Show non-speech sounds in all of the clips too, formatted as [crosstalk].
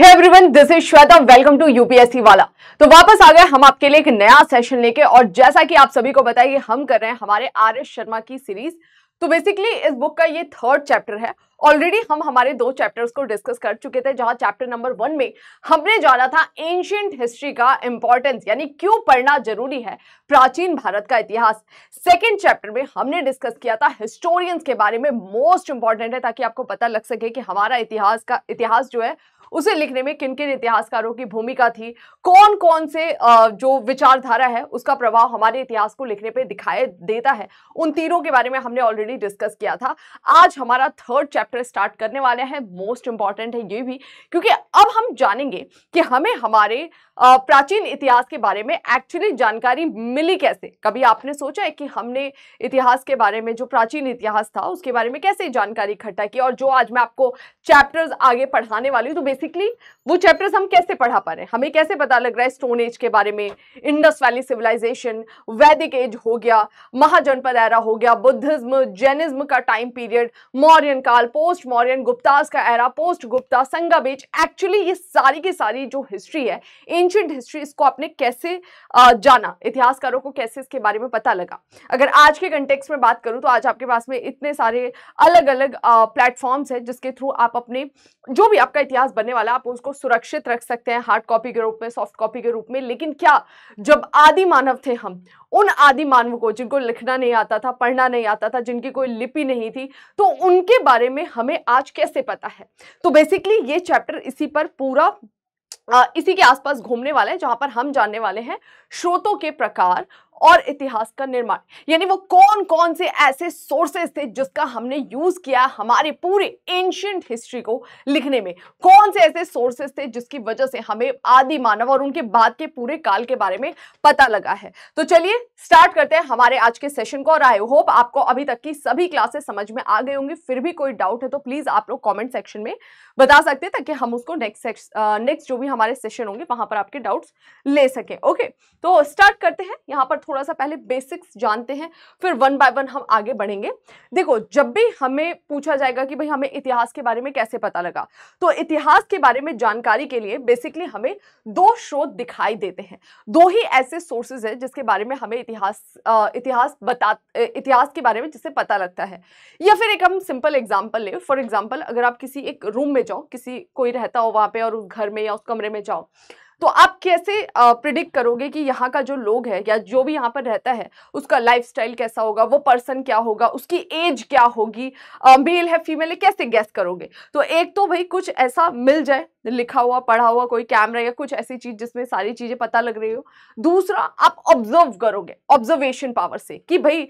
Hey everyone this is Shweta welcome to UPSC वाला तो वापस आ गए हम आपके लिए एक नया सेशन लेके और जैसा कि आप सभी को बताइए हम कर रहे हैं हमारे आर एस शर्मा की सीरीज तो बेसिकली इस बुक का ये थर्ड चैप्टर है ऑलरेडी हम हमारे दो चैप्टर्स को डिस्कस कर चुके थे जहां चैप्टर नंबर वन में हमने जाना था एंशियंट हिस्ट्री का इंपॉर्टेंस यानी क्यों पढ़ना जरूरी है प्राचीन भारत का इतिहास सेकेंड चैप्टर में हमने डिस्कस किया था हिस्टोरियंस के बारे में मोस्ट इंपॉर्टेंट है ताकि आपको पता लग सके कि हमारा इतिहास का इतिहास जो है उसे लिखने में किन किन इतिहासकारों की भूमिका थी कौन कौन से जो विचारधारा है उसका प्रभाव हमारे इतिहास को लिखने पर दिखाई देता है उन तीनों के बारे में हमने ऑलरेडी डिस्कस किया था आज हमारा थर्ड चैप्टर स्टार्ट करने वाले हैं मोस्ट इंपॉर्टेंट है ये भी क्योंकि अब हम जानेंगे कि हमें हमारे प्राचीन इतिहास के बारे में एक्चुअली जानकारी मिली कैसे कभी आपने सोचा है कि हमने इतिहास के बारे में जो प्राचीन इतिहास था उसके बारे में कैसे जानकारी इकट्ठा की और जो आज मैं आपको चैप्टर्स आगे पढ़ाने वाली हूँ तो बेसिकली वो चैप्टर्स हम कैसे पढ़ा पा रहे हैं हमें कैसे पता लग रहा है स्टोन एज के बारे में Indus valley civilisation Vedic age हो गया महाजनपद एरा हो गया बुद्धिज्म जैनिज्म का टाइम पीरियड मौर्यन काल पोस्ट मौर्यन गुप्तास का एरा पोस्ट गुप्ता संगा बेच एक्चुअली ये सारी की सारी जो हिस्ट्री है एंशियंट हिस्ट्री इसको आपने कैसे जाना इतिहासकारों को कैसे इसके बारे में पता लगा अगर आज के कंटेक्स में बात करूँ तो आज आपके पास में इतने सारे अलग अलग प्लेटफॉर्म्स हैं जिसके थ्रू आप अपने जो भी आपका इतिहास बने करने वाला आप उसको सुरक्षित रख सकते हैं हार्ड कॉपी के रूप में सॉफ्ट कॉपी के रूप में लेकिन क्या जब आदि मानव थे हम उन आदि मानव को जिनको लिखना नहीं आता था पढ़ना नहीं आता था जिनकी कोई लिपि नहीं थी तो उनके बारे में हमें आज कैसे पता है तो बेसिकली ये चैप्टर इसी पर पूरा इसी के आसपास घूमने वाले हैं जहां पर हम जानने वाले हैं श्रोतों के प्रकार और इतिहास का निर्माण यानी वो कौन कौन से ऐसे सोर्सेस थे जिसका हमने यूज किया हमारे पूरे एंशियंट हिस्ट्री को लिखने में कौन से ऐसे सोर्सेस थे जिसकी वजह से हमें आदि मानव और उनके बाद के पूरे काल के बारे में पता लगा है तो चलिए स्टार्ट करते हैं हमारे आज के सेशन को और आई होप आपको अभी तक की सभी क्लासेस समझ में आ गई होंगी फिर भी कोई डाउट है तो प्लीज आप लोग कॉमेंट सेक्शन में बता सकते हैं ताकि हम उसको नेक्स्ट नेक्स्ट जो भी हमारे सेशन होंगे वहां पर आपके डाउट्स ले सके ओके तो स्टार्ट करते हैं यहाँ पर थोड़ा सा पहले बेसिक्स जानते हैं फिर वन बाय वन हम आगे बढ़ेंगे देखो जब भी हमें पूछा जाएगा कि भाई हमें इतिहास के बारे में कैसे पता लगा तो इतिहास के बारे में जानकारी के लिए बेसिकली हमें दो स्रोत दिखाई देते हैं दो ही ऐसे सोर्सेज है जिसके बारे में हमें इतिहास इतिहास बता इतिहास के बारे में जिससे पता लगता है या फिर एक हम सिंपल एग्जाम्पल ले फॉर एग्जाम्पल अगर आप किसी एक रूम में जाओ किसी कोई रहता हो वहाँ पे और उस घर में या उस कमरे में जाओ तो आप कैसे प्रिडिक्ट करोगे कि यहाँ का जो लोग है या जो भी यहाँ पर रहता है उसका लाइफ कैसा होगा वो पर्सन क्या होगा उसकी एज क्या होगी मेल है फीमेल है कैसे गैस करोगे तो एक तो भाई कुछ ऐसा मिल जाए लिखा हुआ पढ़ा हुआ कोई कैमरा या कुछ ऐसी चीज जिसमें सारी चीजें पता लग रही हो दूसरा आप ऑब्जर्व करोगे ऑब्जर्वेशन पावर से कि भाई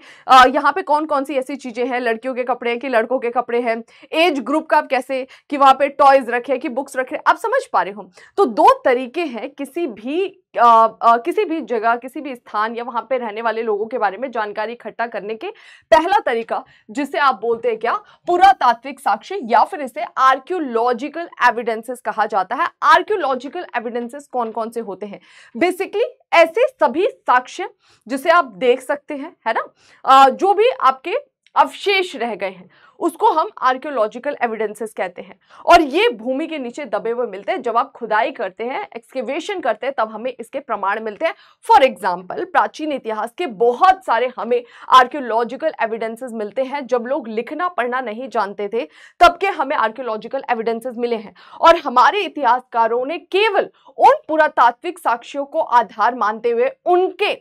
यहाँ पे कौन कौन सी ऐसी चीजें हैं लड़कियों के कपड़े हैं कि लड़कों के कपड़े हैं एज ग्रुप का आप कैसे कि वहाँ पे टॉयज रखे कि बुक्स रखे आप समझ पा रहे हो तो दो तरीके हैं किसी भी आ, आ, किसी भी जगह किसी भी स्थान या वहाँ पे रहने वाले लोगों के बारे में जानकारी इकट्ठा करने के पहला तरीका जिसे आप बोलते हैं क्या पुरातात्विक साक्ष्य या फिर इसे आर्क्योलॉजिकल एविडेंसेस कहा जाता है आर्क्योलॉजिकल एविडेंसेस कौन कौन से होते हैं बेसिकली ऐसे सभी साक्ष्य जिसे आप देख सकते हैं है ना आ, जो भी आपके अवशेष रह गए हैं उसको हम आर्कियोलॉजिकल एविडेंसेस कहते हैं और ये भूमि के नीचे दबे हुए मिलते हैं जब आप खुदाई करते हैं एक्सकेवेशन करते हैं तब हमें इसके प्रमाण मिलते हैं फॉर एग्जाम्पल प्राचीन इतिहास के बहुत सारे हमें आर्कियोलॉजिकल एविडेंसेस मिलते हैं जब लोग लिखना पढ़ना नहीं जानते थे तब के हमें आर्कियोलॉजिकल एविडेंसेस मिले हैं और हमारे इतिहासकारों ने केवल उन पुरातात्विक साक्ष्यों को आधार मानते हुए उनके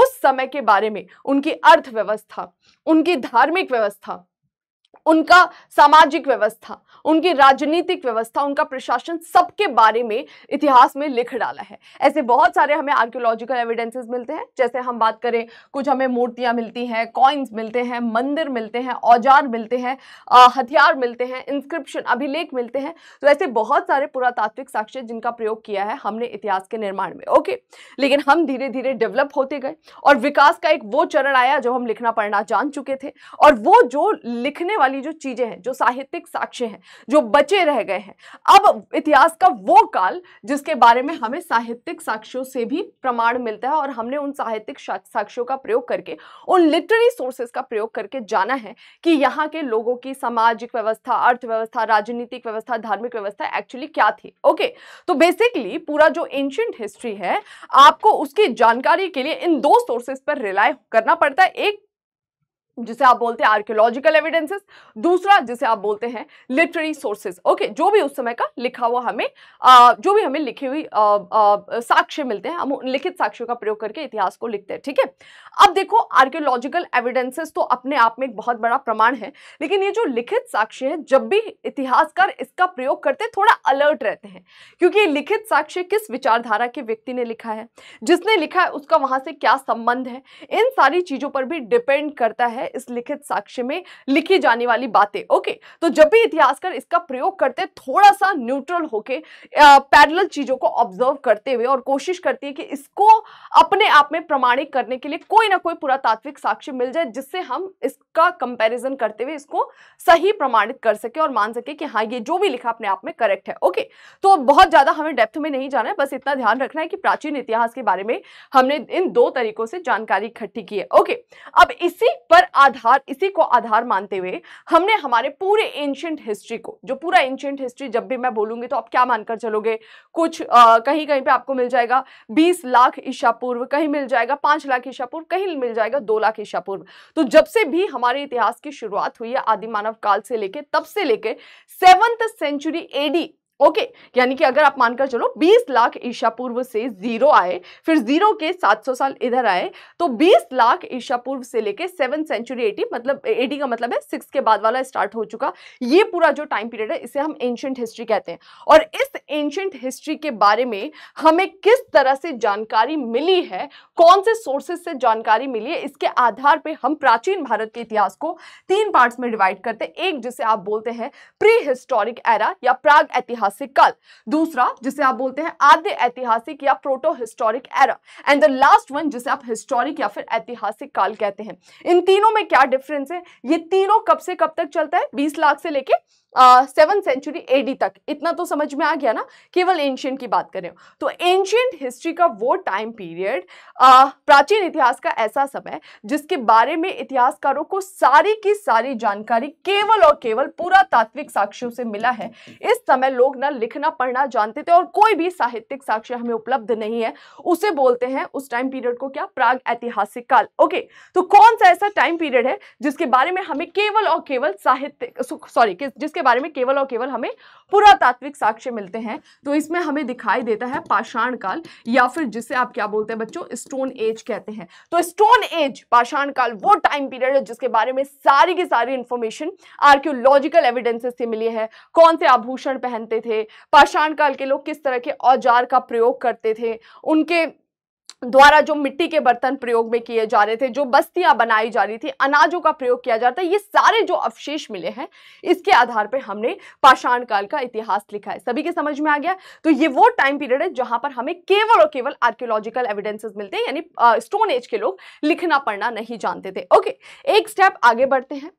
उस समय के बारे में उनकी अर्थव्यवस्था उनकी धार्मिक व्यवस्था उनका सामाजिक व्यवस्था उनकी राजनीतिक व्यवस्था उनका प्रशासन सबके बारे में इतिहास में लिख डाला है ऐसे बहुत सारे हमें आर्कियोलॉजिकल एविडेंसेस मिलते हैं जैसे हम बात करें कुछ हमें मूर्तियां मिलती हैं कॉइन्स मिलते हैं मंदिर मिलते हैं औजार मिलते हैं हथियार मिलते हैं इंस्क्रिप्शन अभिलेख मिलते हैं तो ऐसे बहुत सारे पुरातात्विक साक्ष्य जिनका प्रयोग किया है हमने इतिहास के निर्माण में ओके लेकिन हम धीरे धीरे डेवलप होते गए और विकास का एक वो चरण आया जो हम लिखना पढ़ना जान चुके थे और वो जो लिखने वाली जो चीज़ें हैं जो साहित्यिक साक्ष्य हैं जो बचे रह गए हैं अब इतिहास का वो काल जिसके बारे में हमें साहित्यिक साक्ष्यों से भी प्रमाण मिलता है और हमने उन साहित्यिक साक्ष्यों का प्रयोग करके उन लिटरेरी सोर्सेस का प्रयोग करके जाना है कि यहाँ के लोगों की सामाजिक व्यवस्था अर्थव्यवस्था राजनीतिक व्यवस्था धार्मिक व्यवस्था एक्चुअली क्या थी ओके तो बेसिकली पूरा जो एंशियंट हिस्ट्री है आपको उसकी जानकारी के लिए इन दो सोर्सेस पर रिलाय करना पड़ता है एक जिसे आप बोलते हैं आर्कियोलॉजिकल एविडेंसेस दूसरा जिसे आप बोलते हैं लिटरेरी सोर्सेज ओके जो भी उस समय का लिखा हुआ हमें आ, जो भी हमें लिखी हुई साक्ष्य मिलते हैं हम लिखित साक्ष्यों का प्रयोग करके इतिहास को लिखते हैं ठीक है अब देखो आर्कियोलॉजिकल एविडेंसेस तो अपने आप में एक बहुत बड़ा प्रमाण है लेकिन ये जो लिखित साक्ष्य है जब भी इतिहासकार इसका प्रयोग करते थोड़ा अलर्ट रहते हैं क्योंकि ये लिखित साक्ष्य किस विचारधारा के व्यक्ति ने लिखा है जिसने लिखा है उसका वहां से क्या संबंध है इन सारी चीज़ों पर भी डिपेंड करता है है इस लिखित साक्ष्य में लिखी जाने वाली बातें ओके तो जब भी इतिहासकार इसका प्रयोग करते थोड़ा सा न्यूट्रल होके पैरल चीज़ों को ऑब्जर्व करते हुए और कोशिश करती है कि इसको अपने आप में प्रमाणिक करने के लिए कोई ना कोई पुरातात्विक साक्ष्य मिल जाए जिससे हम इसका कंपेरिजन करते हुए इसको सही प्रमाणित कर सके और मान सके कि हाँ ये जो भी लिखा अपने आप में करेक्ट है ओके तो बहुत ज़्यादा हमें डेप्थ में नहीं जाना है बस इतना ध्यान रखना है कि प्राचीन इतिहास के बारे में हमने इन दो तरीकों से जानकारी इकट्ठी की है ओके अब इसी पर आधार इसी को आधार मानते हुए हमने हमारे पूरे एंशंट हिस्ट्री को जो पूरा एंशंट हिस्ट्री जब भी मैं बोलूंगी तो आप क्या मानकर चलोगे कुछ आ, कहीं कहीं पे आपको मिल जाएगा बीस लाख ईशा पूर्व कहीं मिल जाएगा 5 लाख ईशा पूर्व कहीं मिल जाएगा दो लाख ईशा पूर्व तो जब से भी हमारे इतिहास की शुरुआत हुई है आदि मानव काल से लेके तब से लेके seventh century AD okay okay, यानी कि अगर आप मानकर चलो 20 लाख ईशा पूर्व से जीरो आए फिर जीरो के 700 साल इधर आए तो 20 लाख ईशा पूर्व से लेके सेवन सेंचुरी एटी मतलब एटी का मतलब है सिक्स के बाद वाला स्टार्ट हो चुका ये पूरा जो टाइम पीरियड है इसे हम एंशंट हिस्ट्री कहते हैं और इस एंशंट हिस्ट्री के बारे में हमें किस तरह से जानकारी मिली है कौन से सोर्सेस से जानकारी मिली है इसके आधार पर हम प्राचीन भारत के इतिहास को तीन पार्ट्स में डिवाइड करते हैं एक जिसे आप बोलते हैं प्री हिस्टोरिक एरा या प्राग ऐतिहासिक ऐतिहासिक काल दूसरा जिसे आप बोलते हैं आद्य ऐतिहासिक या proto historic era and the last one जिसे आप हिस्टोरिक या फिर ऐतिहासिक काल कहते हैं इन तीनों में क्या डिफरेंस है ये तीनों कब से कब तक चलता है बीस लाख से लेके सेवन सेंचुरी एडी तक इतना तो समझ में आ गया ना केवल एंशियंट की बात करें तो एंशियंट हिस्ट्री का वो टाइम पीरियड प्राचीन इतिहास का ऐसा समय जिसके बारे में इतिहासकारों को सारी की सारी जानकारी केवल और केवल तात्विक साक्ष्यों से मिला है इस समय लोग ना लिखना पढ़ना जानते थे और कोई भी साहित्यिक साक्ष्य हमें उपलब्ध नहीं है उसे बोलते हैं उस टाइम पीरियड को क्या प्राग ऐतिहासिक काल ओके तो कौन सा ऐसा टाइम पीरियड है जिसके बारे में हमें केवल और केवल साहित्य सॉरी जिसके बारे में केवल और केवल हमें पुरातात्विक साक्ष्य मिलते हैं तो इसमें हमें दिखाई देता है पाषाण काल या फिर जिसे आप क्या बोलते हैं बच्चों स्टोन एज कहते हैं तो स्टोन एज पाषाण काल वो टाइम पीरियड है जिसके बारे में सारी की सारी इंफॉर्मेशन आर्क्योलॉजिकल एविडेंसेस से मिली है कौन से आभूषण पहनते थे पाषाण काल के लोग किस तरह के औजार का प्रयोग करते थे उनके द्वारा जो मिट्टी के बर्तन प्रयोग में किए जा रहे थे जो बस्तियां बनाई जा रही थी अनाजों का प्रयोग किया जाता है ये सारे जो अवशेष मिले हैं इसके आधार पर हमने पाषाण काल का इतिहास लिखा है सभी के समझ में आ गया तो ये वो टाइम पीरियड है जहां पर हमें केवल और केवल आर्कियोलॉजिकल एविडेंसेस मिलते हैं यानी स्टोन एज के लोग लिखना पढ़ना नहीं जानते थे ओके एक स्टेप आगे बढ़ते हैं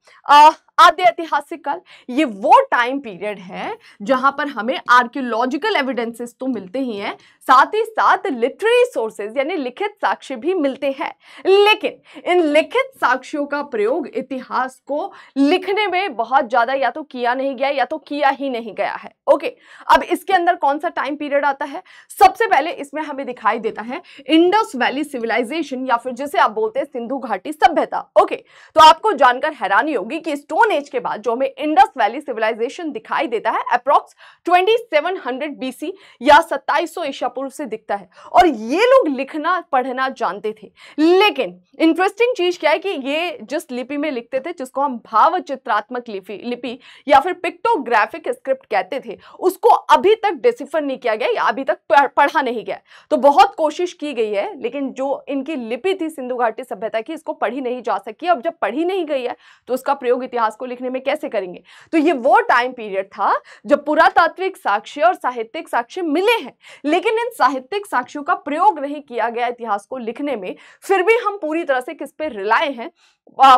आद्य ऐतिहासिक काल ये वो टाइम पीरियड है जहां पर हमें आर्क्योलॉजिकल एविडेंसेस तो मिलते ही हैं साथ ही साथ लिटरेरी सोर्सेज यानी यानी लिखित साक्ष्य भी मिलते हैं लेकिन इन लिखित साक्ष्यों का प्रयोग इतिहास को लिखने में बहुत ज़्यादा या तो किया नहीं गया या तो किया ही नहीं गया है ओके अब इसके अंदर कौन सा टाइम पीरियड आता है सबसे पहले इसमें हमें दिखाई देता है इंडस वैली सिविलाइजेशन या फिर जिसे आप बोलते हैं सिंधु घाटी सभ्यता ओके तो आपको जानकर हैरानी होगी कि स्टोन एज के बाद जो हमें इंडस वैली सिविलाइजेशन दिखाई देता है अप्रॉक्स 2700 बीसी या सत्ताईस ईशा पूर्व से दिखता है और ये लोग लिखना लिखना पढ़ना जानते थे लेकिन इंटरेस्टिंग चीज़ क्या है कि ये जिस लिपि में लिखते थे जिसको हम भाव चित्रात्मक लिपि लिपि या फिर पिक्टोग्राफिक स्क्रिप्ट कहते थे उसको अभी तक डिसिफर नहीं किया गया या अभी तक पढ़ा नहीं गया तो बहुत कोशिश की गई है लेकिन जो इनकी लिपि थी सिंधु घाटी सभ्यता की इसको पढ़ी नहीं जा सकी अब जब पढ़ी नहीं गई है तो उसका प्रयोग इतिहास को लिखने में कैसे करेंगे तो ये वो टाइम पीरियड था जब पुरातात्विक साक्ष्य और साहित्यिक साक्ष्य मिले हैं लेकिन इन साहित्यिक साक्ष्यों का प्रयोग नहीं किया गया इतिहास को लिखने में फिर भी हम पूरी तरह से किस पे रिलाय हैं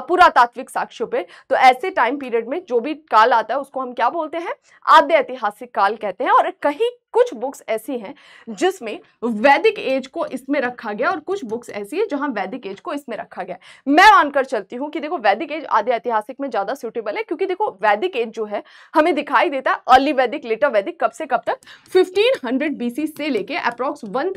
पुरातात्विक साक्ष्यों पे तो ऐसे टाइम पीरियड में जो भी काल आता है उसको हम क्या बोलते हैं आद्य ऐतिहासिक काल कहते हैं और कहीं कुछ बुक्स ऐसी हैं जिसमें वैदिक एज को इसमें रखा गया और कुछ बुक्स ऐसी है जहां वैदिक एज को इसमें रखा गया मैं मानकर चलती हूं कि देखो वैदिक एज आदि ऐतिहासिक में ज़्यादा सुटेबल है क्योंकि देखो वैदिक एज जो है हमें दिखाई देता है अर्ली वैदिक लेटर वैदिक कब से कब तक फिफ्टीन हंड्रेड से लेके approx one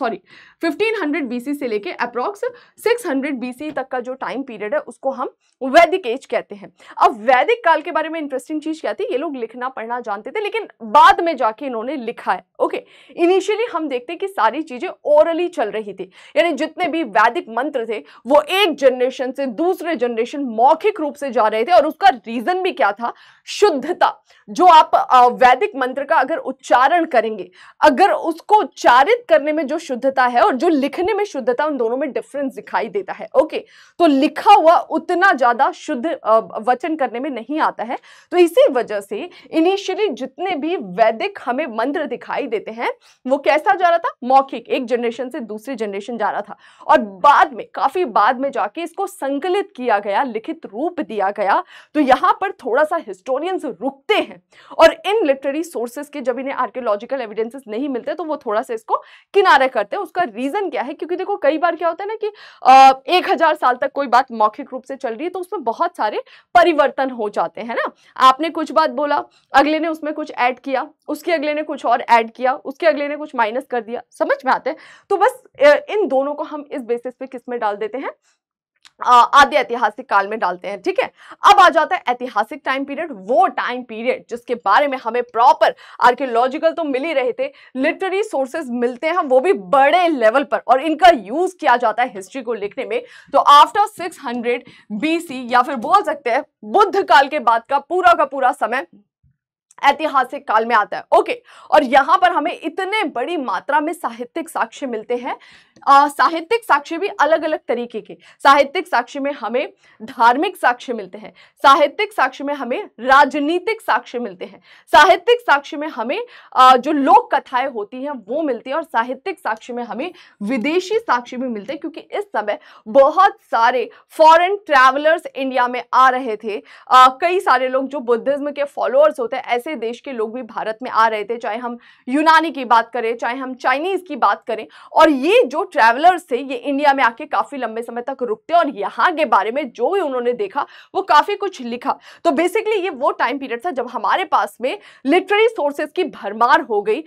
sorry fifteen hundred से लेके अप्रोक्स सिक्स हंड्रेड तक का जो टाइम पीरियड है उसको हम वैदिक एज कहते हैं अब वैदिक काल के बारे में इंटरेस्टिंग चीज़ क्या थी ये लोग लिखना पढ़ना जानते थे लेकिन बाद में जाके इन्होंने लिखा है ओके इनिशियली हम देखते हैं कि सारी चीज़ें ओरली चल रही थी यानी जितने भी वैदिक मंत्र थे वो एक जनरेशन से दूसरे जनरेशन मौखिक रूप से जा रहे थे और उसका रीज़न भी क्या था शुद्धता जो आप वैदिक मंत्र का अगर उच्चारण करेंगे अगर उसको उच्चारित करने में जो शुद्धता है और जो लिखने में शुद्धता उन दोनों में डिफरेंस दिखाई देता है ओके तो लिखा हुआ उतना ज़्यादा शुद्ध वचन करने में नहीं आता है तो इसी वजह से इनिशियली जितने भी वैदिक हमें मंत्र चित्र दिखाई देते हैं वो कैसा जा रहा था मौखिक एक जनरेशन से दूसरी जनरेशन जा रहा था और बाद में काफ़ी बाद में जाके इसको संकलित किया गया लिखित रूप दिया गया तो यहाँ पर थोड़ा सा हिस्टोरियंस रुकते हैं और इन लिटरेरी सोर्सेस के जब इन्हें आर्कियोलॉजिकल एविडेंसेस नहीं मिलते तो वो थोड़ा सा इसको किनारे करते हैं उसका रीज़न क्या है क्योंकि देखो कई बार क्या होता है ना कि एक हज़ार साल तक कोई बात मौखिक रूप से चल रही है तो उसमें बहुत सारे परिवर्तन हो जाते हैं ना आपने कुछ बात बोला अगले ने उसमें कुछ ऐड किया उसके अगले ने कुछ कुछ और ऐड किया उसके अगले ने कुछ माइनस कर दिया समझ में आते हैं तो बस इन दोनों को हम इस बेसिस पे किस में डाल देते हैं आदि ऐतिहासिक काल में डालते हैं ठीक है अब आ जाता है ऐतिहासिक टाइम पीरियड वो टाइम पीरियड जिसके बारे में हमें प्रॉपर आर्कियोलॉजिकल तो मिल ही रहे थे लिटरेरी सोर्सेज मिलते हैं वो भी बड़े लेवल पर और इनका यूज किया जाता है हिस्ट्री को लिखने में तो आफ्टर 600 बीसी या फिर बोल सकते हैं बुद्ध काल के बाद का पूरा का पूरा समय ऐतिहासिक काल में आता है ओके और यहाँ पर हमें इतने बड़ी मात्रा में साहित्यिक साक्ष्य मिलते हैं साहित्यिक साक्ष्य भी अलग अलग तरीके के साहित्यिक साक्ष्य में हमें धार्मिक साक्ष्य मिलते हैं साहित्यिक साक्ष्य में हमें राजनीतिक साक्ष्य मिलते हैं साहित्यिक साक्ष्य में हमें आ, जो लोक कथाएं होती हैं वो मिलती है और साहित्यिक साक्ष्य में हमें विदेशी साक्ष्य भी मिलते हैं क्योंकि इस समय बहुत सारे फॉरन ट्रैवलर्स इंडिया में आ रहे थे आ, कई सारे लोग जो बुद्धिज्म के फॉलोअर्स होते हैं ऐसे से देश के लोग भी भारत में आ रहे थे चाहे हम यूनानी की बात करें चाहे हम चाइनीज़ की बात करें और ये जो ट्रैवलर्स थे ये इंडिया में आके काफ़ी लंबे समय तक रुकते और यहाँ के बारे में जो भी उन्होंने देखा वो काफ़ी कुछ लिखा तो बेसिकली ये वो टाइम पीरियड था जब हमारे पास में लिटरेरी सोर्सेज की भरमार हो गई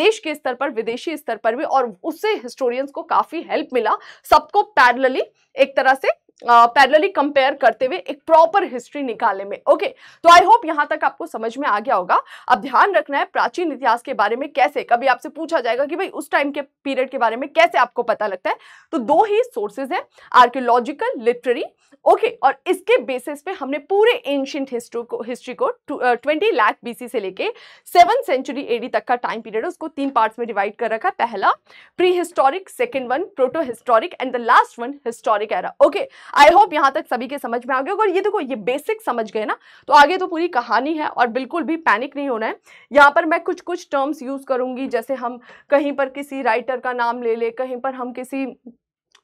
देश के स्तर पर विदेशी स्तर पर भी और उससे हिस्टोरियंस को काफ़ी हेल्प मिला सबको पैरलली एक तरह से पैरेलली कंपेयर करते हुए एक प्रॉपर हिस्ट्री निकालने में ओके तो आई होप यहाँ तक आपको समझ में आ गया होगा अब ध्यान रखना है प्राचीन इतिहास के बारे में कैसे कभी आपसे पूछा जाएगा कि भाई उस टाइम के पीरियड के बारे में कैसे आपको पता लगता है तो दो ही सोर्सेज हैं आर्कियोलॉजिकल लिटरेरी ओके और इसके बेसिस पे हमने पूरे एंशियंट हिस्ट्री को हिस्ट्री को ट्वेंटी लाख बीसी से लेके सेवन सेंचुरी एडी तक का टाइम पीरियड उसको तीन पार्ट्स में डिवाइड कर रखा है पहला pre historic second one proto historic and the last one historic era okay I hope यहाँ तक सभी के समझ में आ गए अगर ये देखो ये बेसिक समझ गए ना तो आगे तो पूरी कहानी है और बिल्कुल भी पैनिक नहीं होना है यहाँ पर मैं कुछ कुछ टर्म्स यूज़ करूँगी जैसे हम कहीं पर किसी राइटर का नाम ले ले कहीं पर हम किसी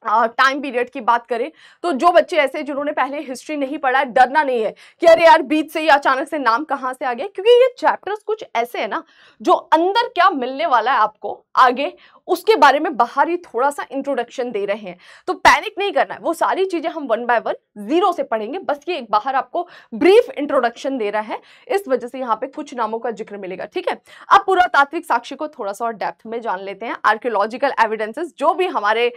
टाइम पीरियड की बात करें तो जो बच्चे ऐसे जिन्होंने पहले हिस्ट्री नहीं पढ़ा है डरना नहीं है कि अरे यार बीच से ही अचानक से नाम कहाँ से आ गया क्योंकि ये चैप्टर्स कुछ ऐसे हैं ना जो अंदर क्या मिलने वाला है आपको आगे उसके बारे में बाहर ही थोड़ा सा इंट्रोडक्शन दे रहे हैं तो पैनिक नहीं करना है वो सारी चीज़ें हम वन बाय वन जीरो से पढ़ेंगे बस ये एक बाहर आपको ब्रीफ इंट्रोडक्शन दे रहा है इस वजह से यहाँ पे कुछ नामों का जिक्र मिलेगा ठीक है अब पुरातात्विक साक्ष्य को थोड़ा सा और डेप्थ में जान लेते हैं आर्क्योलॉजिकल एविडेंसेस जो भी हमारे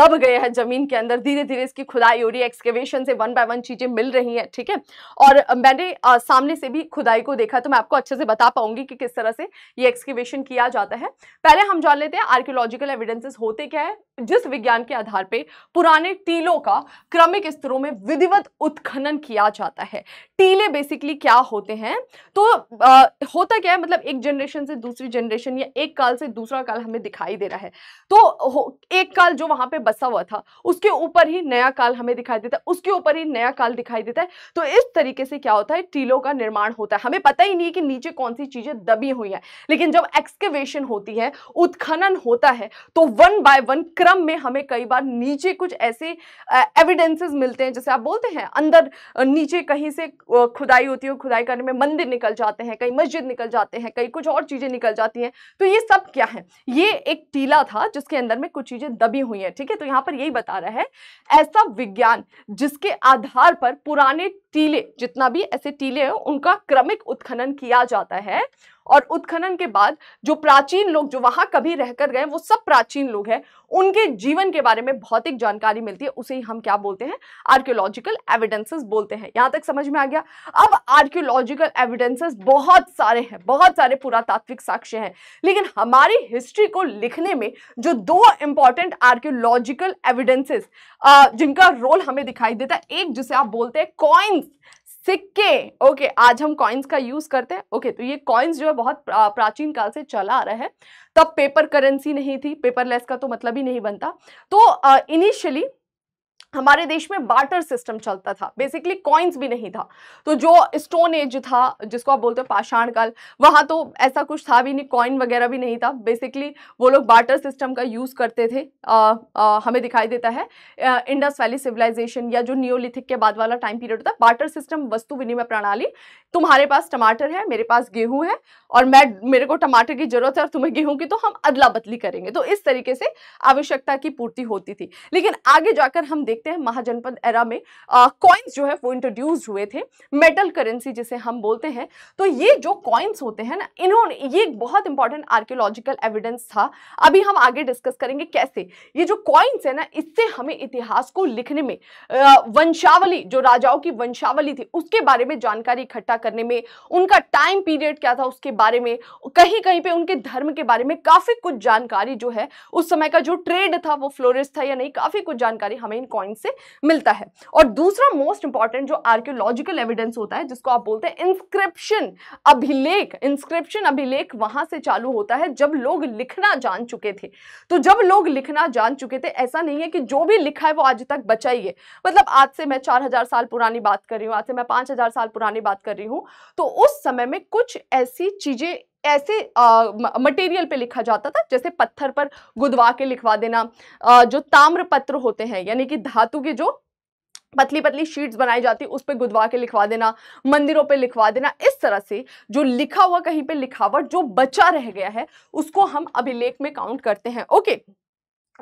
दब गए हैं जमीन के अंदर धीरे धीरे इसकी खुदाई हो रही है एक्सकेवेशन से वन बाय वन चीज़ें मिल रही हैं ठीक है और मैंने सामने से भी खुदाई को देखा तो मैं आपको अच्छे से बता पाऊंगी कि किस तरह से ये एक्सकेवेशन किया जाता है पहले हम जान लेते हैं हैं आर्कियोलॉजिकल एविडेंसेस होते क्या है जिस विज्ञान के आधार पे पुराने टीलों का क्रमिक स्तरों में विधिवत उत्खनन किया जाता है टीले बेसिकली क्या होते हैं तो आ, होता क्या है मतलब एक जनरेशन से दूसरी जनरेशन या एक काल से दूसरा काल हमें दिखाई दे रहा है तो एक काल जो वहां पे बसा हुआ था उसके ऊपर ही नया काल हमें दिखाई देता है उसके ऊपर ही नया काल दिखाई देता है तो इस तरीके से क्या होता है टीलों का निर्माण होता है हमें पता ही नहीं है कि नीचे कौन सी चीज़ें दबी हुई है लेकिन जब एक्सकेवेशन होती है उत्खनन विचलन होता है तो वन बाय वन क्रम में हमें कई बार नीचे कुछ ऐसे एविडेंसेस मिलते हैं जैसे आप बोलते हैं अंदर नीचे कहीं से खुदाई होती है खुदाई करने में मंदिर निकल जाते हैं कई मस्जिद निकल जाते हैं कई कुछ और चीज़ें निकल जाती हैं तो ये सब क्या है ये एक टीला था जिसके अंदर में कुछ चीज़ें दबी हुई हैं ठीक है तो यहाँ पर यही बता रहा है ऐसा विज्ञान जिसके आधार पर पुराने टीले जितना भी ऐसे टीले हैं उनका क्रमिक उत्खनन किया जाता है और उत्खनन के बाद जो प्राचीन लोग जो वहां कभी रहकर गए वो सब प्राचीन लोग हैं उनके जीवन के बारे में भौतिक जानकारी मिलती है उसे ही हम क्या बोलते हैं आर्कियोलॉजिकल एविडेंसेस बोलते हैं यहां तक समझ में आ गया अब आर्कियोलॉजिकल एविडेंसेस बहुत सारे हैं बहुत सारे पुरातात्विक साक्ष्य हैं लेकिन हमारी हिस्ट्री को लिखने में जो दो इंपॉर्टेंट आर्क्योलॉजिकल एविडेंसेस जिनका रोल हमें दिखाई देता है एक जिसे आप बोलते हैं कॉइन कॉइन्स सिक्के ओके आज हम कॉइन्स का यूज करते हैं ओके तो ये कॉइन्स जो है बहुत प्राचीन काल से चला आ रहा है तब पेपर करेंसी नहीं थी पेपरलेस का तो मतलब ही नहीं बनता तो इनिशियली हमारे देश में बार्टर सिस्टम चलता था बेसिकली कॉइन्स भी नहीं था तो जो स्टोन एज था जिसको आप बोलते हो पाषाण काल वहाँ तो ऐसा कुछ था भी नहीं कॉइन वगैरह भी नहीं था बेसिकली वो लोग बार्टर सिस्टम का यूज़ करते थे आ, आ, हमें दिखाई देता है इंडस वैली सिविलाइजेशन या जो नियोलिथिक के बाद वाला टाइम पीरियड था बार्टर सिस्टम वस्तु विनिमय प्रणाली तुम्हारे पास टमाटर है मेरे पास गेहूँ है और मैं मेरे को टमाटर की ज़रूरत है और तुम्हें गेहूँ की तो हम अदला बदली करेंगे तो इस तरीके से आवश्यकता की पूर्ति होती थी लेकिन आगे जाकर हम देखते हैं महाजनपद एरा में कॉइन्स जो है वो इंट्रोड्यूस हुए थे मेटल करेंसी जिसे हम बोलते हैं तो ये जो कॉइन्स होते हैं ना इन्होंने ये एक बहुत इंपॉर्टेंट आर्कियोलॉजिकल एविडेंस था अभी हम आगे डिस्कस करेंगे कैसे ये जो कॉइन्स है ना इससे हमें इतिहास को लिखने में वंशावली जो राजाओं की वंशावली थी उसके बारे में जानकारी इकट्ठा करने में उनका टाइम पीरियड क्या था उसके बारे में कहीं कहीं पे उनके धर्म के बारे में काफ़ी कुछ जानकारी जो है उस समय का जो ट्रेड था वो फ्लोरिस था या नहीं काफ़ी कुछ जानकारी हमें इन पॉइंट से मिलता है और दूसरा मोस्ट इंपॉर्टेंट जो आर्क्योलॉजिकल एविडेंस होता है जिसको आप बोलते हैं इंस्क्रिप्शन अभिलेख इंस्क्रिप्शन अभिलेख वहां से चालू होता है जब लोग लिखना जान चुके थे तो जब लोग लिखना जान चुके थे ऐसा नहीं है कि जो भी लिखा है वो आज तक बचा ही है मतलब आज से मैं चार साल पुरानी बात कर रही हूँ आज से मैं पाँच साल पुरानी बात कर रही हूँ तो उस समय में कुछ ऐसी चीज़ें ऐसे मटेरियल पे लिखा जाता था जैसे पत्थर पर गुदवा के लिखवा देना आ, जो ताम्र पत्र होते हैं यानी कि धातु के जो पतली पतली शीट्स बनाई जाती उस पर गुदवा के लिखवा देना मंदिरों पे लिखवा देना इस तरह से जो लिखा हुआ कहीं पे लिखावट जो बचा रह गया है उसको हम अभिलेख में काउंट करते हैं ओके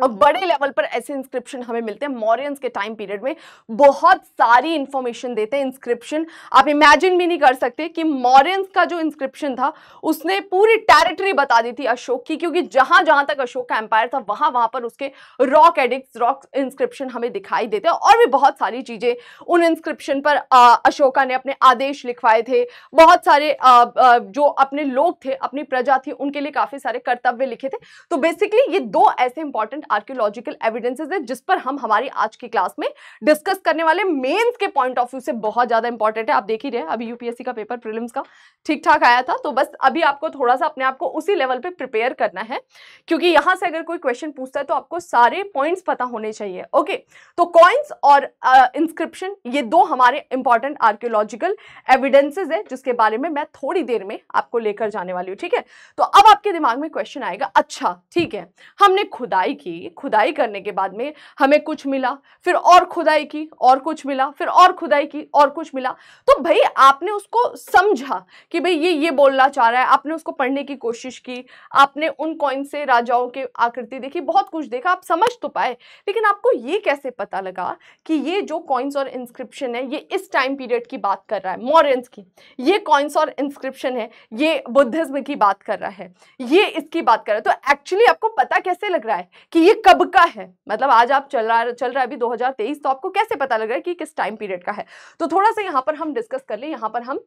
बड़े लेवल पर ऐसे इंस्क्रिप्शन हमें मिलते हैं मॉरियंस के टाइम पीरियड में बहुत सारी इंफॉर्मेशन देते हैं इंस्क्रिप्शन आप इमेजिन भी नहीं कर सकते कि मॉरियंस का जो इंस्क्रिप्शन था उसने पूरी टेरिटरी बता दी थी अशोक की क्योंकि जहां जहां तक अशोक का एम्पायर था वहां वहां पर उसके रॉक एडिक्स रॉक इंस्क्रिप्शन हमें दिखाई देते हैं और भी बहुत सारी चीज़ें उन इंस्क्रिप्शन पर अशोका ने अपने आदेश लिखवाए थे बहुत सारे आ, आ, जो अपने लोग थे अपनी प्रजा थी उनके लिए काफ़ी सारे कर्तव्य लिखे थे तो बेसिकली ये दो ऐसे इंपॉर्टेंट आर्कियोलॉजिकल एविडेंसेज है जिस पर हम हमारी आज की क्लास में डिस्कस करने वाले मेन्स के पॉइंट ऑफ व्यू से बहुत ज़्यादा इंपॉर्टेंट है आप देख ही रहे अभी यूपीएससी का पेपर प्रिलिम्स का ठीक ठाक आया था तो बस अभी आपको थोड़ा सा अपने आप को उसी लेवल पर प्रिपेयर करना है क्योंकि यहां से अगर कोई क्वेश्चन पूछता है तो आपको सारे पॉइंट्स पता होने चाहिए ओके तो कॉइन्स और इंस्क्रिप्शन uh, ये दो हमारे इंपॉर्टेंट आर्क्योलॉजिकल एविडेंसेज है जिसके बारे में मैं थोड़ी देर में आपको लेकर जाने वाली हूँ ठीक है तो अब आपके दिमाग में क्वेश्चन आएगा अच्छा ठीक है हमने खुदाई की की खुदाई करने के बाद में हमें कुछ मिला फिर और खुदाई की और कुछ मिला फिर और खुदाई की और कुछ मिला तो भाई आपने उसको समझा कि भाई ये ये बोलना चाह रहा है आपने उसको पढ़ने की कोशिश की आपने उन कॉइन से राजाओं के आकृति देखी बहुत कुछ देखा आप समझ तो पाए लेकिन आपको ये कैसे पता लगा कि ये जो कॉइन्स और इंस्क्रिप्शन है ये इस टाइम पीरियड की बात कर रहा है मॉरेंस की ये कॉइन्स और इंस्क्रिप्शन है ये बुद्धिज्म की बात कर रहा है ये इसकी बात कर रहा है तो एक्चुअली आपको पता कैसे लग रहा है कि कि ये कब का है मतलब आज आप चल रहा चल रहा है अभी 2023 तो आपको कैसे पता लग रहा है कि किस टाइम पीरियड का है तो थोड़ा सा यहाँ पर हम डिस्कस कर लें यहाँ पर हम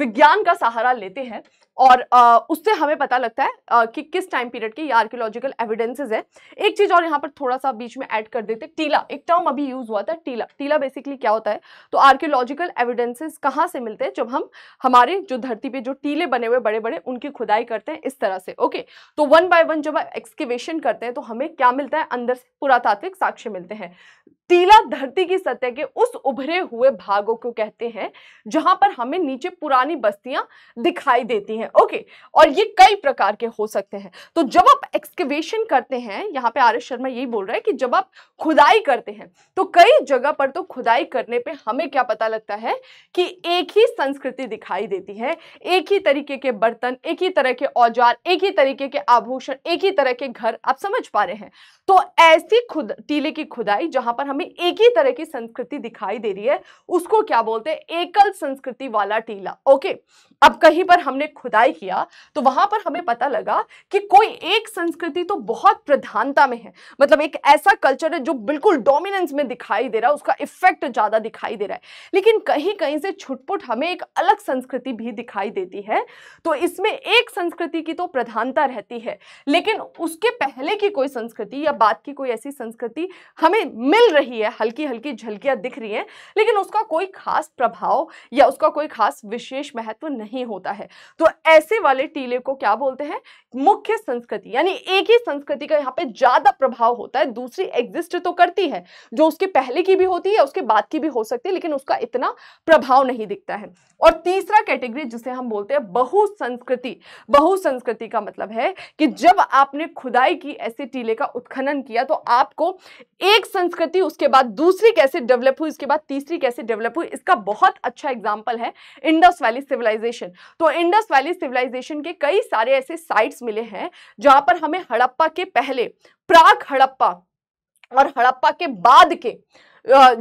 विज्ञान का सहारा लेते हैं और आ, उससे हमें पता लगता है आ, कि किस टाइम पीरियड के ये आर्कियोलॉजिकल एविडेंसेज है एक चीज़ और यहाँ पर थोड़ा सा बीच में ऐड कर देते टीला एक टर्म अभी यूज़ हुआ था टीला टीला बेसिकली क्या होता है तो आर्कियोलॉजिकल एविडेंसेज कहाँ से मिलते हैं जब हम हमारे जो धरती पर जो टीले बने हुए बड़े बड़े उनकी खुदाई करते हैं इस तरह से ओके तो वन बाय वन जब एक्सकेवेशन करते हैं तो हमें क्या मिलता है अंदर से पुरातात्विक साक्ष्य मिलते हैं टीला धरती की सतह के उस उभरे हुए भागों को कहते हैं जहां पर हमें नीचे पुरानी बस्तियां दिखाई देती हैं ओके और ये कई प्रकार के हो सकते हैं तो जब आप एक्सकेवेशन करते हैं यहाँ पे आर शर्मा यही बोल रहा है कि जब आप खुदाई करते हैं तो कई जगह पर तो खुदाई करने पे हमें क्या पता लगता है कि एक ही संस्कृति दिखाई देती है एक ही तरीके के बर्तन एक ही तरह के औजार एक ही तरीके के आभूषण एक ही तरह के घर आप समझ पा रहे हैं तो ऐसी खुद टीले की खुदाई जहां पर हमें एक ही तरह की संस्कृति दिखाई दे रही है उसको क्या बोलते हैं एकल संस्कृति वाला टीला ओके अब कहीं पर हमने खुदाई किया तो वहां पर हमें पता लगा कि कोई एक संस्कृति तो बहुत प्रधानता में है मतलब एक ऐसा कल्चर है जो बिल्कुल डोमिनेंस में दिखाई दे रहा है उसका इफेक्ट ज़्यादा दिखाई दे रहा है लेकिन कहीं कहीं से छुटपुट हमें एक अलग संस्कृति भी दिखाई देती है तो इसमें एक संस्कृति की तो प्रधानता रहती है लेकिन उसके पहले की कोई संस्कृति या बाद की कोई ऐसी संस्कृति हमें मिल रही है हल्की हल्की झलकियाँ दिख रही हैं लेकिन उसका कोई खास प्रभाव या उसका कोई खास विशेष महत्व नहीं नहीं होता है तो ऐसे वाले टीले को क्या बोलते हैं मुख्य संस्कृति यानी एक ही संस्कृति का यहाँ पे ज्यादा प्रभाव होता है दूसरी एग्जिस्ट तो करती है जो उसके पहले की भी होती है उसके बाद की भी हो सकती है लेकिन उसका इतना प्रभाव नहीं दिखता है और तीसरा कैटेगरी जिसे हम बोलते हैं बहुसंस्कृति बहुसंस्कृति का मतलब है कि जब आपने खुदाई की ऐसे टीले का उत्खनन किया तो आपको एक संस्कृति उसके बाद दूसरी कैसे डेवलप हुई उसके बाद तीसरी कैसे डेवलप हुई इसका बहुत अच्छा एग्जाम्पल है इंडस वैली सिविलाइजेशन सिविलाइजेशन तो इंडस वैली सिविलाइजेशन के कई सारे ऐसे साइट्स मिले हैं जहां पर हमें हड़प्पा के पहले प्राग हड़प्पा और हड़प्पा के बाद के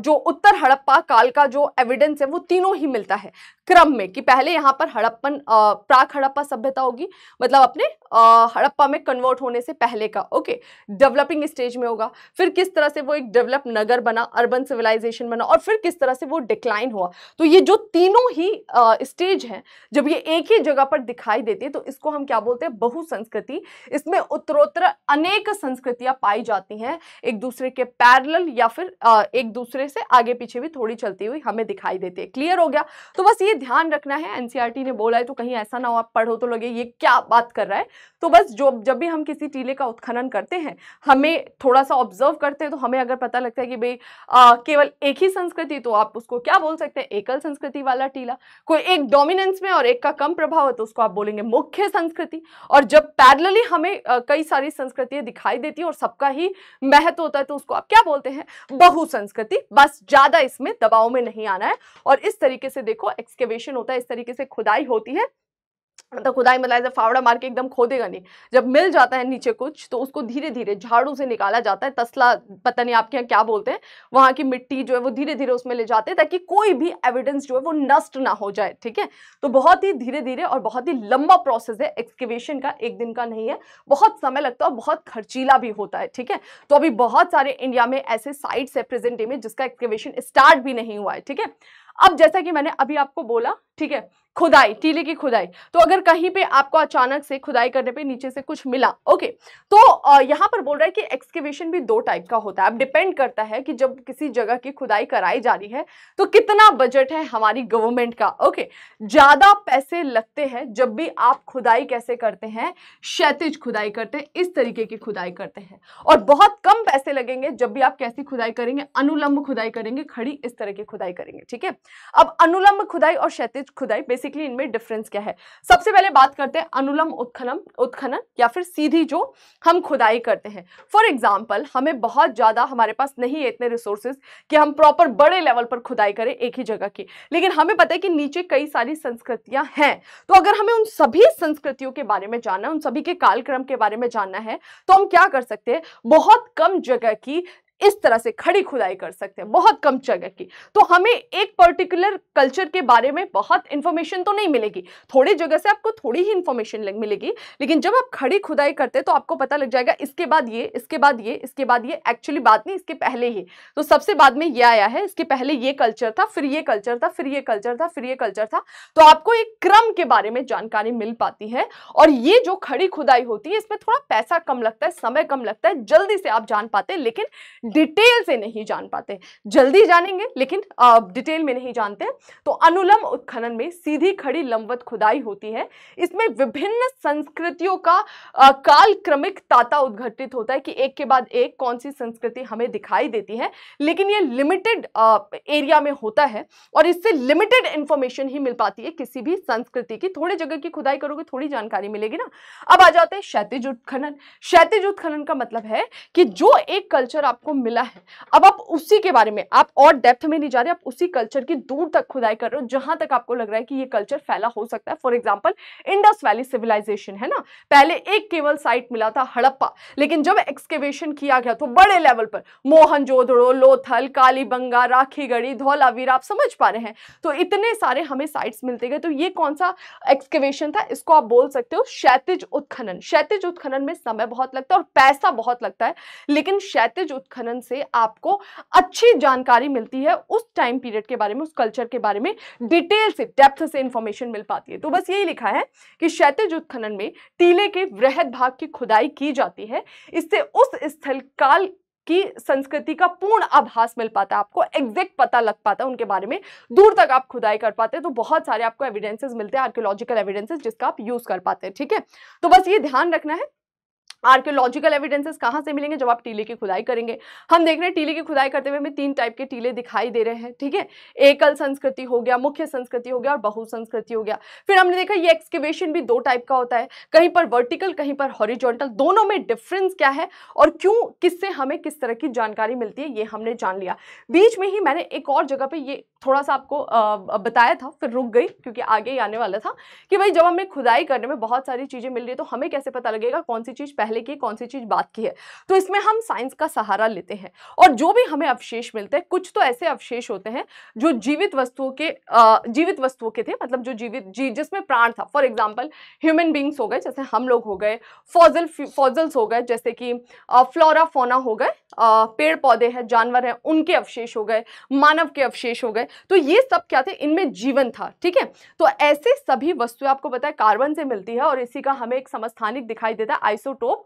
जो उत्तर हड़प्पा काल का जो एविडेंस है वो तीनों ही मिलता है क्रम में कि पहले यहाँ पर हड़प्पन प्राक हड़प्पा सभ्यता होगी मतलब अपने हड़प्पा में कन्वर्ट होने से पहले का ओके डेवलपिंग स्टेज में होगा फिर किस तरह से वो एक डेवलप नगर बना अर्बन सिविलाइजेशन बना और फिर किस तरह से वो डिक्लाइन हुआ तो ये जो तीनों ही स्टेज हैं जब ये एक ही जगह पर दिखाई देती है तो इसको हम क्या बोलते हैं बहु संस्कृति इसमें उत्तरोत्तर अनेक संस्कृतियाँ पाई जाती हैं एक दूसरे के पैरल या फिर एक दूसरे से आगे पीछे भी थोड़ी चलती हुई हमें दिखाई देती है क्लियर हो गया तो बस ये ये ध्यान रखना है एनसीईआरटी e ने बोला है तो कहीं ऐसा ना हो आप पढ़ो तो लगे ये क्या बात कर रहा है तो बस जो जब भी हम किसी टीले का उत्खनन करते हैं हमें थोड़ा सा ऑब्जर्व करते हैं तो हमें अगर पता लगता है कि भाई केवल एक ही संस्कृति तो आप उसको क्या बोल सकते हैं एकल संस्कृति वाला टीला कोई एक डोमिनेंस में और एक का कम प्रभाव है तो उसको आप बोलेंगे मुख्य संस्कृति और जब पैरलली हमें आ, कई सारी संस्कृतियाँ दिखाई देती है और सबका ही महत्व होता है तो उसको आप क्या बोलते हैं बहुसंस्कृति बस ज़्यादा इसमें दबाव में नहीं आना है और इस तरीके से देखो एक्सके एक्सकेवेशन होता है इस तरीके से खुदाई होती है तो खुदाई मतलब ऐसे फावड़ा मार के एकदम खोदेगा नहीं जब मिल जाता है नीचे कुछ तो उसको धीरे धीरे झाड़ू से निकाला जाता है तसला पता नहीं आपके यहाँ क्या बोलते हैं वहाँ की मिट्टी जो है वो धीरे धीरे उसमें ले जाते हैं ताकि कोई भी एविडेंस जो है वो नष्ट ना हो जाए ठीक है तो बहुत ही धीरे धीरे और बहुत ही लंबा प्रोसेस है एक्सकेवेशन का एक दिन का नहीं है बहुत समय लगता है और बहुत खर्चीला भी होता है ठीक है तो अभी बहुत सारे इंडिया में ऐसे साइट्स है प्रेजेंट डे में जिसका एक्सकेवेशन स्टार्ट भी नहीं हुआ है ठीक है अब जैसा कि मैंने अभी आपको बोला ठीक है खुदाई टीले की खुदाई तो अगर कहीं पे आपको अचानक से खुदाई करने पे नीचे से कुछ मिला ओके तो यहाँ पर बोल रहा है कि एक्सकेवेशन भी दो टाइप का होता है अब डिपेंड करता है कि जब किसी जगह की खुदाई कराई जा रही है तो कितना बजट है हमारी गवर्नमेंट का ओके ज़्यादा पैसे लगते हैं जब भी आप खुदाई कैसे करते हैं क्षतिज खुदाई करते हैं इस तरीके की खुदाई करते हैं और बहुत कम पैसे लगेंगे जब भी आप कैसी खुदाई करेंगे अनुलंब खुदाई करेंगे खड़ी इस तरह की खुदाई करेंगे ठीक है अब अनुलंब खुदाई और क्षतिज खुदाई बेसिक बेसिकली इनमें डिफरेंस क्या है सबसे पहले बात करते हैं अनुलम उत्खनम उत्खनन या फिर सीधी जो हम खुदाई करते हैं फॉर एग्जाम्पल हमें बहुत ज़्यादा हमारे पास नहीं है इतने रिसोर्सेज कि हम प्रॉपर बड़े लेवल पर खुदाई करें एक ही जगह की लेकिन हमें पता है कि नीचे कई सारी संस्कृतियाँ हैं तो अगर हमें उन सभी संस्कृतियों के बारे में जानना उन सभी के कालक्रम के बारे में जानना है तो हम क्या कर सकते हैं बहुत कम जगह की इस तरह से खड़ी खुदाई कर सकते हैं बहुत कम जगह की तो हमें एक पर्टिकुलर कल्चर के बारे में बहुत इन्फॉर्मेशन तो नहीं मिलेगी थोड़ी जगह से आपको थोड़ी ही इन्फॉर्मेशन मिलेगी लेकिन जब आप खड़ी खुदाई करते हैं तो आपको पता लग जाएगा इसके बाद ये इसके बाद ये इसके बाद ये एक्चुअली बात नहीं इसके पहले ही तो सबसे बाद में ये आया है इसके पहले ये कल्चर था फिर ये कल्चर था फिर ये कल्चर था फिर ये कल्चर था तो आपको एक क्रम के बारे में जानकारी मिल पाती है और ये जो खड़ी खुदाई होती है इसमें थोड़ा पैसा कम लगता है समय कम लगता है जल्दी से आप जान पाते हैं लेकिन डिटेल से नहीं जान पाते जल्दी जानेंगे लेकिन डिटेल में नहीं जानते तो अनुलम उत्खनन में सीधी खड़ी लंबवत खुदाई होती है इसमें विभिन्न संस्कृतियों का कालक्रमिक ताता उद्घटित होता है कि एक के बाद एक कौन सी संस्कृति हमें दिखाई देती है लेकिन ये लिमिटेड एरिया में होता है और इससे लिमिटेड इंफॉर्मेशन ही मिल पाती है किसी भी संस्कृति की थोड़ी जगह की खुदाई करोगे थोड़ी जानकारी मिलेगी ना अब आ जाते हैं क्षैतिज उत्खनन क्षैतिज उत्खनन का मतलब है कि जो एक कल्चर आपको मिला है अब आप उसी के बारे में आप और डेप्थ में नहीं जा रहे आप उसी कल्चर की दूर तक खुदाई कर रहे हो जहां तक आपको लग रहा है कि ये कल्चर फैला हो सकता है for example Indus valley civilisation है ना पहले एक केवल साइट मिला था हड़प्पा लेकिन जब एक्सकेवेशन किया गया तो बड़े लेवल पर मोहनजोदड़ो लोथल कालीबंगा राखीगढ़ी धौलावीरा आप समझ पा रहे हैं तो इतने सारे हमें साइट्स मिलते गए तो ये कौन सा एक्सकेवेशन था इसको आप बोल सकते हो क्षैतिज उत्खनन क्षैतिज उत्खनन में समय बहुत लगता है और पैसा बहुत लगता है लेकिन क्षैतिज उत्खनन खनन से आपको अच्छी जानकारी मिलती है उस टाइम पीरियड के बारे में उस कल्चर के बारे में डिटेल से डेप्थ से इंफॉर्मेशन मिल पाती है तो बस यही लिखा है कि क्षैतिज उत्खनन में टीले के वृहद भाग की खुदाई की जाती है इससे उस स्थल काल की संस्कृति का पूर्ण आभास मिल पाता है आपको एग्जैक्ट पता लग पाता है उनके बारे में दूर तक आप खुदाई कर पाते हैं तो बहुत सारे आपको एविडेंसेस मिलते हैं आर्कियोलॉजिकल एविडेंसेस जिसका आप यूज़ कर पाते हैं ठीक है तो बस ये ध्यान रखना है आर्कियोलॉजिकल एविडेंसेस कहाँ से मिलेंगे जब आप टीले की खुदाई करेंगे हम देख रहे हैं टीले की खुदाई करते हुए हमें तीन टाइप के टीले दिखाई दे रहे हैं ठीक है एकल संस्कृति हो गया मुख्य संस्कृति हो गया और बहु संस्कृति हो गया फिर हमने देखा ये एक्सकेवेशन भी दो टाइप का होता है कहीं पर वर्टिकल कहीं पर हॉरिजॉन्टल दोनों में डिफरेंस क्या है और क्यों किससे हमें किस तरह की जानकारी मिलती है ये हमने जान लिया बीच में ही मैंने एक और जगह पर ये थोड़ा सा आपको बताया था फिर रुक गई क्योंकि आगे ही आने वाला था कि भाई जब हमें खुदाई करने में बहुत सारी चीज़ें मिल रही है तो हमें कैसे पता लगेगा कौन सी चीज़ पहले पहले की कौन सी चीज़ बात की है तो इसमें हम साइंस का सहारा लेते हैं और जो भी हमें अवशेष मिलते हैं कुछ तो ऐसे अवशेष होते हैं जो जीवित वस्तुओं के जीवित वस्तुओं के थे मतलब जो जीवित जी जिसमें प्राण था फॉर एग्जाम्पल ह्यूमन बींग्स हो गए जैसे हम लोग हो गए फॉजल फॉजल्स हो गए जैसे कि फ्लोरा फोना हो गए पेड़ पौधे हैं जानवर हैं उनके अवशेष हो गए मानव के अवशेष हो गए तो ये सब क्या थे इनमें जीवन था ठीक है तो ऐसे सभी वस्तुएं आपको पता है कार्बन से मिलती है और इसी का हमें एक समस्थानिक दिखाई देता है आइसोटोप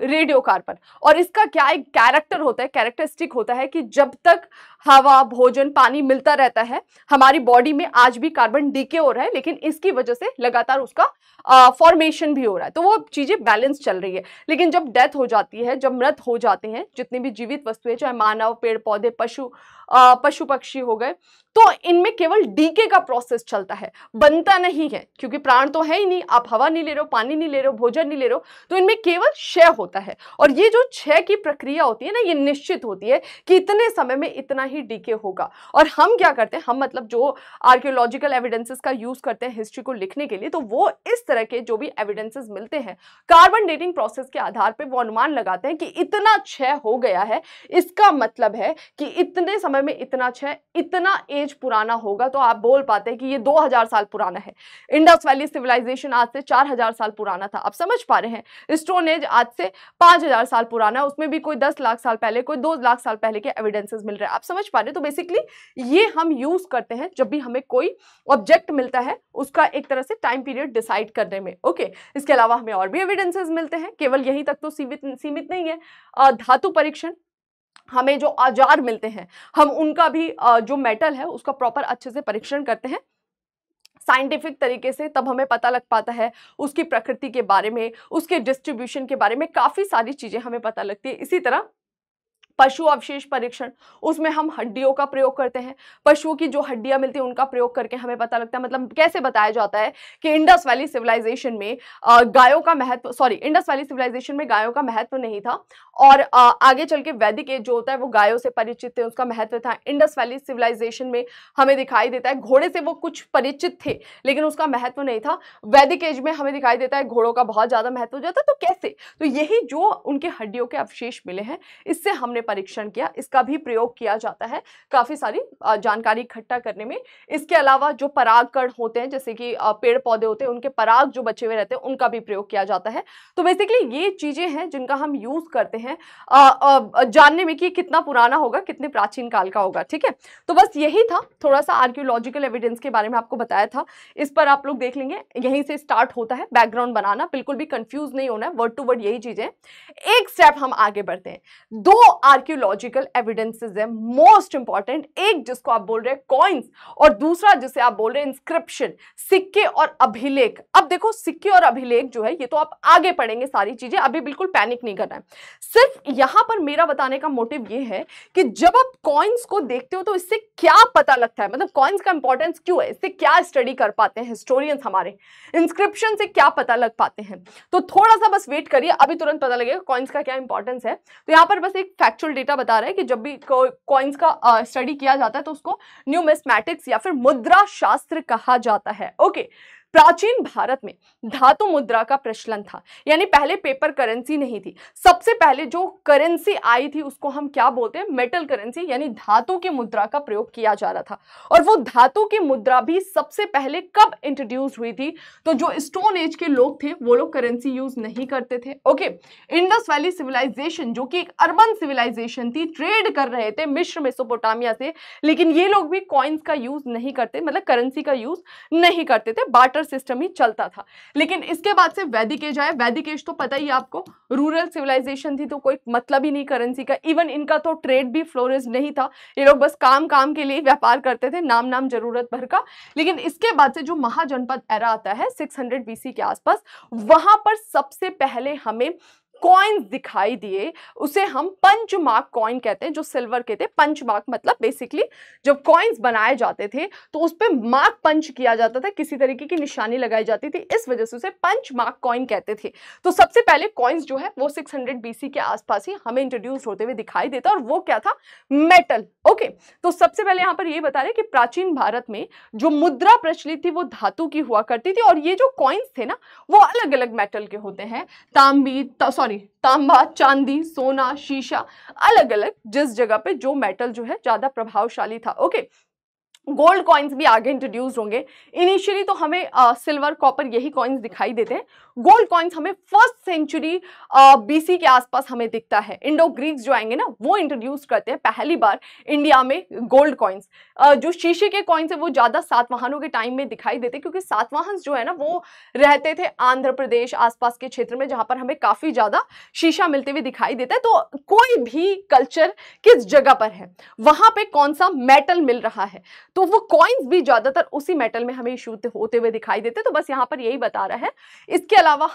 रेडियो कार्बन और इसका क्या एक कैरेक्टर होता है कैरेक्टरिस्टिक होता है कि जब तक हवा भोजन पानी मिलता रहता है हमारी बॉडी में आज भी कार्बन डीके हो रहा है लेकिन इसकी वजह से लगातार उसका फॉर्मेशन भी हो रहा है तो वो चीज़ें बैलेंस चल रही है लेकिन जब डेथ हो जाती है जब मृत हो जाते हैं जितनी भी जीवित वस्तुएं चाहे मानव पेड़ पौधे पशु आ, पशु पक्षी हो गए तो इनमें केवल डीके का प्रोसेस चलता है बनता नहीं है क्योंकि प्राण तो है ही नहीं आप हवा नहीं ले रहे हो पानी नहीं ले रहे हो भोजन नहीं ले रहे हो तो इनमें केवल क्षय होता है और ये जो क्षय की प्रक्रिया होती है ना ये निश्चित होती है कि इतने समय में इतना ही ही डीके होगा और हम क्या करते हैं हम मतलब जो आर्कियोलॉजिकल एविडेंसेस का यूज़ करते हैं हिस्ट्री को लिखने के लिए तो वो इस तरह के जो भी एविडेंसेस मिलते हैं कार्बन डेटिंग प्रोसेस के आधार पर वो अनुमान लगाते हैं कि इतना क्षय हो गया है इसका मतलब है कि इतने समय में इतना क्षय इतना एज पुराना होगा तो आप बोल पाते हैं कि ये 2000 साल पुराना है इंडस वैली सिविलाइजेशन आज से 4000 साल पुराना था आप समझ पा रहे हैं स्टोन एज आज से 5000 साल पुराना है उसमें भी कोई 10 लाख साल पहले कोई 2 लाख साल पहले के एविडेंसेस मिल रहे हैं आप समझ समझ पा रहे हो तो बेसिकली ये हम यूज़ करते हैं जब भी हमें कोई ऑब्जेक्ट मिलता है उसका एक तरह से टाइम पीरियड डिसाइड करने में ओके okay. इसके अलावा हमें और भी एविडेंसेस मिलते हैं केवल यहीं तक तो सीमित सीमित नहीं है धातु परीक्षण हमें जो औजार मिलते हैं हम उनका भी जो मेटल है उसका प्रॉपर अच्छे से परीक्षण करते हैं साइंटिफिक तरीके से तब हमें पता लग पाता है उसकी प्रकृति के बारे में उसके डिस्ट्रीब्यूशन के बारे में काफ़ी सारी चीज़ें हमें पता लगती है इसी तरह पशु अवशेष परीक्षण उसमें हम हड्डियों का प्रयोग करते हैं पशुओं की जो हड्डियाँ मिलती हैं उनका प्रयोग करके हमें पता लगता है मतलब कैसे बताया जाता है कि इंडस वैली सिविलाइजेशन में गायों का महत्व सॉरी इंडस वैली सिविलाइजेशन में गायों का महत्व नहीं था और आगे चल के वैदिक एज जो होता है वो गायों से परिचित थे उसका महत्व था इंडस वैली सिविलाइजेशन में हमें दिखाई देता है घोड़े से वो कुछ परिचित थे लेकिन उसका महत्व नहीं था वैदिक एज में हमें दिखाई देता है घोड़ों का बहुत ज़्यादा महत्व जाता तो कैसे तो यही जो उनके हड्डियों के अवशेष मिले हैं इससे हमने परीक्षण किया इसका भी प्रयोग किया जाता है काफ़ी सारी जानकारी इकट्ठा करने में इसके अलावा जो परागकण होते हैं जैसे कि पेड़ पौधे होते हैं उनके पराग जो बचे हुए रहते हैं उनका भी प्रयोग किया जाता है तो बेसिकली ये चीज़ें हैं जिनका हम यूज़ करते हैं जानने में कि कितना पुराना होगा कितने प्राचीन काल का होगा ठीक है तो बस यही था थोड़ा सा आर्क्योलॉजिकल एविडेंस के बारे में आपको बताया था इस पर आप लोग देख लेंगे यहीं से स्टार्ट होता है बैकग्राउंड बनाना बिल्कुल भी कंफ्यूज नहीं होना है वर्ड टू वर्ड यही चीज़ें एक स्टेप हम आगे बढ़ते हैं दो आर्क्योलॉजिकल एविडेंसेस है मोस्ट इंपॉर्टेंट एक जिसको आप बोल रहे हैं कॉइन्स और दूसरा जिसे आप बोल रहे हैं इंस्क्रिप्शन सिक्के और अभिलेख अब देखो सिक्के और अभिलेख जो है ये तो आप आगे पढ़ेंगे सारी चीजें अभी बिल्कुल पैनिक नहीं करना है सिर्फ यहां पर मेरा बताने का मोटिव ये है कि जब आप कॉइन्स को देखते हो तो इससे क्या पता लगता है मतलब कॉइन्स का इंपॉर्टेंस क्यों है इससे क्या स्टडी कर पाते हैं हिस्टोरियंस हमारे इंस्क्रिप्शन से क्या पता लग पाते हैं तो थोड़ा सा बस वेट करिए अभी तुरंत पता लगेगा कॉइन्स का क्या इंपॉर्टेंस है तो यहां पर बस एक फैक्चुअल एक्चुअल डेटा बता रहा है कि जब भी कॉइन्स का स्टडी किया जाता है तो उसको मिसमेटिक्स या फिर मुद्रा शास्त्र कहा जाता है ओके okay. प्राचीन भारत में धातु मुद्रा का प्रचलन था यानी पहले पेपर करेंसी नहीं थी सबसे पहले जो करेंसी आई थी उसको हम क्या बोलते हैं मेटल करेंसी यानी धातु की मुद्रा का प्रयोग किया जा रहा था और वो धातु की मुद्रा भी सबसे पहले कब इंट्रोड्यूस हुई थी तो जो स्टोन एज के लोग थे वो लोग करेंसी यूज नहीं करते थे ओके इंडस वैली सिविलाइजेशन जो कि एक अर्बन सिविलाइजेशन थी ट्रेड कर रहे थे मिश्र मेसोपोटामिया से लेकिन ये लोग भी कॉइन्स का यूज नहीं करते मतलब करेंसी का यूज नहीं करते थे बाट बार्टर सिस्टम ही चलता था लेकिन इसके बाद से वैदिक एज आया वैदिक एज तो पता ही आपको रूरल सिविलाइजेशन थी तो कोई मतलब ही नहीं करेंसी का इवन इनका तो ट्रेड भी फ्लोरिज नहीं था ये लोग बस काम काम के लिए व्यापार करते थे नाम नाम जरूरत भर का लेकिन इसके बाद से जो महाजनपद एरा आता है सिक्स हंड्रेड के आसपास वहां पर सबसे पहले हमें कॉइन्स दिखाई दिए उसे हम पंच मार्क कॉइन कहते हैं जो सिल्वर के थे पंच मार्क मतलब बेसिकली जब कॉइन्स बनाए जाते थे तो उस पर मार्क पंच किया जाता था किसी तरीके की निशानी लगाई जाती थी इस वजह से उसे पंच मार्क कॉइन कहते थे तो सबसे पहले कॉइन्स जो है वो 600 हंड्रेड बीसी के आसपास ही हमें इंट्रोड्यूस होते हुए दिखाई देता और वो क्या था मेटल ओके तो सबसे पहले यहाँ पर ये बता रहे कि प्राचीन भारत में जो मुद्रा प्रचलित थी वो धातु की हुआ करती थी और ये जो कॉइन्स थे ना वो अलग अलग मेटल के होते हैं तांबी सॉरी सॉरी तांबा चांदी सोना शीशा अलग अलग जिस जगह पे जो मेटल जो है ज़्यादा प्रभावशाली था ओके गोल्ड कॉइन्स भी आगे इंट्रोड्यूस होंगे इनिशियली तो हमें सिल्वर कॉपर यही कॉइन्स दिखाई देते हैं गोल्ड कॉइन्स हमें फर्स्ट सेंचुरी बीसी के आसपास हमें दिखता है इंडो ग्रीक्स जो आएंगे ना वो इंट्रोड्यूस करते हैं पहली बार इंडिया में गोल्ड कॉइन्स जो शीशे के कॉइन्स है वो ज़्यादा सातवाहनों के टाइम में दिखाई देते क्योंकि सातवाहन जो है ना वो रहते थे आंध्र प्रदेश आसपास के क्षेत्र में जहाँ पर हमें काफ़ी ज़्यादा शीशा मिलते हुए दिखाई देता है तो कोई भी कल्चर किस जगह पर है वहाँ पर कौन सा मेटल मिल रहा है तो वो कॉइन्स भी ज़्यादातर उसी मेटल में हमें इशू होते हुए दिखाई देते तो बस यहाँ पर यही बता रहा है इसके अलावा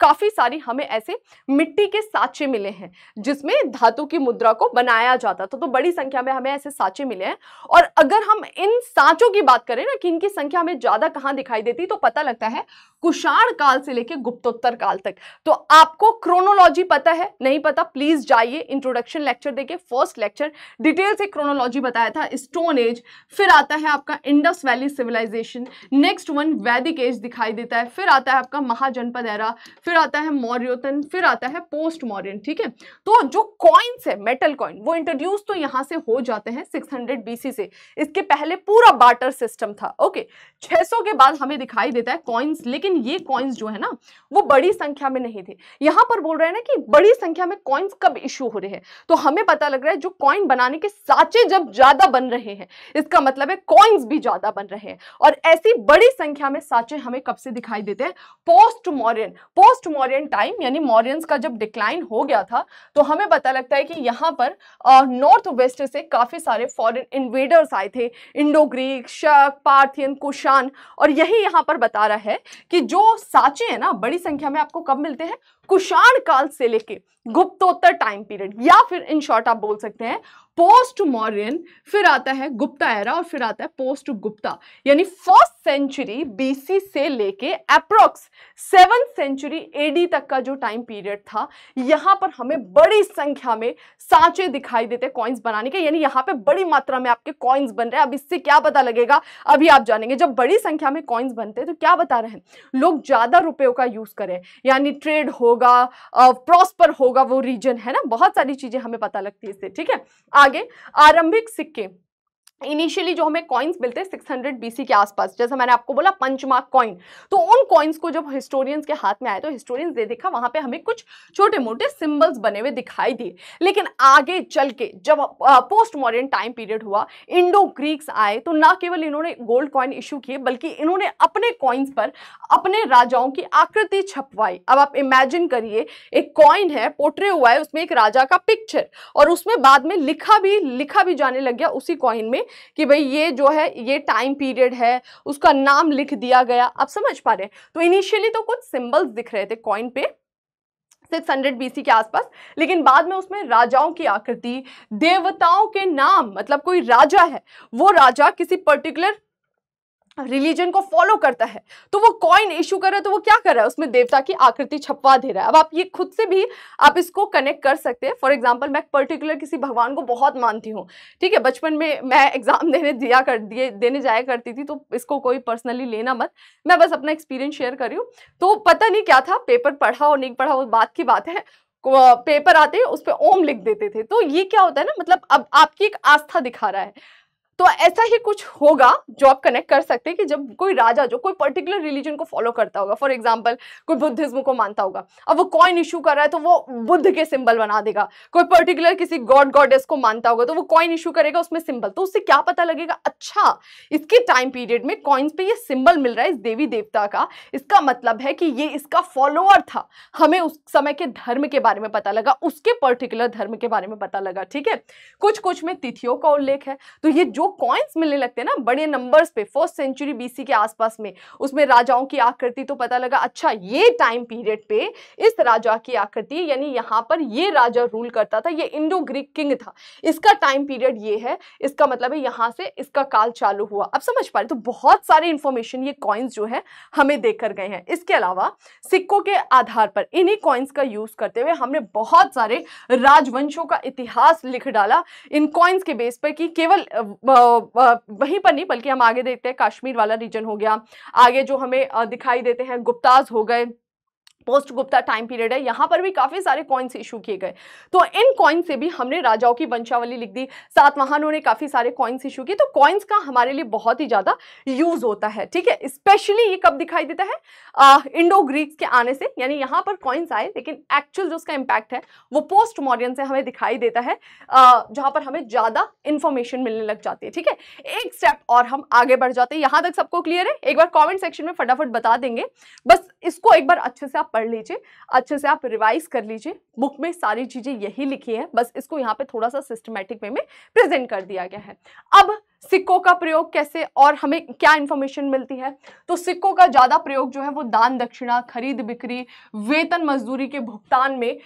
काफ़ी सारी हमें ऐसे मिट्टी के साचे मिले हैं जिसमें धातु की मुद्रा को बनाया जाता था तो बड़ी संख्या में हमें ऐसे साचे मिले हैं और अगर हम इन सांचों की बात करें ना कि इनकी संख्या हमें ज़्यादा कहाँ दिखाई देती तो पता लगता है कुषाण काल से लेकर गुप्तोत्तर काल तक तो आपको क्रोनोलॉजी पता है नहीं पता प्लीज जाइए इंट्रोडक्शन लेक्चर देखिए फर्स्ट लेक्चर डिटेल से क्रोनोलॉजी बताया था स्टोन एज फिर फिर आता है आपका Indus valley civilisation next one Vedic age दिखाई देता है फिर आता है आपका महाजनपद एरा फिर आता है मौर्योतन फिर आता है पोस्ट मॉरियन ठीक है तो जो कॉइन्स है मेटल कॉइन वो इंट्रोड्यूस तो यहां से हो जाते हैं 600 बीसी से इसके पहले पूरा बाटर सिस्टम था ओके 600 के बाद हमें दिखाई देता है कॉइन्स लेकिन ये कॉइन्स जो है ना वो बड़ी संख्या में नहीं थे यहां पर बोल रहे हैं ना कि बड़ी संख्या में कॉइन्स कब इशू हो रहे हैं तो हमें पता लग रहा है जो कॉइन बनाने के साचे जब ज़्यादा बन रहे हैं इसका मतलब है कॉइन्स भी ज़्यादा बन रहे हैं और ऐसी बड़ी संख्या में साचे हमें कब से दिखाई देते हैं post Mauryan post Mauryan time यानी मॉरियंस का जब डिक्लाइन हो गया था तो हमें पता लगता है कि यहाँ पर नॉर्थ वेस्ट से काफ़ी सारे फॉरन इन्वेडर्स आए थे Indo Greek Shaka Parthian Kushan और यही यहाँ पर बता रहा है कि जो साचे हैं ना बड़ी संख्या में आपको कब मिलते हैं कुषाण काल से लेके गुप्तोत्तर टाइम पीरियड या फिर इन शॉर्ट आप बोल सकते हैं पोस्ट मॉरियन फिर आता है गुप्ता एरा और फिर आता है पोस्ट गुप्ता यानी फर्स्ट सेंचुरी बीसी से लेके अप्रोक्स सेवन सेंचुरी एडी तक का जो टाइम पीरियड था यहां पर हमें बड़ी संख्या में सांचे दिखाई देते कॉइन्स बनाने के यानी यहां पे बड़ी मात्रा में आपके कॉइन्स बन रहे हैं अब इससे क्या पता लगेगा अभी आप जानेंगे जब बड़ी संख्या में कॉइन्स बनते हैं तो क्या बता रहे हैं लोग ज़्यादा रुपयों का यूज़ करें यानी ट्रेड हो होगा प्रॉस्पर होगा वो रीजन है ना बहुत सारी चीजें हमें पता लगती है इससे ठीक है आगे आरंभिक सिक्के इनिशियली जो हमें कॉइन्स मिलते हैं 600 बीसी के आसपास जैसे मैंने आपको बोला पंचमार्क कॉइन तो उन कॉइन्स को जब हिस्टोरियंस के हाथ में आए तो हिस्टोरियंस ने देखा वहाँ पे हमें कुछ छोटे मोटे सिंबल्स बने हुए दिखाई दिए लेकिन आगे चल के जब पोस्ट मॉडर्न टाइम पीरियड हुआ इंडो ग्रीक्स आए तो ना केवल इन्होंने गोल्ड कॉइन इशू किए बल्कि इन्होंने अपने कॉइन्स पर अपने राजाओं की आकृति छपवाई अब आप इमेजिन करिए एक कॉइन है पोट्रे हुआ है उसमें एक राजा का पिक्चर और उसमें बाद में लिखा भी लिखा भी जाने लग गया उसी कॉइन में कि भाई ये जो है ये टाइम पीरियड है उसका नाम लिख दिया गया आप समझ पा रहे तो इनिशियली तो कुछ सिंबल्स दिख रहे थे कॉइन पे 600 बीसी के आसपास लेकिन बाद में उसमें राजाओं की आकृति देवताओं के नाम मतलब कोई राजा है वो राजा किसी पर्टिकुलर रिलीजन को फॉलो करता है तो वो कॉइन इशू कर रहा है तो वो क्या कर रहा है उसमें देवता की आकृति छपवा दे रहा है अब आप ये खुद से भी आप इसको कनेक्ट कर सकते हैं फॉर एग्जाम्पल मैं पर्टिकुलर किसी भगवान को बहुत मानती हूँ ठीक है बचपन में मैं एग्ज़ाम देने दिया कर दिए देने जाया करती थी तो इसको कोई पर्सनली लेना मत मैं बस अपना एक्सपीरियंस शेयर करी हूँ तो पता नहीं क्या था पेपर पढ़ा और नहीं पढ़ा वो बात की बात है पेपर आते उस पर ओम लिख देते थे तो ये क्या होता है ना मतलब अब आपकी एक आस्था दिखा रहा है तो ऐसा ही कुछ होगा जो आप कनेक्ट कर सकते हैं कि जब कोई राजा जो कोई पर्टिकुलर रिलीजन को फॉलो करता होगा फॉर एग्जाम्पल कोई बुद्धिज्म को मानता होगा अब वो कॉइन इशू कर रहा है तो वो बुद्ध के सिंबल बना देगा कोई पर्टिकुलर किसी गॉड गॉडेस को मानता होगा तो वो कॉइन इशू करेगा उसमें सिंबल तो उससे क्या पता लगेगा अच्छा इसके टाइम पीरियड में कॉइन्स पे यह सिंबल मिल रहा है इस देवी देवता का इसका मतलब है कि ये इसका फॉलोअर था हमें उस समय के धर्म के बारे में पता लगा उसके पर्टिकुलर धर्म के बारे में पता लगा ठीक है कुछ कुछ में तिथियों का उल्लेख है तो ये जो जो कॉइन्स मिलने लगते हैं ना बड़े नंबर्स पे फर्स्ट सेंचुरी बीसी के आसपास में उसमें राजाओं की आकृति तो पता लगा अच्छा ये टाइम पीरियड पे इस राजा की आकृति यानी यहाँ पर ये राजा रूल करता था ये इंडो ग्रीक किंग था इसका टाइम पीरियड ये है इसका मतलब है यहाँ से इसका काल चालू हुआ अब समझ पा रहे तो बहुत सारे इन्फॉर्मेशन ये कॉइन्स जो है हमें देकर गए हैं इसके अलावा सिक्कों के आधार पर इन्हीं कॉइन्स का यूज़ करते हुए हमने बहुत सारे राजवंशों का इतिहास लिख डाला इन कॉइन्स के बेस पर कि केवल वहीं पर नहीं बल्कि हम आगे देखते हैं कश्मीर वाला रीजन हो गया आगे जो हमें दिखाई देते हैं गुप्ताज हो गए पोस्ट गुप्ता टाइम पीरियड है यहाँ पर भी काफ़ी सारे कॉइन्स इशू किए गए तो इन कॉइन्स से भी हमने राजाओं की वंशावली लिख दी महानों ने काफ़ी सारे कॉइन्स इशू किए तो कॉइन्स का हमारे लिए बहुत ही ज़्यादा यूज़ होता है ठीक है स्पेशली ये कब दिखाई देता है आ, इंडो ग्रीक्स के आने से यानी यहाँ पर कॉइन्स आए लेकिन एक्चुअल जो उसका इम्पैक्ट है वो पोस्ट मॉडर्न से हमें दिखाई देता है जहाँ पर हमें ज़्यादा इन्फॉर्मेशन मिलने लग जाती है ठीक है एक स्टेप और हम आगे बढ़ जाते हैं यहाँ तक सबको क्लियर है एक बार कॉमेंट सेक्शन में फटाफट बता देंगे बस इसको एक बार अच्छे से आप पढ़ लीजिए अच्छे से आप रिवाइज कर लीजिए बुक में सारी चीज़ें यही लिखी है बस इसको यहाँ पे थोड़ा सा सिस्टमेटिक वे में प्रेजेंट कर दिया गया है अब सिक्कों का प्रयोग कैसे और हमें क्या इन्फॉर्मेशन मिलती है तो सिक्कों का ज़्यादा प्रयोग जो है वो दान दक्षिणा खरीद बिक्री वेतन मजदूरी के भुगतान में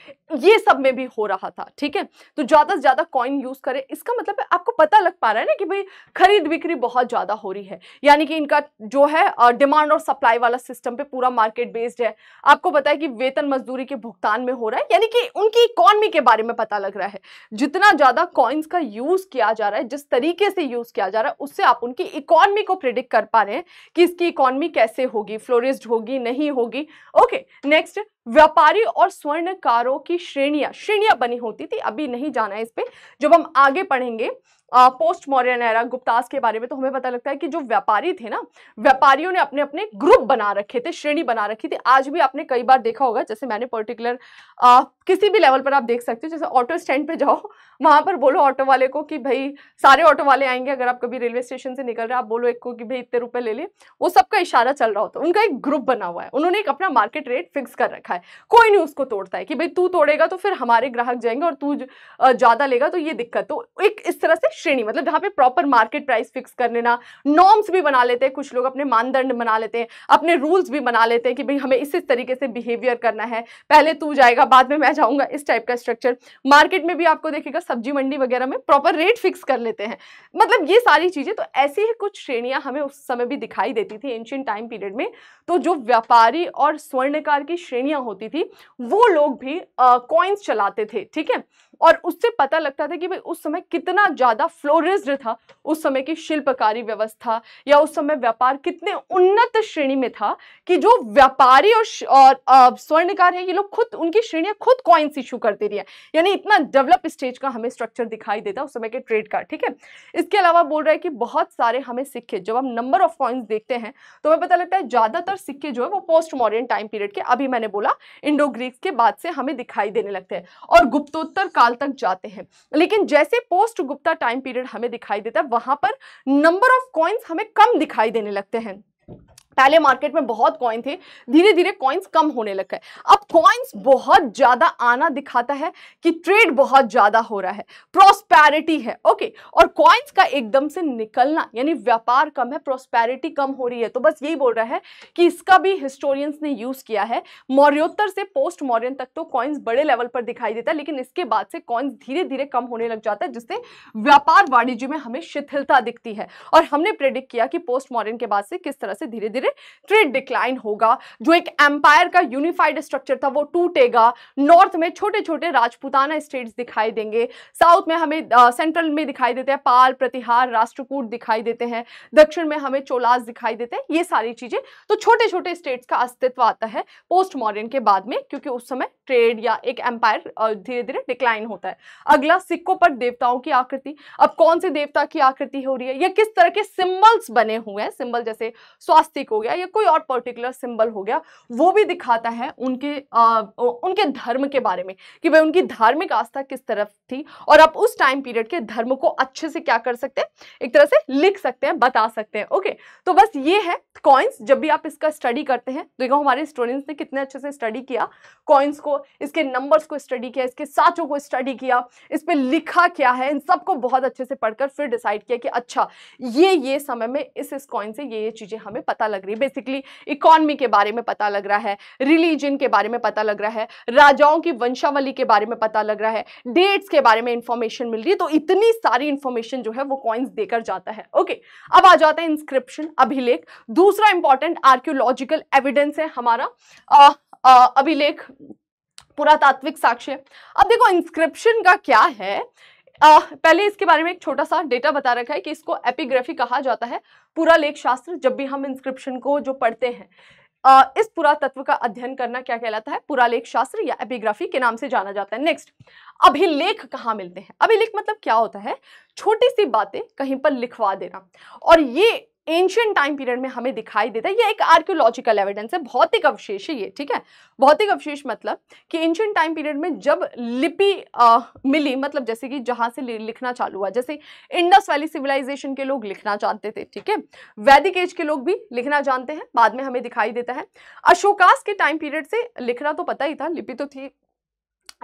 ये सब में भी हो रहा था ठीक है तो ज़्यादा से ज़्यादा कॉइन यूज़ करें इसका मतलब आपको पता लग पा रहा है ना कि भाई खरीद बिक्री बहुत ज़्यादा हो रही है यानी कि इनका जो है डिमांड और सप्लाई वाला सिस्टम पे पूरा मार्केट बेस्ड है आपको पता है कि वेतन मजदूरी के भुगतान में हो रहा है यानी कि उनकी इकॉनमी के बारे में पता लग रहा है जितना ज़्यादा कॉइन्स का यूज़ किया जा रहा है जिस तरीके से यूज़ किया किया जा रहा है उससे आप उनकी इकॉनमी को प्रिडिक्ट कर पा रहे हैं कि इसकी इकॉनमी कैसे होगी फ्लोरिस्ट होगी नहीं होगी ओके नेक्स्ट व्यापारी और स्वर्णकारों की श्रेणियां श्रेणियां बनी होती थी अभी नहीं जाना है इस पर जब हम आगे पढ़ेंगे पोस्ट मॉडर्न एरा गुप्तास के बारे में तो हमें पता लगता है कि जो व्यापारी थे ना व्यापारियों ने अपने अपने ग्रुप बना रखे थे श्रेणी बना रखी थी आज भी आपने कई बार देखा होगा जैसे मैंने पर्टिकुलर किसी भी लेवल पर आप देख सकते हो जैसे ऑटो स्टैंड पे जाओ वहाँ पर बोलो ऑटो वाले को कि भाई सारे ऑटो वाले आएंगे अगर आप कभी रेलवे स्टेशन से निकल रहे हैं आप बोलो एक को कि भाई इतने रुपये ले ले वो सबका इशारा चल रहा होता है उनका एक ग्रुप बना हुआ है उन्होंने एक अपना मार्केट रेट फिक्स कर रखा है कोई नहीं उसको तोड़ता है कि भाई तू तोड़ेगा तो फिर हमारे ग्राहक जाएंगे और तू ज़्यादा लेगा तो ये दिक्कत तो एक इस तरह से श्रेणी मतलब जहाँ पे प्रॉपर मार्केट प्राइस फिक्स कर लेना नॉर्म्स भी बना लेते हैं कुछ लोग अपने मानदंड बना लेते हैं अपने रूल्स भी बना लेते हैं कि भाई हमें इस इस तरीके से बिहेवियर करना है पहले तू जाएगा बाद में मैं जाऊँगा इस टाइप का स्ट्रक्चर मार्केट में भी आपको देखेगा सब्जी मंडी वगैरह में प्रॉपर रेट फिक्स कर लेते हैं मतलब ये सारी चीज़ें तो ऐसी ही कुछ श्रेणियाँ हमें उस समय भी दिखाई देती थी एंशियन टाइम पीरियड में तो जो व्यापारी और स्वर्णकार की श्रेणियाँ होती थी वो लोग भी कॉइन्स चलाते थे ठीक है और उससे पता लगता था कि भाई उस समय कितना ज़्यादा फ्लोरिज्ड था उस समय की शिल्पकारी व्यवस्था या उस समय व्यापार कितने उन्नत श्रेणी में था कि जो व्यापारी और, और स्वर्णकार है ये लोग खुद उनकी श्रेणियां खुद कॉइन्स इशू कर दे रही है यानी इतना डेवलप स्टेज का हमें स्ट्रक्चर दिखाई देता उस समय के ट्रेड का ठीक है इसके अलावा बोल रहा है कि बहुत सारे हमें सिक्के जब हम नंबर ऑफ कॉइन्स देखते हैं तो हमें पता लगता है ज़्यादातर सिक्के जो है वो पोस्ट मॉडर्न टाइम पीरियड के अभी मैंने बोला इंडो ग्रीक के बाद से हमें दिखाई देने लगते हैं और गुप्तोत्तर काल तक जाते हैं लेकिन जैसे post Gupta time time period हमें दिखाई देता है वहां पर नंबर ऑफ कॉइन्स हमें कम दिखाई देने लगते हैं पहले मार्केट में बहुत कॉइन थे धीरे धीरे कॉइन्स कम होने लग गए अब कॉइन्स बहुत ज़्यादा आना दिखाता है कि ट्रेड बहुत ज़्यादा हो रहा है प्रोस्पैरिटी है ओके और कॉइन्स का एकदम से निकलना यानी व्यापार कम है प्रोस्पैरिटी कम हो रही है तो बस यही बोल रहा है कि इसका भी हिस्टोरियंस ने यूज़ किया है मौर्योत्तर से पोस्ट मौर्यन तक तो कॉइन्स बड़े लेवल पर दिखाई देता है लेकिन इसके बाद से कॉइन्स धीरे धीरे कम होने लग जाता है जिससे व्यापार वाणिज्य में हमें शिथिलता दिखती है और हमने प्रेडिक्ट किया कि पोस्ट मॉडर्न के बाद से किस तरह से धीरे धीरे में ट्रेड डिक्लाइन होगा जो एक एम्पायर का यूनिफाइड स्ट्रक्चर था वो टूटेगा नॉर्थ में छोटे छोटे राजपूताना स्टेट्स दिखाई देंगे साउथ में हमें सेंट्रल में दिखाई देते हैं पाल प्रतिहार राष्ट्रकूट दिखाई देते हैं दक्षिण में हमें चोलास दिखाई देते हैं ये सारी चीज़ें तो छोटे छोटे स्टेट्स का अस्तित्व आता है पोस्ट मॉडर्न के बाद में क्योंकि उस समय ट्रेड या एक एम्पायर धीरे धीरे डिक्लाइन होता है अगला सिक्कों पर देवताओं की आकृति अब कौन से देवता की आकृति हो रही है या किस तरह के सिंबल्स बने हुए हैं सिंबल जैसे स्वास्थ्य को गया या कोई और पर्टिकुलर सिंबल हो गया वो भी दिखाता है उनके आ, उनके धर्म के बारे में कि भाई उनकी धार्मिक आस्था किस तरफ थी और आप उस टाइम पीरियड के धर्म को अच्छे से क्या कर सकते हैं एक तरह से लिख सकते हैं बता सकते हैं ओके तो बस ये है कॉइन्स जब भी आप इसका स्टडी करते हैं तो देखो हमारे स्टूडेंट्स ने कितने अच्छे से स्टडी किया कॉइन्स को इसके नंबर्स को स्टडी किया इसके साँचों को स्टडी किया इस पर लिखा क्या है इन सबको बहुत अच्छे से पढ़कर फिर डिसाइड किया कि अच्छा ये ये समय में इस इस कॉइन से ये ये चीज़ें हमें पता लग लग रही है बेसिकली इकोनमी के बारे में पता लग रहा है रिलीजन के बारे में पता लग रहा है राजाओं की वंशावली के बारे में पता लग रहा है डेट्स के बारे में इंफॉर्मेशन मिल रही है तो इतनी सारी इंफॉर्मेशन जो है वो कॉइन्स देकर जाता है ओके अब आ जाता है इंस्क्रिप्शन अभिलेख दूसरा इंपॉर्टेंट आर्क्योलॉजिकल एविडेंस है हमारा अभिलेख पुरातात्विक साक्ष्य अब देखो इंस्क्रिप्शन का क्या है आ, पहले इसके बारे में एक छोटा सा डेटा बता रखा है कि इसको एपिग्राफी कहा जाता है पूरा लेख शास्त्र जब भी हम इंस्क्रिप्शन को जो पढ़ते हैं आ, इस पूरा तत्व का अध्ययन करना क्या कहलाता है लेख शास्त्र या एपिग्राफी के नाम से जाना जाता है नेक्स्ट अभिलेख कहाँ मिलते हैं अभिलेख मतलब क्या होता है छोटी सी बातें कहीं पर लिखवा देना और ये एंशियंट टाइम पीरियड में हमें दिखाई देता है ये एक आर्कियोलॉजिकल एविडेंस है भौतिक अवशेष है ये ठीक है भौतिक अवशेष मतलब कि एंशियंट टाइम पीरियड में जब लिपि मिली मतलब जैसे कि जहाँ से लिखना चालू हुआ जैसे इंडस वैली सिविलाइजेशन के लोग लिखना जानते थे ठीक है वैदिक एज के लोग भी लिखना जानते हैं बाद में हमें दिखाई देता है अशोकास के टाइम पीरियड से लिखना तो पता ही था लिपि तो थी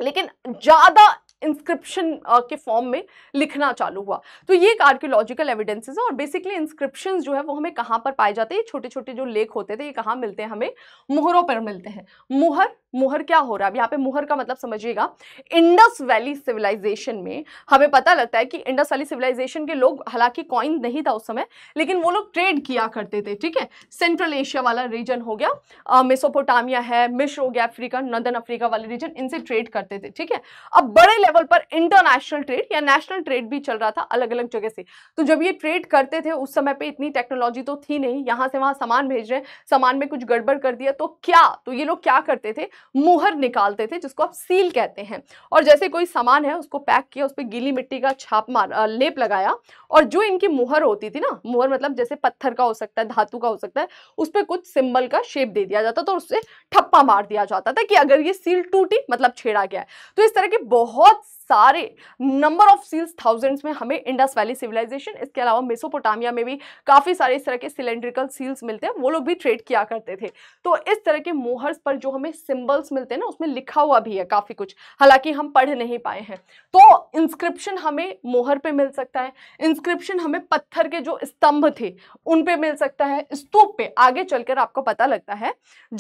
लेकिन ज़्यादा इंस्क्रिप्शन के फॉर्म में लिखना चालू हुआ तो ये एक आर्कियोलॉजिकल एविडेंसेस है और बेसिकली इंस्क्रिप्शन जो है वो हमें कहाँ पर पाए जाते हैं छोटे छोटे जो लेख होते थे ये कहाँ मिलते हैं हमें मोहरों पर मिलते हैं मोहर मुहर क्या हो रहा है अब यहाँ पे मुहर का मतलब समझिएगा इंडस वैली सिविलाइजेशन में हमें पता लगता है कि इंडस वैली सिविलाइजेशन के लोग हालांकि कॉइन नहीं था उस समय लेकिन वो लोग ट्रेड किया करते थे ठीक है सेंट्रल एशिया वाला रीजन हो गया मिसोपोटामिया है मिश्र हो गया अफ्रीका नदन अफ्रीका वाले रीजन इनसे ट्रेड करते थे ठीक है अब बड़े लेवल पर इंटरनेशनल ट्रेड या नेशनल ट्रेड भी चल रहा था अलग अलग जगह से तो जब ये ट्रेड करते थे उस समय पर इतनी टेक्नोलॉजी तो थी नहीं यहाँ से वहाँ सामान भेज रहे हैं सामान में कुछ गड़बड़ कर दिया तो क्या तो ये लोग क्या करते थे मुहर निकालते थे जिसको आप सील कहते हैं और जैसे कोई सामान है उसको पैक किया उस पर गीली मिट्टी का छाप मार लेप लगाया और जो इनकी मुहर होती थी ना मुहर मतलब जैसे पत्थर का हो सकता है धातु का हो सकता है उस पर कुछ सिंबल का शेप दे दिया जाता था और उससे ठप्पा मार दिया जाता था कि अगर ये सील टूटी मतलब छेड़ा गया तो इस तरह के बहुत सारे नंबर ऑफ सील्स थाउजेंड्स में हमें इंडस वैली सिविलाइजेशन इसके अलावा मेसोपोटामिया में भी काफ़ी सारे इस तरह के सिलेंड्रिकल सील्स मिलते हैं वो लोग भी ट्रेड किया करते थे तो इस तरह के मोहर्स पर जो हमें सिंबल्स मिलते हैं ना उसमें लिखा हुआ भी है काफ़ी कुछ हालांकि हम पढ़ नहीं पाए हैं तो इंस्क्रिप्शन हमें मोहर पे मिल सकता है इंस्क्रिप्शन हमें पत्थर के जो स्तंभ थे उन पर मिल सकता है स्तूप पे आगे चलकर आपको पता लगता है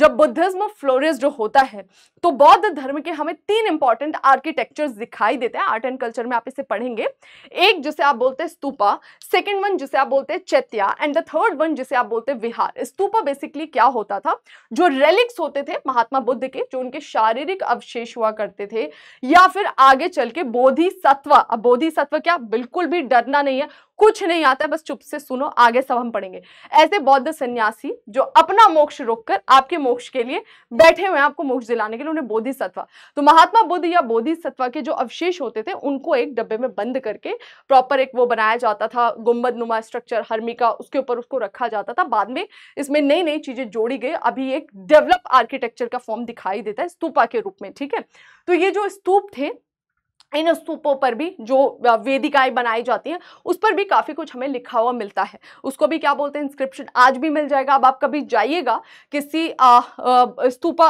जब बुद्धिज्म फ्लोरिस जो होता है तो बौद्ध धर्म के हमें तीन इंपॉर्टेंट आर्किटेक्चर्स दिखाई दिखाई देते हैं आर्ट एंड कल्चर में आप इसे पढ़ेंगे एक जिसे आप बोलते हैं स्तूपा सेकेंड वन जिसे आप बोलते हैं chaitya and the third one जिसे आप बोलते हैं विहार स्तूपा बेसिकली क्या होता था जो रेलिक्स होते थे महात्मा बुद्ध के जो उनके शारीरिक अवशेष हुआ करते थे या फिर आगे चल के बोधि सत्व बोधि सत्व क्या बिल्कुल भी डरना नहीं है कुछ नहीं आता है बस चुप से सुनो आगे सब हम पढ़ेंगे ऐसे बौद्ध सन्यासी जो अपना मोक्ष रोककर आपके मोक्ष के लिए बैठे हुए हैं आपको मोक्ष दिलाने के लिए उन्हें बोधि सत्वा तो महात्मा बुद्ध या बोधि सत्वा के जो अवशेष होते थे उनको एक डब्बे में बंद करके प्रॉपर एक वो बनाया जाता था गुम्बद नुमा स्ट्रक्चर हर्मिका उसके ऊपर उसको रखा जाता था बाद में इसमें नई नई चीजें जोड़ी गई अभी एक डेवलप आर्किटेक्चर का फॉर्म दिखाई देता है स्तूपा के रूप में ठीक है तो ये जो स्तूप थे इन स्तूपों पर भी जो वेदिकाएं बनाई जाती हैं उस पर भी काफ़ी कुछ हमें लिखा हुआ मिलता है उसको भी क्या बोलते हैं इंस्क्रिप्शन आज भी मिल जाएगा अब आप कभी जाइएगा किसी स्तूपा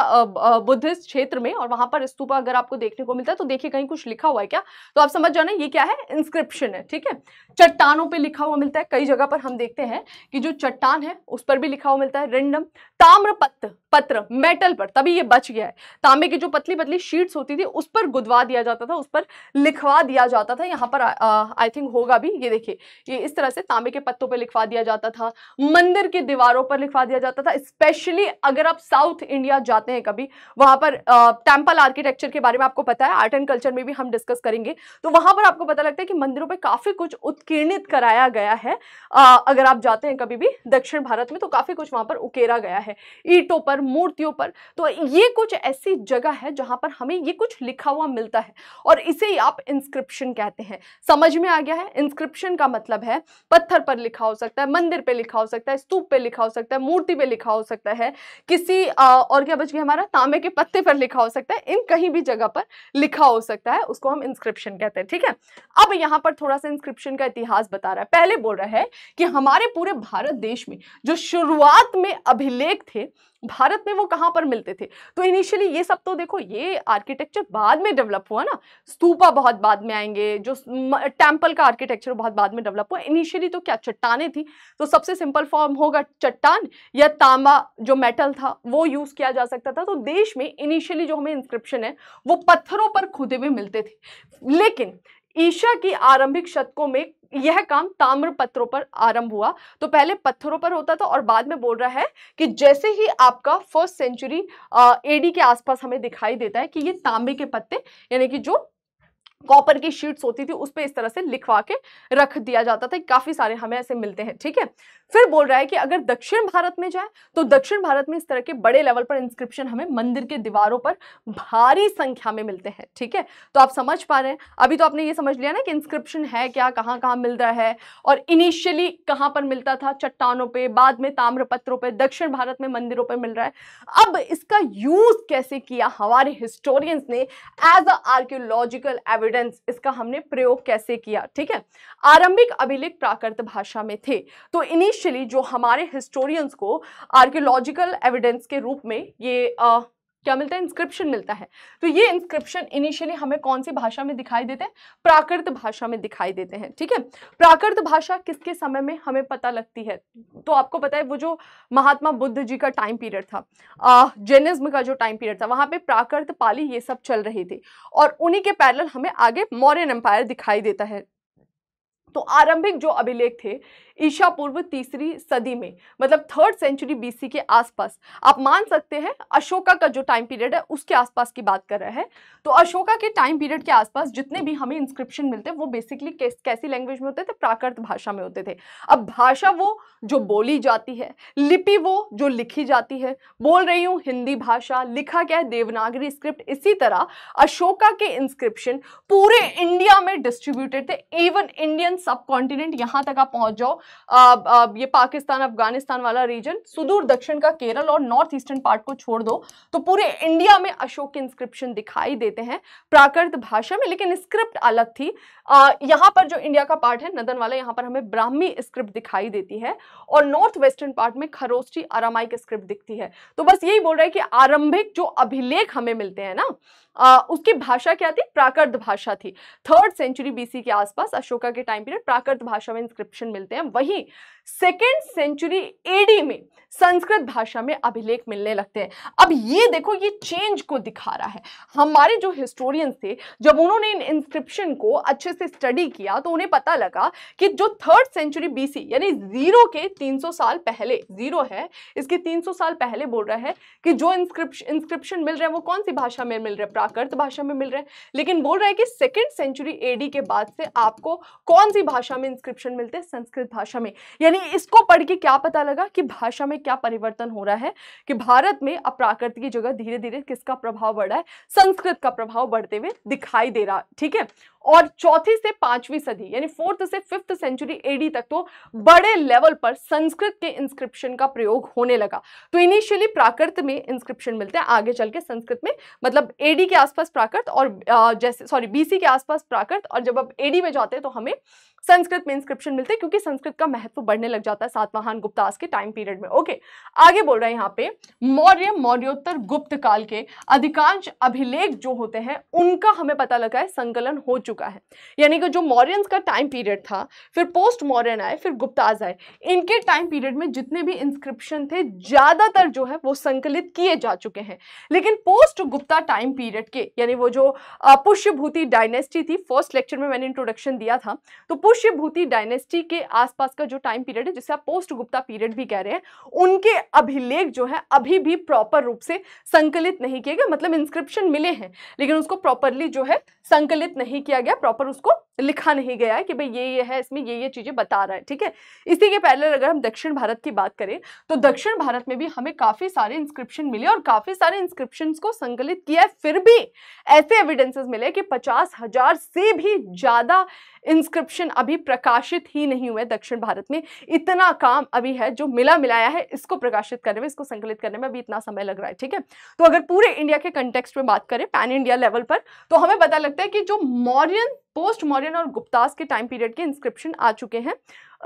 बुद्धिस्ट क्षेत्र में और वहाँ पर स्तूपा अगर आपको देखने को मिलता है तो देखिए कहीं कुछ लिखा हुआ है क्या तो आप समझ जाना ये क्या है इंस्क्रिप्शन है ठीक है चट्टानों पर लिखा हुआ मिलता है कई जगह पर हम देखते हैं कि जो चट्टान है उस पर भी लिखा हुआ मिलता है रेंडम ताम्रपत्र पत्र मेटल पर तभी ये बच गया है तांबे की जो पतली पतली शीट्स होती थी उस पर गुदवा दिया जाता था उस पर लिखवा दिया जाता था यहाँ पर आई थिंक होगा भी ये देखिए ये इस तरह से तांबे के पत्तों पर लिखवा दिया जाता था मंदिर की दीवारों पर लिखवा दिया जाता था स्पेशली अगर आप साउथ इंडिया जाते हैं कभी वहाँ पर टेम्पल आर्किटेक्चर के बारे में आपको पता है आर्ट एंड कल्चर में भी हम डिस्कस करेंगे तो वहाँ पर आपको पता लगता है कि मंदिरों पर काफ़ी कुछ उत्कीर्णित कराया गया है आ, अगर आप जाते हैं कभी भी दक्षिण भारत में तो काफ़ी कुछ वहाँ पर उकेरा गया है ईटों पर मूर्तियों पर तो ये कुछ ऐसी जगह है जहाँ पर हमें ये कुछ लिखा हुआ मिलता है और इसे इसे ही आप इंस्क्रिप्शन कहते हैं समझ में आ गया है इंस्क्रिप्शन का मतलब है पत्थर पर लिखा हो सकता है मंदिर पे लिखा हो सकता है स्तूप पे लिखा हो सकता है मूर्ति पे लिखा हो सकता है किसी आ, और क्या बच गया हमारा तांबे के पत्ते पर लिखा हो सकता है इन कहीं भी जगह पर लिखा हो सकता है उसको हम इंस्क्रिप्शन कहते हैं ठीक है अब यहाँ पर थोड़ा सा इंस्क्रिप्शन का इतिहास बता रहा है पहले बोल रहा है कि हमारे पूरे भारत देश में जो शुरुआत में अभिलेख थे भारत में वो कहाँ पर मिलते थे तो इनिशियली ये सब तो देखो ये आर्किटेक्चर बाद में डेवलप हुआ ना स्तूपा बहुत बाद में आएंगे जो टेम्पल का आर्किटेक्चर बहुत बाद में डेवलप हुआ इनिशियली तो क्या चट्टाने थी तो सबसे सिंपल फॉर्म होगा चट्टान या तांबा जो मेटल था वो यूज़ किया जा सकता था तो देश में इनिशियली जो हमें इंस्क्रिप्शन है वो पत्थरों पर खुदे हुए मिलते थे लेकिन ईशा की आरंभिक शतकों में यह काम ताम्र पत्थरों पर आरंभ हुआ तो पहले पत्थरों पर होता था और बाद में बोल रहा है कि जैसे ही आपका फर्स्ट सेंचुरी एडी के आसपास हमें दिखाई देता है कि ये तांबे के पत्ते यानी कि जो कॉपर की शीट्स होती थी उस पर इस तरह से लिखवा के रख दिया जाता था काफ़ी सारे हमें ऐसे मिलते हैं ठीक है फिर बोल रहा है कि अगर दक्षिण भारत में जाए तो दक्षिण भारत में इस तरह के बड़े लेवल पर इंस्क्रिप्शन हमें मंदिर के दीवारों पर भारी संख्या में मिलते हैं ठीक है तो आप समझ पा रहे हैं अभी तो आपने ये समझ लिया ना कि इंस्क्रिप्शन है क्या कहाँ कहाँ मिल रहा है और इनिशियली कहाँ पर मिलता था चट्टानों पर बाद में ताम्रपत्रों पर दक्षिण भारत में मंदिरों पर मिल रहा है अब इसका यूज़ कैसे किया हमारे हिस्टोरियंस ने एज अ आर्क्योलॉजिकल एविडेंस इसका हमने प्रयोग कैसे किया ठीक है आरंभिक अभिलेख प्राकृत भाषा में थे तो इन्हीं स्पेशली जो हमारे हिस्टोरियंस को आर्कियोलॉजिकल एविडेंस के रूप में ये आ, क्या मिलता है इंस्क्रिप्शन मिलता है तो ये इंस्क्रिप्शन इनिशियली हमें कौन सी भाषा में दिखाई देते हैं प्राकृत भाषा में दिखाई देते हैं ठीक है प्राकृत भाषा किसके समय में हमें पता लगती है तो आपको पता है वो जो महात्मा बुद्ध जी का टाइम पीरियड था जैनिज्म का जो टाइम पीरियड था वहाँ पे प्राकृत पाली ये सब चल रही थी और उन्हीं के पैरल हमें आगे मौर्यन एम्पायर दिखाई देता है तो आरंभिक जो अभिलेख थे ईशा पूर्व तीसरी सदी में मतलब थर्ड सेंचुरी बीसी के आसपास आप मान सकते हैं अशोका का जो टाइम पीरियड है उसके आसपास की बात कर रहे हैं तो अशोका के टाइम पीरियड के आसपास जितने भी हमें इंस्क्रिप्शन मिलते हैं वो बेसिकली कैसी लैंग्वेज में होते थे प्राकृत भाषा में होते थे अब भाषा वो जो बोली जाती है लिपि वो जो लिखी जाती है बोल रही हूँ हिंदी भाषा लिखा क्या है देवनागरी स्क्रिप्ट इसी तरह अशोका के इंस्क्रिप्शन पूरे इंडिया में डिस्ट्रीब्यूटेड थे इवन इंडियन सब कॉन्टिनेंट यहाँ तक आप पहुँच जाओ आ, आ, ये पाकिस्तान अफगानिस्तान वाला रीजन सुदूर दक्षिण का केरल और नॉर्थ ईस्टर्न पार्ट को छोड़ दो तो पूरे इंडिया में अशोक के इंस्क्रिप्शन दिखाई देते हैं प्राकृत भाषा में लेकिन स्क्रिप्ट अलग थी आ, यहाँ पर जो इंडिया का पार्ट है नदन वाला यहाँ पर हमें ब्राह्मी स्क्रिप्ट दिखाई देती है और नॉर्थ वेस्टर्न पार्ट में खरोस्टी आरामाइक स्क्रिप्ट दिखती है तो बस यही बोल रहा है कि आरंभिक जो अभिलेख हमें मिलते हैं ना आ, उसकी भाषा क्या थी प्राकृत भाषा थी थर्ड सेंचुरी बीसी के आसपास अशोका के टाइम पीरियड प्राकृत भाषा में इंस्क्रिप्शन मिलते हैं वहीं सेकेंड सेंचुरी एडी में संस्कृत भाषा में अभिलेख मिलने लगते हैं अब ये देखो ये चेंज को दिखा रहा है हमारे जो हिस्टोरियंस थे जब उन्होंने इन इंस्क्रिप्शन को अच्छे से स्टडी किया तो उन्हें पता लगा कि जो थर्ड सेंचुरी बीसी यानी ज़ीरो के 300 साल पहले ज़ीरो है इसके 300 साल पहले बोल रहा है कि जो इंस्क्रिप्शन इंस्क्रिप्शन मिल रहे हैं वो कौन सी भाषा में मिल रहे हैं प्राकृत भाषा में मिल रहे हैं लेकिन बोल रहा है कि सेकेंड सेंचुरी ए के बाद से आपको कौन सी भाषा में इंस्क्रिप्शन मिलते हैं संस्कृत भाषा भाषा में यानी इसको पढ़ के क्या पता लगा कि भाषा में क्या परिवर्तन हो रहा है कि भारत में अब की जगह धीरे धीरे किसका प्रभाव बढ़ रहा है संस्कृत का प्रभाव बढ़ते हुए दिखाई दे रहा ठीक है और चौथी से पांचवी सदी यानी फोर्थ से फिफ्थ सेंचुरी एडी तक तो बड़े लेवल पर संस्कृत के इंस्क्रिप्शन का प्रयोग होने लगा तो इनिशियली प्राकृत में इंस्क्रिप्शन मिलते हैं आगे चल के संस्कृत में मतलब एडी के आसपास प्राकृत और जैसे सॉरी बीसी के आसपास प्राकृत और जब अब एडी में जाते हैं तो हमें संस्कृत में इंस्क्रिप्शन मिलते हैं क्योंकि संस्कृत का महत्व बढ़ने लग जाता है सातवाहन गुप्तास के टाइम पीरियड में ओके आगे बोल रहे हैं यहाँ पे मौर्य मौर्योत्तर गुप्त काल के अधिकांश अभिलेख जो होते हैं उनका हमें पता लगा है संकलन हो चुका चुका है यानी कि जो मौर्यंस का टाइम पीरियड था फिर पोस्ट मौर्यन आए फिर गुप्ताज आए इनके टाइम पीरियड में जितने भी इंस्क्रिप्शन थे ज़्यादातर जो है वो संकलित किए जा चुके हैं लेकिन पोस्ट गुप्ता टाइम पीरियड के यानी वो जो पुष्यभूति डायनेस्टी थी फर्स्ट लेक्चर में मैंने इंट्रोडक्शन दिया था तो पुष्यभूति डायनेस्टी के आसपास का जो टाइम पीरियड है जिसे आप पोस्ट गुप्ता पीरियड भी कह रहे हैं उनके अभिलेख जो है अभी भी प्रॉपर रूप से संकलित नहीं किए गए मतलब इंस्क्रिप्शन मिले हैं लेकिन उसको प्रॉपरली जो है संकलित नहीं किया गया प्रॉपर उसको लिखा नहीं गया है कि भाई ये ये है इसमें ये ये चीज़ें बता रहा है ठीक है इसी के पहले अगर हम दक्षिण भारत की बात करें तो दक्षिण भारत में भी हमें काफ़ी सारे इंस्क्रिप्शन मिले और काफ़ी सारे इंस्क्रिप्शन को संकलित किया है फिर भी ऐसे एविडेंसेस मिले कि पचास हजार से भी ज़्यादा इंस्क्रिप्शन अभी प्रकाशित ही नहीं हुए दक्षिण भारत में इतना काम अभी है जो मिला मिलाया है इसको प्रकाशित करने में इसको संकलित करने में अभी इतना समय लग रहा है ठीक है तो अगर पूरे इंडिया के कंटेक्स्ट में बात करें पैन इंडिया लेवल पर तो हमें पता लगता है कि जो मॉरियन पोस्ट मौर्यन और गुप्तास के टाइम पीरियड के इंस्क्रिप्शन आ चुके हैं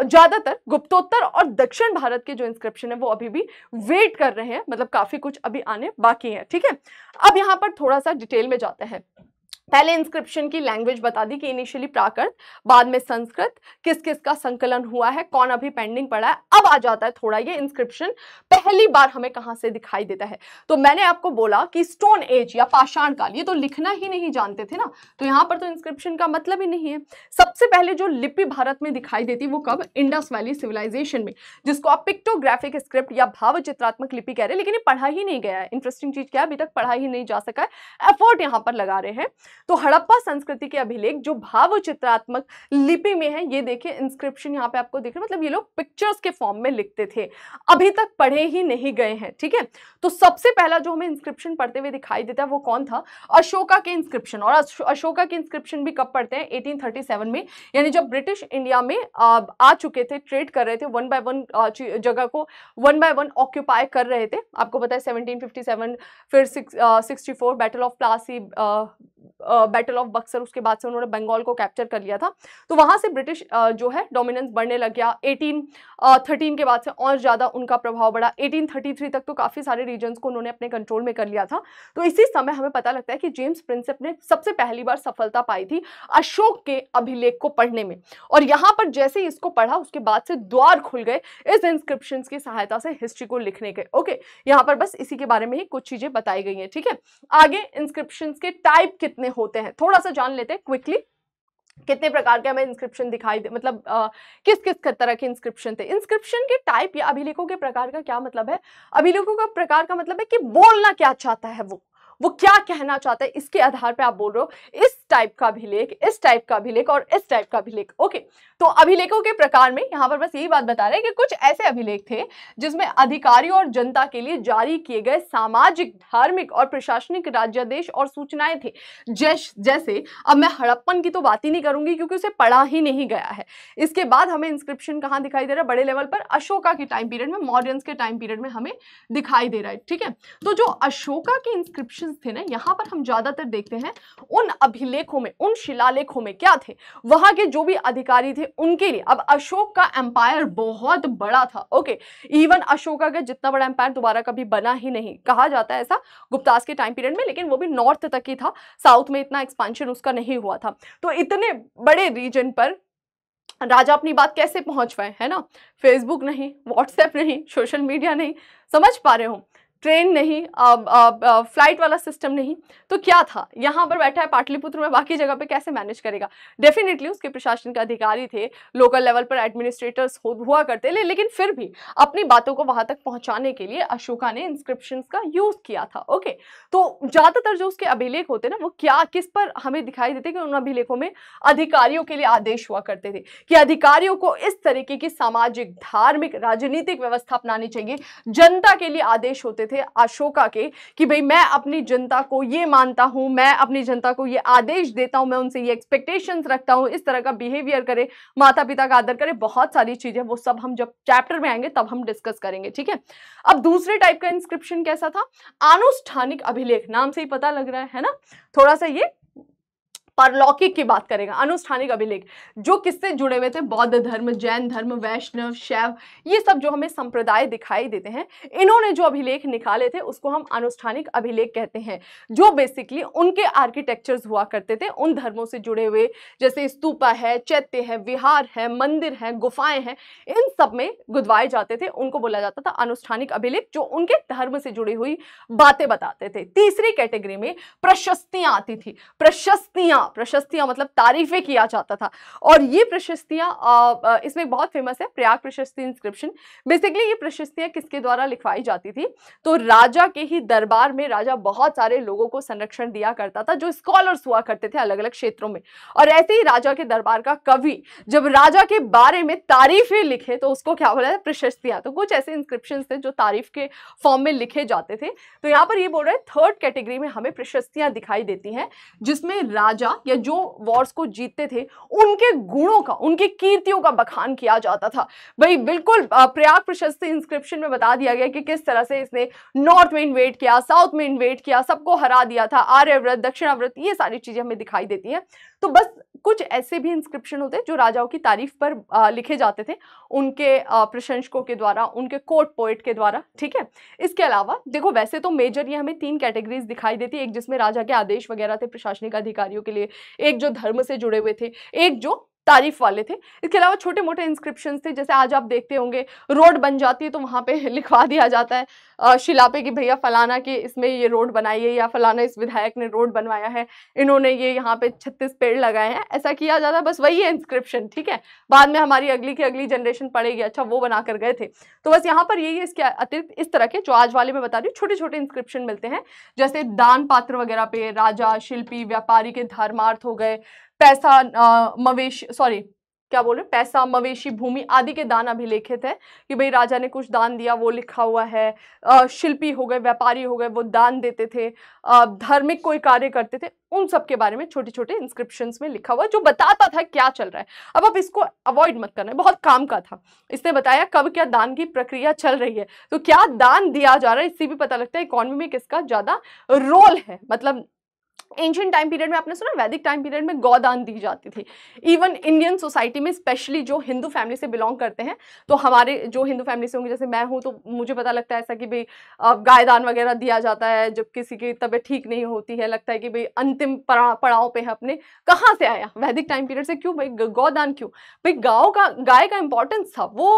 ज़्यादातर गुप्तोत्तर और दक्षिण भारत के जो इंस्क्रिप्शन है वो अभी भी वेट कर रहे हैं मतलब काफ़ी कुछ अभी आने बाकी हैं ठीक है अब यहाँ पर थोड़ा सा डिटेल में जाते हैं पहले इंस्क्रिप्शन की लैंग्वेज बता दी कि इनिशियली प्राकृत बाद में संस्कृत किस किस का संकलन हुआ है कौन अभी पेंडिंग पड़ा है अब आ जाता है थोड़ा ये इंस्क्रिप्शन पहली बार हमें कहाँ से दिखाई देता है तो मैंने आपको बोला कि स्टोन एज या पाषाण काल ये तो लिखना ही नहीं जानते थे ना तो यहाँ पर तो इंस्क्रिप्शन का मतलब ही नहीं है सबसे पहले जो लिपि भारत में दिखाई देती वो कब इंडस वैली सिविलाइजेशन में जिसको आप पिक्टोग्राफिक स्क्रिप्ट या भाव चित्रात्मक लिपि कह रहे हैं लेकिन ये पढ़ा ही नहीं गया है इंटरेस्टिंग चीज़ क्या अभी तक पढ़ा ही नहीं जा सका है एफर्ट यहाँ पर लगा रहे हैं तो हड़प्पा संस्कृति के अभिलेख जो भाव चित्रात्मक लिपि में है ये देखिए इंस्क्रिप्शन यहाँ पे आपको दिख रहा है मतलब ये लोग पिक्चर्स के फॉर्म में लिखते थे अभी तक पढ़े ही नहीं गए हैं ठीक है तो सबसे पहला जो हमें इंस्क्रिप्शन पढ़ते हुए दिखाई देता है वो कौन था अशोका के इंस्क्रिप्शन और अशोका के इंस्क्रिप्शन भी कब पढ़ते हैं एटीन में यानी जब ब्रिटिश इंडिया में आ चुके थे ट्रेड कर रहे थे वन बाय वन जगह को वन बाय वन ऑक्यूपाई कर रहे थे आपको बताया है फिर sixty four battle of Plassey battle of Buxar उसके बाद से उन्होंने बंगाल को कैप्चर कर लिया था तो वहाँ से ब्रिटिश जो है डोमिनेंस बढ़ने लग गया एटीन थर्टीन के बाद से और ज़्यादा उनका प्रभाव बढ़ा एटीन थर्टी थ्री तक तो काफ़ी सारे रीजन्स को उन्होंने अपने कंट्रोल में कर लिया था तो इसी समय हमें पता लगता है कि जेम्स प्रिंसेप ने सबसे पहली बार सफलता पाई थी अशोक के अभिलेख को पढ़ने में और यहाँ पर जैसे ही इसको पढ़ा उसके बाद से द्वार खुल गए इस इंस्क्रिप्शन की सहायता से हिस्ट्री को लिखने के ओके यहाँ पर बस इसी के बारे में ही कुछ चीज़ें बताई गई हैं ठीक है आगे इंस्क्रिप्शन के टाइप कितने होते हैं थोड़ा सा जान लेते हैं क्विकली कितने प्रकार के हमें इंस्क्रिप्शन दिखाई दे मतलब आ, किस किस तरह के इंस्क्रिप्शन थे इंस्क्रिप्शन के टाइप या अभिलेखों के प्रकार का क्या मतलब है अभिलेखों का प्रकार का मतलब है कि बोलना क्या चाहता है वो वो क्या कहना चाहता है इसके आधार पर आप बोल रहे हो इस टाइप का अभिलेख इस टाइप का अभिलेख और इस टाइप का अभिलेख ओके तो अभिलेखों के प्रकार में यहाँ पर बस यही बात बता रहे हैं कि कुछ ऐसे अभिलेख थे जिसमें अधिकारियों और जनता के लिए जारी किए गए सामाजिक धार्मिक और प्रशासनिक राज्यादेश और सूचनाएं थे जैश जैसे अब मैं हड़प्पन की तो बात ही नहीं करूंगी क्योंकि उसे पढ़ा ही नहीं गया है इसके बाद हमें इंस्क्रिप्शन कहाँ दिखाई दे रहा है बड़े लेवल पर अशोका के टाइम पीरियड में मॉडर्न के टाइम पीरियड में हमें दिखाई दे रहा है ठीक है तो जो अशोका की इंस्क्रिप्शन अभिलेख थे ना यहाँ पर हम ज़्यादातर देखते हैं उन अभिलेखों में उन शिलालेखों में क्या थे वहां के जो भी अधिकारी थे उनके लिए अब अशोक का एम्पायर बहुत बड़ा था ओके इवन अशोका का जितना बड़ा एम्पायर दोबारा कभी बना ही नहीं कहा जाता है ऐसा गुप्तास के टाइम पीरियड में लेकिन वो भी नॉर्थ तक ही था साउथ में इतना एक्सपांशन उसका नहीं हुआ था तो इतने बड़े रीजन पर राजा अपनी बात कैसे पहुंच पाए है ना फेसबुक नहीं व्हाट्सएप नहीं सोशल मीडिया नहीं समझ पा रहे हूँ ट्रेन नहीं आ, आ, आ, फ्लाइट वाला सिस्टम नहीं तो क्या था यहाँ पर बैठा है पाटलिपुत्र में बाकी जगह पे कैसे मैनेज करेगा डेफिनेटली उसके प्रशासन के अधिकारी थे लोकल लेवल पर एडमिनिस्ट्रेटर्स हो हुआ करते ले, लेकिन फिर भी अपनी बातों को वहाँ तक पहुँचाने के लिए अशोका ने इंस्क्रिप्शन का यूज़ किया था ओके तो ज़्यादातर जो उसके अभिलेख होते ना वो क्या किस पर हमें दिखाई देते कि उन अभिलेखों में अधिकारियों के लिए आदेश हुआ करते थे कि अधिकारियों को इस तरीके की सामाजिक धार्मिक राजनीतिक व्यवस्था अपनानी चाहिए जनता के लिए आदेश होते थे अशोका के कि भाई मैं अपनी जनता को ये मानता हूँ मैं अपनी जनता को ये आदेश देता हूँ मैं उनसे ये एक्सपेक्टेशंस रखता हूँ इस तरह का बिहेवियर करे माता पिता का आदर करें बहुत सारी चीज़ें वो सब हम जब चैप्टर में आएंगे तब हम डिस्कस करेंगे ठीक है अब दूसरे टाइप का इंस्क्रिप्शन कैसा था अनुष्ठानिक अभिलेख नाम से ही पता लग रहा है ना थोड़ा सा ये पारलौकिक की बात करेगा अनुष्ठानिक अभिलेख जो किससे जुड़े हुए थे बौद्ध धर्म जैन धर्म वैष्णव शैव ये सब जो हमें संप्रदाय दिखाई देते हैं इन्होंने जो अभिलेख निकाले थे उसको हम अनुष्ठानिक अभिलेख कहते हैं जो बेसिकली उनके आर्किटेक्चर्स हुआ करते थे उन धर्मों से जुड़े हुए जैसे स्तूपा है चैत्य है विहार है मंदिर है गुफाएं हैं इन सब में गुदवाए जाते थे उनको बोला जाता था अनुष्ठानिक अभिलेख जो उनके धर्म से जुड़ी हुई बातें बताते थे तीसरी कैटेगरी में प्रशस्तियां आती थी प्रशस्तियां प्रशस्तियां मतलब तारीफ़ें किया जाता था और ये प्रशस्तियां इसमें बहुत फेमस है प्रयाग प्रशस्ति इंस्क्रिप्शन बेसिकली ये प्रशस्तियां किसके द्वारा लिखवाई जाती थी तो राजा के ही दरबार में राजा बहुत सारे लोगों को संरक्षण दिया करता था जो स्कॉलर्स हुआ करते थे अलग अलग क्षेत्रों में और ऐसे ही राजा के दरबार का कवि जब राजा के बारे में तारीफ़ें लिखे तो उसको क्या बोला जाता प्रशस्तियां तो कुछ ऐसे इंस्क्रिप्शन थे जो तारीफ के फॉर्म में लिखे जाते थे तो यहाँ पर ये बोल रहे थर्ड कैटेगरी में हमें प्रशस्तियां दिखाई देती हैं जिसमें राजा या जो वॉर्स को जीतते थे उनके गुणों का उनकी कीर्तियों का बखान किया जाता था भाई बिल्कुल प्रयाग प्रशस्त इंस्क्रिप्शन में बता दिया गया कि किस तरह से इसने नॉर्थ में इन्वेट किया साउथ में इन्वेट किया सबको हरा दिया था आर्यव्रत दक्षिणाव्रत ये सारी चीज़ें हमें दिखाई देती है तो बस कुछ ऐसे भी इंस्क्रिप्शन होते जो राजाओं की तारीफ पर आ, लिखे जाते थे उनके प्रशंसकों के द्वारा उनके कोर्ट पोइट के द्वारा ठीक है इसके अलावा देखो वैसे तो मेजर ये हमें तीन कैटेगरीज दिखाई देती है एक जिसमें राजा के आदेश वगैरह थे प्रशासनिक अधिकारियों के लिए एक जो धर्म से जुड़े हुए थे एक जो तारीफ वाले थे इसके अलावा छोटे मोटे इंस्क्रिप्शन थे जैसे आज आप देखते होंगे रोड बन जाती है तो वहाँ पे [laughs] लिखवा दिया जाता है शिला पे कि भैया फलाना के इसमें ये रोड बनाई है या फलाना इस विधायक ने रोड बनवाया है इन्होंने ये यहाँ पे छत्तीस पेड़ लगाए हैं ऐसा किया जाता है बस वही है इंस्क्रिप्शन ठीक है बाद में हमारी अगली की अगली जनरेशन पड़ेगी अच्छा वो बना कर गए थे तो बस यहाँ पर यही इसके अतिरिक्त इस तरह के जो आज वाले मैं बता रही हूँ छोटे छोटे इंस्क्रिप्शन मिलते हैं जैसे दान पात्र वगैरह पे राजा शिल्पी व्यापारी के धर्मार्थ हो गए पैसा मवेशी सॉरी क्या बोल रहे पैसा मवेशी भूमि आदि के दान अभिलेखित हैं कि भाई राजा ने कुछ दान दिया वो लिखा हुआ है शिल्पी हो गए व्यापारी हो गए वो दान देते थे धार्मिक कोई कार्य करते थे उन सब के बारे में छोटे छोटे इंस्क्रिप्शन में लिखा हुआ जो बताता था क्या चल रहा है अब अब इसको अवॉइड मत करना है बहुत काम का था इसने बताया कब क्या दान की प्रक्रिया चल रही है तो क्या दान दिया जा रहा है इससे भी पता लगता है इकोनॉमी में किसका ज़्यादा रोल है मतलब एंशियंट टाइम पीरियड में आपने सुना वैदिक टाइम पीरियड में गौदान दी जाती थी इवन इंडियन सोसाइटी में स्पेशली जो हिंदू फैमिली से बिलोंग करते हैं तो हमारे जो हिंदू फैमिली से होंगे जैसे मैं हूँ तो मुझे पता लगता है ऐसा कि भाई गायदान वगैरह दिया जाता है जब किसी की तबीयत ठीक नहीं होती है लगता है कि भाई अंतिम पड़ाव पे है अपने कहाँ से आया वैदिक टाइम पीरियड से क्यों भाई गौदान क्यों भाई गाँव का गाय का इंपॉर्टेंस था वो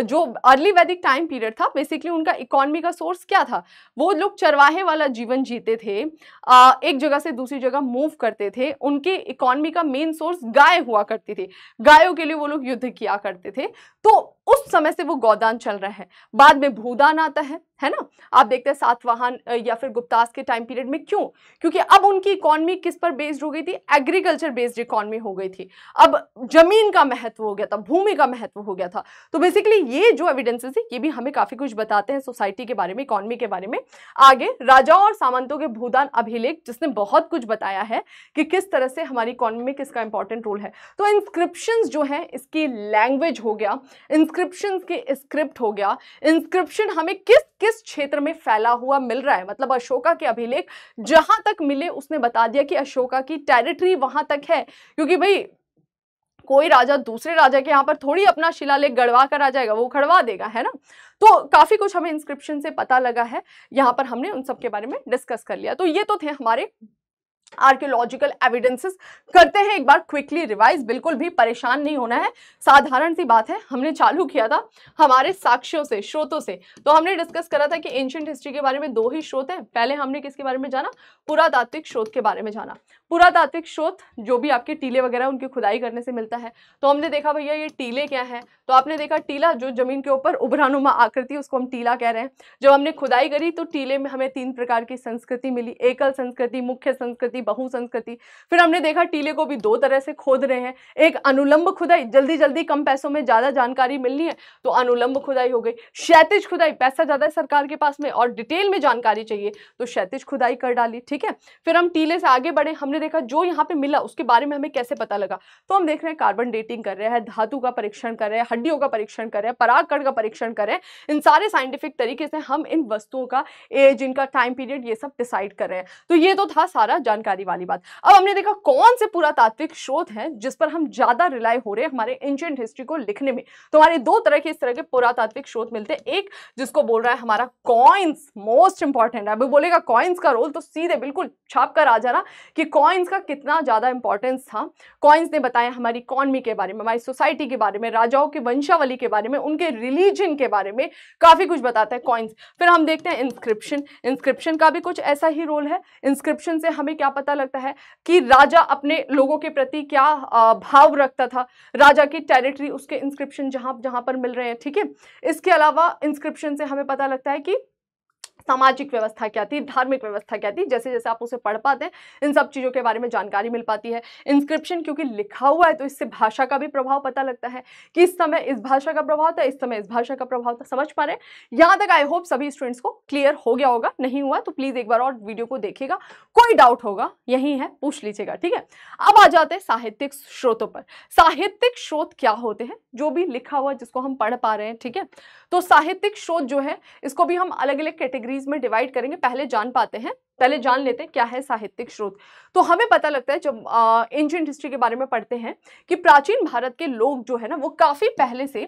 जो अर्ली वैदिक टाइम पीरियड था बेसिकली उनका इकोनॉमी का सोर्स क्या था वो लोग चरवाहे वाला जीवन जीते थे एक जगह से दूसरी जगह मूव करते थे उनके इकोनॉमी का मेन सोर्स गाय हुआ करती थी गायों के लिए वो लोग युद्ध किया करते थे तो उस समय से वो गोदान चल रहा है बाद में भूदान आता है है ना आप देखते हैं सातवाहन या फिर गुप्तास के टाइम पीरियड में क्यों क्योंकि अब उनकी इकॉनमी किस पर बेस्ड हो गई थी एग्रीकल्चर बेस्ड इकॉनमी हो गई थी अब जमीन का महत्व हो गया था भूमि का महत्व हो गया था तो बेसिकली ये जो एविडेंसेस है ये भी हमें काफ़ी कुछ बताते हैं सोसाइटी के बारे में इकॉनमी के बारे में आगे राजाओं और सामंतों के भूदान अभिलेख जिसने बहुत कुछ बताया है कि किस तरह से हमारी इकॉनमी में किसका इंपॉर्टेंट रोल है तो इंस्क्रिप्शन जो है इसकी लैंग्वेज हो गया इंस्क्रिप्शन की स्क्रिप्ट हो गया इंस्क्रिप्शन हमें किस किस किस क्षेत्र में फैला हुआ मिल रहा है मतलब अशोका के अभिलेख जहां तक मिले उसने बता दिया कि अशोका की टेरिटरी वहां तक है क्योंकि भाई कोई राजा दूसरे राजा के यहाँ पर थोड़ी अपना शिलालेख गढ़वा कर आ जाएगा वो खड़वा देगा है ना तो काफ़ी कुछ हमें इंस्क्रिप्शन से पता लगा है यहाँ पर हमने उन सब के बारे में डिस्कस कर लिया तो ये तो थे हमारे आर्कियोलॉजिकल एविडेंसेस करते हैं एक बार क्विकली रिवाइज बिल्कुल भी परेशान नहीं होना है साधारण सी बात है हमने चालू किया था हमारे साक्ष्यों से स्रोतों से तो हमने डिस्कस करा था कि एंशियंट हिस्ट्री के बारे में दो ही स्रोत हैं पहले हमने किसके बारे में जाना पुरातात्विक स्रोत के बारे में जाना पुरातात्विक स्रोत जो भी आपके टीले वगैरह उनकी खुदाई करने से मिलता है तो हमने देखा भैया ये टीले क्या है तो आपने देखा टीला जो ज़मीन के ऊपर उभरानुमा आकृति उसको हम टीला कह रहे हैं जब हमने खुदाई करी तो टीले में हमें तीन प्रकार की संस्कृति मिली एकल संस्कृति मुख्य संस्कृति बहु संस्कृति फिर हमने देखा टीले को भी दो तरह से खोद रहे हैं एक अनुलंब खुदाई जल्दी जल्दी कम पैसों में ज़्यादा जानकारी मिलनी है तो अनुलंब खुदाई हो गई क्षैतिज खुदाई पैसा ज़्यादा है सरकार के पास में और डिटेल में जानकारी चाहिए तो क्षैतिज खुदाई कर डाली ठीक है फिर हम टीले से आगे बढ़े हमने देखा जो यहाँ पे मिला उसके बारे में हमें कैसे पता लगा तो हम देख रहे हैं कार्बन डेटिंग कर रहे हैं धातु का परीक्षण कर रहे हैं हड्डियों का परीक्षण कर रहे हैं परागकण का परीक्षण कर रहे हैं इन सारे साइंटिफिक तरीके से हम इन वस्तुओं का एज इनका टाइम पीरियड ये सब डिसाइड कर रहे हैं तो ये तो था सारा जानकारी जानकारी वाली बात अब हमने देखा कौन से पुरातात्विक स्रोत हैं जिस पर हम ज़्यादा रिलाई हो रहे हैं हमारे एंशियंट हिस्ट्री को लिखने में तो हमारे दो तरह के इस तरह के पुरातात्विक स्रोत मिलते हैं एक जिसको बोल रहा है हमारा कॉइन्स मोस्ट इंपॉर्टेंट है अभी बोलेगा कॉइन्स का रोल तो सीधे बिल्कुल छाप कर आ जाना कि कॉइन्स का कितना ज़्यादा इंपॉर्टेंस था कॉइन्स ने बताया हमारी इकॉनमी के बारे में हमारी सोसाइटी के बारे में राजाओं की वंशावली के बारे में उनके रिलीजन के बारे में काफ़ी कुछ बताता है कॉइन्स फिर हम देखते हैं इंस्क्रिप्शन इंस्क्रिप्शन का भी कुछ ऐसा ही रोल है इंस्क्रिप्शन से हमें क्या पता लगता है कि राजा अपने लोगों के प्रति क्या भाव रखता था राजा की टेरिटरी उसके इंस्क्रिप्शन जहां जहां पर मिल रहे हैं ठीक है इसके अलावा इंस्क्रिप्शन से हमें पता लगता है कि सामाजिक व्यवस्था क्या थी धार्मिक व्यवस्था क्या थी जैसे जैसे आप उसे पढ़ पाते हैं इन सब चीज़ों के बारे में जानकारी मिल पाती है इंस्क्रिप्शन क्योंकि लिखा हुआ है तो इससे भाषा का भी प्रभाव पता लगता है कि इस समय इस भाषा का प्रभाव था इस समय इस भाषा का प्रभाव था समझ पा रहे हैं यहाँ तक आई होप सभी स्टूडेंट्स को क्लियर हो गया होगा नहीं हुआ तो प्लीज़ एक बार और वीडियो को देखेगा कोई डाउट होगा यही है पूछ लीजिएगा ठीक है अब आ जाते हैं साहित्यिक स्रोतों पर साहित्यिक स्रोत क्या होते हैं जो भी लिखा हुआ जिसको हम पढ़ पा रहे हैं ठीक है तो साहित्यिक स्रोत जो है इसको भी हम अलग अलग कैटेगरी कैटेगरीज में डिवाइड करेंगे पहले जान पाते हैं पहले जान हम्म। लेते हैं क्या है साहित्यिक स्रोत तो हमें पता लगता है जब एंशियंट हिस्ट्री के बारे में पढ़ते हैं कि प्राचीन भारत के लोग जो है ना वो काफ़ी पहले से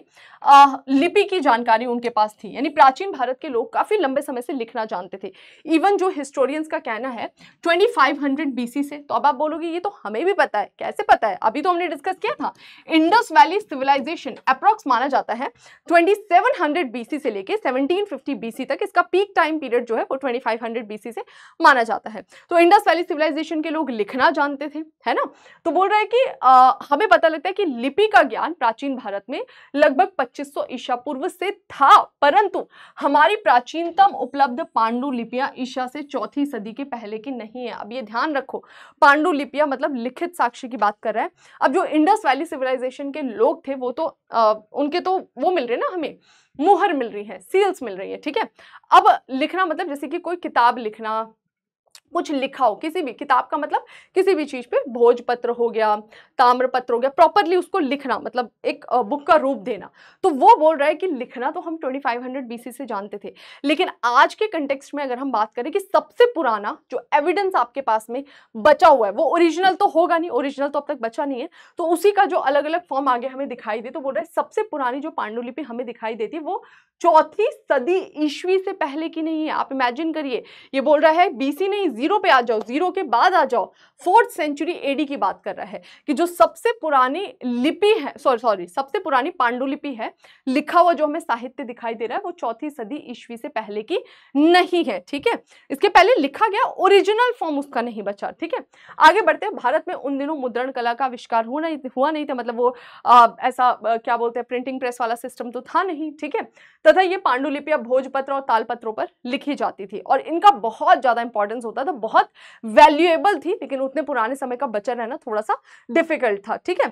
लिपि की जानकारी उनके पास थी यानी प्राचीन भारत के लोग काफ़ी लंबे समय से लिखना जानते थे इवन जो हिस्टोरियंस का कहना है 2500 बीसी से तो अब आप बोलोगे ये तो हमें भी पता है कैसे पता है अभी तो हमने डिस्कस किया था इंडस वैली सिविलाइजेशन अप्रॉक्स माना जाता है 2700 बीसी से लेके 1750 बीसी तक इसका पीक टाइम टाइम पीरियड जो है वो 2500 बीसी से माना जाता है तो इंडस वैली सिविलाइजेशन के लोग लिखना जानते थे है ना तो बोल रहे हैं कि आ, हमें पता लगता है कि लिपि का ज्ञान प्राचीन भारत में लगभग 2500 ईसा पूर्व से था परंतु हमारी प्राचीनतम उपलब्ध पांडुलिपियां ईशा से चौथी सदी के पहले की नहीं है अब ये ध्यान रखो पांडुलिपियां मतलब लिखित साक्षी की बात कर रहे हैं अब जो इंडस वैली सिविलाइजेशन के लोग थे वो तो आ, उनके तो वो मिल रहे ना हमें मुहर मिल रही है सील्स मिल रही है ठीक है अब लिखना मतलब जैसे कि कोई किताब लिखना कुछ लिखा हो किसी भी किताब का मतलब किसी भी चीज़ पे भोजपत्र हो गया ताम्रपत्र हो गया प्रॉपरली उसको लिखना मतलब एक बुक का रूप देना तो वो बोल रहा है कि लिखना तो हम 2500 बीसी से जानते थे लेकिन आज के कंटेक्स्ट में अगर हम बात करें कि सबसे पुराना जो एविडेंस आपके पास में बचा हुआ है वो ओरिजिनल तो होगा नहीं ओरिजिनल तो अब तक बचा नहीं है तो उसी का जो अलग अलग फॉर्म आगे हमें दिखाई दे तो बोल रहा है सबसे पुरानी जो पांडुलिपि हमें दिखाई देती वो चौथी सदी ईस्वी से पहले की नहीं है आप इमेजिन करिए ये बोल रहा है बीसी नहीं जीरो पे आ जाओ जीरो के बाद आ जाओ फोर्थ सेंचुरी एडी की बात कर रहा है कि जो सबसे पुरानी लिपि है सॉरी सॉरी सबसे पुरानी पांडुलिपि है लिखा हुआ जो हमें साहित्य दिखाई दे रहा है वो चौथी सदी ईस्वी से पहले की नहीं है ठीक है इसके पहले लिखा गया ओरिजिनल फॉर्म उसका नहीं बचा ठीक है आगे बढ़ते हैं भारत में उन दिनों मुद्रण कला का आविष्कार हुआ नहीं हुआ नहीं था मतलब वो आ, ऐसा क्या बोलते हैं प्रिंटिंग प्रेस वाला सिस्टम तो था नहीं ठीक है तथा ये पांडुलिपियाँ भोजपत्र और तालपत्रों पर लिखी जाती थी और इनका बहुत ज़्यादा इंपॉर्टेंस होता था बहुत वैल्यूएबल थी लेकिन उतने पुराने समय का बचा रहना थोड़ा सा डिफिकल्ट था ठीक है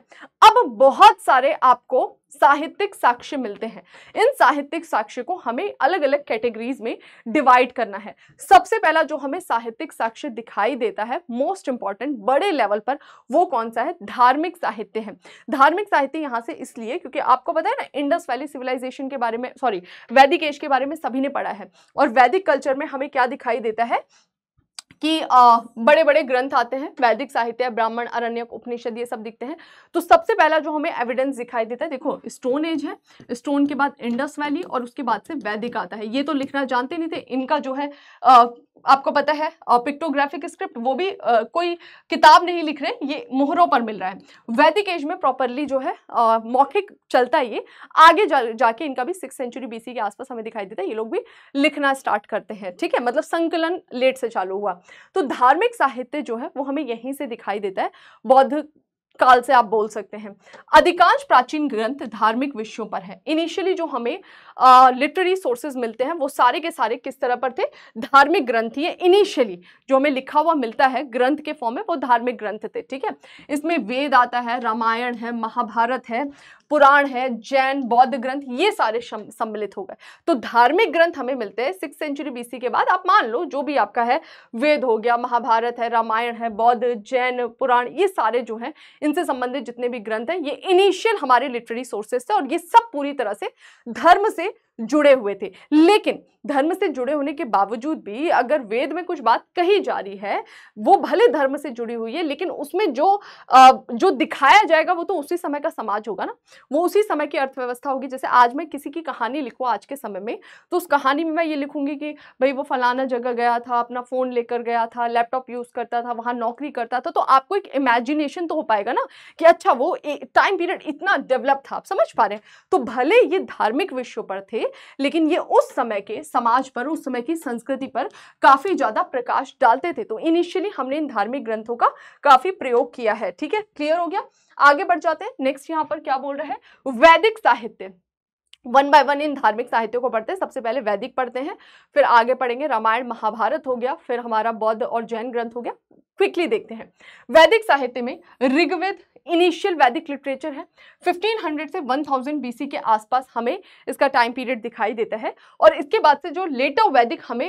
अब बहुत सारे आपको साहित्यिक साक्ष्य मिलते हैं इन साहित्यिक साक्ष्य को हमें अलग अलग कैटेगरीज में डिवाइड करना है सबसे पहला जो हमें साहित्यिक साक्ष्य दिखाई देता है मोस्ट इंपॉर्टेंट बड़े लेवल पर वो कौन सा है धार्मिक साहित्य है धार्मिक साहित्य यहाँ से इसलिए क्योंकि आपको पता है ना इंडस वैली सिविलाइजेशन के बारे में सॉरी वैदिक एज के बारे में सभी ने पढ़ा है और वैदिक कल्चर में हमें क्या दिखाई देता है कि बड़े बड़े ग्रंथ आते हैं वैदिक साहित्य ब्राह्मण अरण्यक उपनिषद ये सब दिखते हैं तो सबसे पहला जो हमें एविडेंस दिखाई देता है देखो स्टोन एज है स्टोन के बाद इंडस वैली और उसके बाद से वैदिक आता है ये तो लिखना जानते नहीं थे इनका जो है आपको पता है पिक्टोग्राफिक स्क्रिप्ट वो भी आ, कोई किताब नहीं लिख रहे ये मोहरों पर मिल रहा है वैदिक एज में प्रॉपरली जो है आ, मौखिक चलता है ये आगे जा, जाके इनका भी सिक्स सेंचुरी बीसी के आसपास हमें दिखाई देता है ये लोग भी लिखना स्टार्ट करते हैं ठीक है मतलब संकलन लेट से चालू हुआ तो धार्मिक साहित्य जो है वो हमें यहीं से दिखाई देता है बौद्ध काल से आप बोल सकते हैं अधिकांश प्राचीन ग्रंथ धार्मिक विषयों पर है इनिशियली जो हमें लिटरेरी सोर्सेज मिलते हैं वो सारे के सारे किस तरह पर थे धार्मिक ग्रंथ ही इनिशियली जो हमें लिखा हुआ मिलता है ग्रंथ के फॉर्म में वो धार्मिक ग्रंथ थे ठीक है इसमें वेद आता है रामायण है महाभारत है पुराण है जैन बौद्ध ग्रंथ ये सारे सम्मिलित हो गए तो धार्मिक ग्रंथ हमें मिलते हैं सिक्स सेंचुरी बीसी के बाद आप मान लो जो भी आपका है वेद हो गया महाभारत है रामायण है बौद्ध जैन पुराण ये सारे जो हैं इनसे संबंधित जितने भी ग्रंथ हैं ये इनिशियल हमारे लिटरेरी सोर्सेस थे और ये सब पूरी तरह से धर्म से जुड़े हुए थे लेकिन धर्म से जुड़े होने के बावजूद भी अगर वेद में कुछ बात कही जा रही है वो भले धर्म से जुड़ी हुई है लेकिन उसमें जो जो दिखाया जाएगा वो तो उसी समय का समाज होगा ना वो उसी समय की अर्थव्यवस्था होगी जैसे आज मैं किसी की कहानी लिखूँ आज के समय में तो उस कहानी में मैं ये लिखूंगी कि भाई वो फलाना जगह गया था अपना फ़ोन लेकर गया था लैपटॉप यूज़ करता था वहाँ नौकरी करता था तो आपको एक इमेजिनेशन तो हो पाएगा ना कि अच्छा वो टाइम पीरियड इतना डेवलप था आप समझ पा रहे हैं तो भले ये धार्मिक विषयों पर थे थे लेकिन ये उस समय के समाज पर उस समय की संस्कृति पर काफ़ी ज़्यादा प्रकाश डालते थे तो इनिशियली हमने इन धार्मिक ग्रंथों का काफ़ी प्रयोग किया है ठीक है क्लियर हो गया आगे बढ़ जाते हैं नेक्स्ट यहाँ पर क्या बोल रहे हैं वैदिक साहित्य वन बाय वन इन धार्मिक साहित्यों को पढ़ते हैं सबसे पहले वैदिक पढ़ते हैं फिर आगे पढ़ेंगे रामायण महाभारत हो गया फिर हमारा बौद्ध और जैन ग्रंथ हो गया क्विकली देखते हैं वैदिक साहित्य में ऋग्वेद इनिशियल वैदिक लिटरेचर है 1500 से 1000 बीसी के आसपास हमें इसका टाइम पीरियड दिखाई देता है और इसके बाद से जो लेटर वैदिक हमें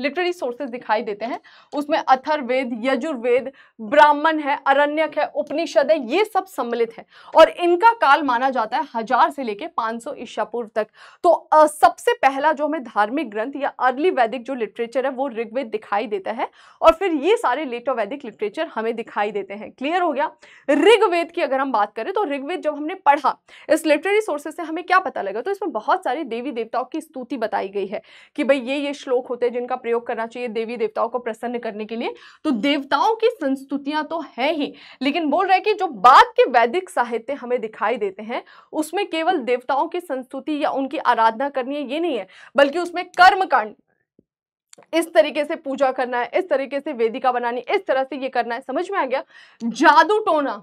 लिटरेरी सोर्सेज दिखाई देते हैं उसमें अथर्वेद यजुर्वेद ब्राह्मण है अरण्यक है उपनिषद है ये सब सम्मिलित है और इनका काल माना जाता है हजार से लेकर पाँच सौ ईशा पूर्व तक तो आ, सबसे पहला जो हमें धार्मिक ग्रंथ या अर्ली वैदिक जो लिटरेचर है वो ऋग्वेद दिखाई देता है और फिर ये सारे लेटो वैदिक लिटरेचर हमें दिखाई देते हैं क्लियर हो गया ऋग ऋग्वेद की अगर हम बात करें तो ऋग्वेद जब हमने पढ़ा इस लिटरेरी सोर्सेज से हमें क्या पता लगा तो इसमें बहुत सारे देवी देवताओं की स्तुति बताई गई है कि भाई ये ये श्लोक होते हैं जिनका प्रयोग करना चाहिए देवी देवताओं को प्रसन्न करने के लिए तो देवताओं की संस्तुतियां तो है ही लेकिन बोल रहे हैं कि जो बाद के वैदिक साहित्य हमें दिखाई देते हैं उसमें केवल देवताओं की संस्तुति या उनकी आराधना करनी है ये नहीं है बल्कि उसमें कर्मकांड इस तरीके से पूजा करना है इस तरीके से वेदिका बनानी इस तरह से ये करना है समझ में आ गया जादू टोना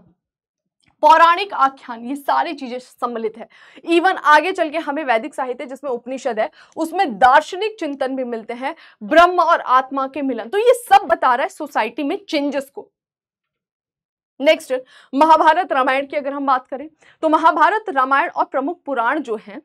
पौराणिक आख्यान ये सारी चीजें सम्मिलित है इवन आगे चल के हमें वैदिक साहित्य जिसमें उपनिषद है उसमें दार्शनिक चिंतन भी मिलते हैं ब्रह्म और आत्मा के मिलन तो ये सब बता रहा है सोसाइटी में चेंजेस को नेक्स्ट महाभारत रामायण की अगर हम बात करें तो महाभारत रामायण और प्रमुख पुराण जो हैं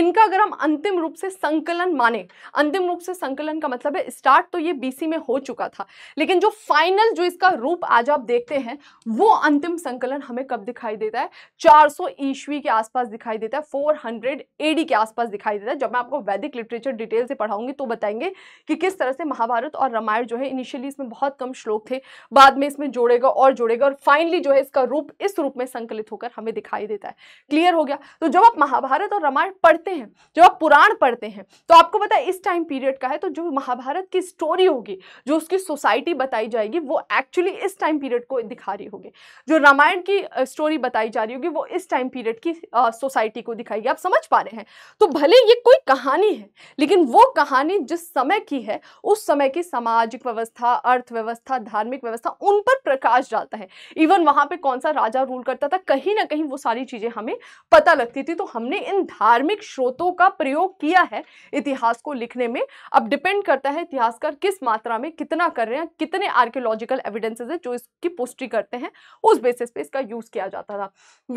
इनका अगर हम अंतिम रूप से संकलन माने अंतिम रूप से संकलन का मतलब है स्टार्ट तो ये बीसी में हो चुका था लेकिन जो फाइनल जो इसका रूप आज आप देखते हैं वो अंतिम संकलन हमें कब दिखाई देता है 400 सौ ईस्वी के आसपास दिखाई देता है फोर हंड्रेड के आसपास दिखाई देता है जब मैं आपको वैदिक लिटरेचर डिटेल से पढ़ाऊंगी तो बताएंगे कि किस तरह से महाभारत और रामायण जो है इनिशियली इसमें बहुत कम श्लोक थे बाद में इसमें जोड़ेगा और जोड़ेगा और फाइनली जो है इसका रूप इस रूप में संकलित होकर हमें दिखाई देता है क्लियर हो गया तो जब आप महाभारत और रामायण पढ़ते हैं जब आप पुराण पढ़ते हैं तो आपको पता है इस टाइम पीरियड का है तो जो महाभारत की स्टोरी होगी जो उसकी सोसाइटी बताई जाएगी वो एक्चुअली इस टाइम पीरियड को दिखा रही होगी जो रामायण की स्टोरी बताई जा रही होगी वो इस टाइम पीरियड की सोसाइटी को दिखाएगी आप समझ पा रहे हैं तो भले ये कोई कहानी है लेकिन वो कहानी जिस समय की है उस समय की सामाजिक व्यवस्था अर्थव्यवस्था धार्मिक व्यवस्था उन पर प्रकाश डालता है इवन इवन वहां पे कौन सा राजा रूल करता था कहीं ना कहीं वो सारी चीज़ें हमें पता लगती थी तो हमने इन धार्मिक स्रोतों का प्रयोग किया है इतिहास को लिखने में अब डिपेंड करता है इतिहासकार किस मात्रा में कितना कर रहे हैं कितने आर्कियोलॉजिकल एविडेंसेज है जो इसकी पुष्टि करते हैं उस बेसिस पे इसका यूज़ किया जाता था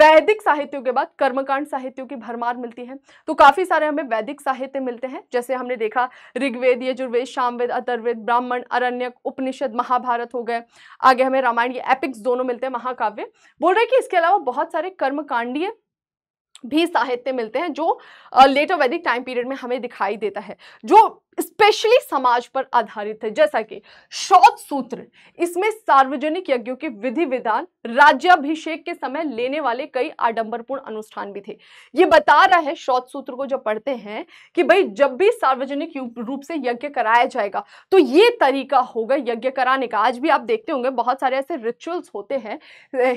वैदिक साहित्यों के बाद कर्मकांड साहित्यों की भरमार मिलती है तो काफ़ी सारे हमें वैदिक साहित्य मिलते हैं जैसे हमने देखा ऋग्वेद यजुर्वेद शामवेद अतर्वेद ब्राह्मण अरण्यक उपनिषद महाभारत हो गए आगे हमें रामायण ये एपिक्स दोनों मिलते हैं महाकाव्य बोल रहे हैं कि इसके अलावा बहुत सारे कर्मकांडीय भी साहित्य मिलते हैं जो लेटर वैदिक टाइम पीरियड में हमें दिखाई देता है जो स्पेशली समाज पर आधारित है जैसा कि शौच सूत्र इसमें सार्वजनिक यज्ञों के विधि विधान राज्याभिषेक के समय लेने वाले कई आडंबरपूर्ण अनुष्ठान भी थे ये बता रहा है शौच सूत्र को जब पढ़ते हैं कि भाई जब भी सार्वजनिक रूप से यज्ञ कराया जाएगा तो ये तरीका होगा यज्ञ कराने का आज भी आप देखते होंगे बहुत सारे ऐसे रिचुअल्स होते हैं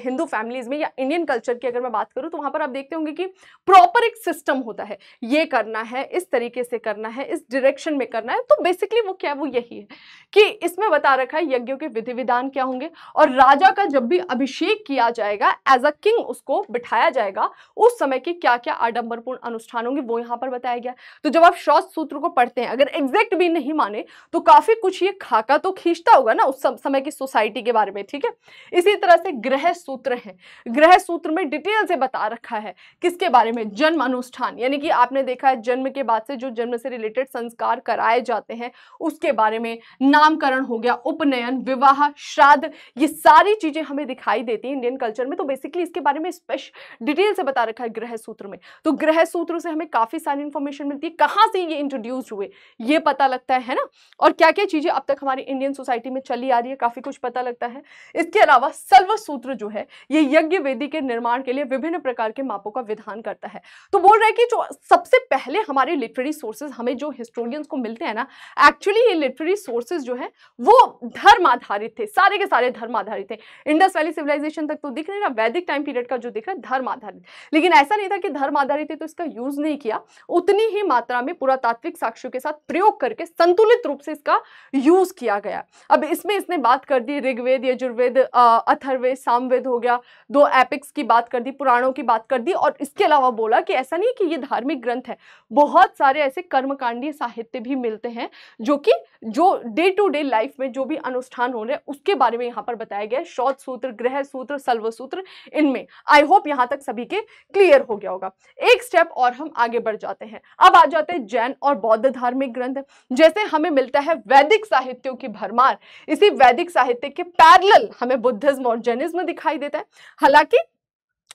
हिंदू फैमिलीज में या इंडियन कल्चर की अगर मैं बात करूँ तो वहाँ पर आप देखते होंगे कि प्रॉपर एक सिस्टम होता है ये करना है इस तरीके से करना है इस डायरेक्शन में करना है तो बेसिकली वो क्या है वो यही है कि इसमें बता रखा है यज्ञों के विधि विधान क्या होंगे और राजा का जब भी अभिषेक किया जाएगा एज अ किंग उसको बिठाया जाएगा उस समय के क्या क्या आडंबरपूर्ण अनुष्ठान होंगे वो यहाँ पर बताया गया तो जब आप श्रौत सूत्र को पढ़ते हैं अगर एग्जैक्ट भी नहीं माने तो काफ़ी कुछ ये खाका तो खींचता होगा ना उस समय की सोसाइटी के बारे में ठीक है इसी तरह से ग्रह सूत्र है ग्रह सूत्र में डिटेल से बता रखा है किसके बारे में जन्म अनुष्ठान यानी कि आपने देखा है जन्म के बाद से जो जन्म से रिलेटेड संस्कार कर कराए जाते हैं उसके बारे में नामकरण हो गया उपनयन विवाह श्राद्ध ये सारी चीज़ें हमें दिखाई देती है इंडियन कल्चर में तो बेसिकली इसके बारे में स्पेशल डिटेल से बता रखा है ग्रह सूत्र में तो ग्रह सूत्र से हमें काफ़ी सारी इंफॉर्मेशन मिलती है कहाँ से ये इंट्रोड्यूस हुए ये पता लगता है ना और क्या क्या चीज़ें अब तक हमारी इंडियन सोसाइटी में चली आ रही है काफ़ी कुछ पता लगता है इसके अलावा सर्व सूत्र जो है ये यज्ञ वेदी के निर्माण के लिए विभिन्न प्रकार के मापों का विधान करता है तो बोल रहे हैं कि जो सबसे पहले हमारे लिटरेरी सोर्सेज हमें जो हिस्टोरियंस को मिलते हैं ना एक्चुअली ये लिटरेरी सोर्सेज जो है वो धर्म आधारित थे सारे के सारे धर्म आधारित थे इंडस वैली सिविलाइजेशन तक तो दिख रहे ना वैदिक टाइम पीरियड का जो दिख रहा है धर्म आधारित लेकिन ऐसा नहीं था कि धर्म आधारित थे तो इसका यूज़ नहीं किया उतनी ही मात्रा में पुरातात्विक साक्ष्यों के साथ प्रयोग करके संतुलित रूप से इसका यूज़ किया गया अब इसमें इसने बात कर दी ऋग्वेद यजुर्वेद अथर्वेद सामवेद हो गया दो एपिक्स की बात कर दी पुराणों की बात कर दी और इसके अलावा बोला कि ऐसा नहीं कि ये धार्मिक ग्रंथ है बहुत सारे ऐसे कर्मकांडी साहित्य भी भी मिलते हैं जो कि जो डे टू डे लाइफ में जो भी अनुष्ठान हो रहे हैं उसके बारे में यहाँ पर बताया गया है शौच सूत्र ग्रह सूत्र सर्व सूत्र इनमें आई होप यहाँ तक सभी के क्लियर हो गया होगा एक स्टेप और हम आगे बढ़ जाते हैं अब आ जाते हैं जैन और बौद्ध धार्मिक ग्रंथ जैसे हमें मिलता है वैदिक साहित्यों की भरमार इसी वैदिक साहित्य के पैरल हमें बुद्धिज्म और जैनिज्म दिखाई देता है हालांकि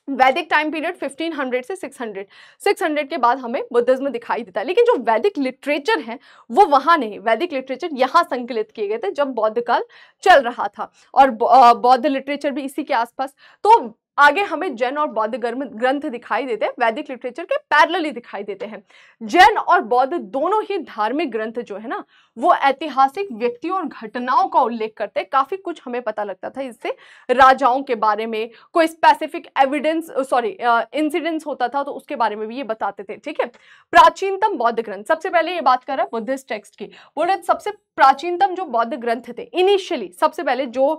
वैदिक टाइम पीरियड 1500 से 600 600 के बाद हमें बुद्धिज्म दिखाई देता है लेकिन जो वैदिक लिटरेचर है वो वहाँ नहीं वैदिक लिटरेचर यहाँ संकलित किए गए थे जब बौद्ध काल चल रहा था और बौद्ध लिटरेचर भी इसी के आसपास तो आगे हमें जैन और बौद्ध ग्रंथ दिखाई देते हैं वैदिक लिटरेचर के पैरेलली दिखाई देते हैं जैन और बौद्ध दोनों ही धार्मिक ग्रंथ जो है ना वो ऐतिहासिक व्यक्तियों और घटनाओं का उल्लेख करते हैं काफ़ी कुछ हमें पता लगता था इससे राजाओं के बारे में कोई स्पेसिफिक एविडेंस सॉरी इंसिडेंस होता था तो उसके बारे में भी ये बताते थे ठीक है प्राचीनतम बौद्ध ग्रंथ सबसे पहले ये बात कर रहा है बुद्धिस्ट टेक्स्ट की बोले सबसे प्राचीनतम जो बौद्ध ग्रंथ थे इनिशियली सबसे पहले जो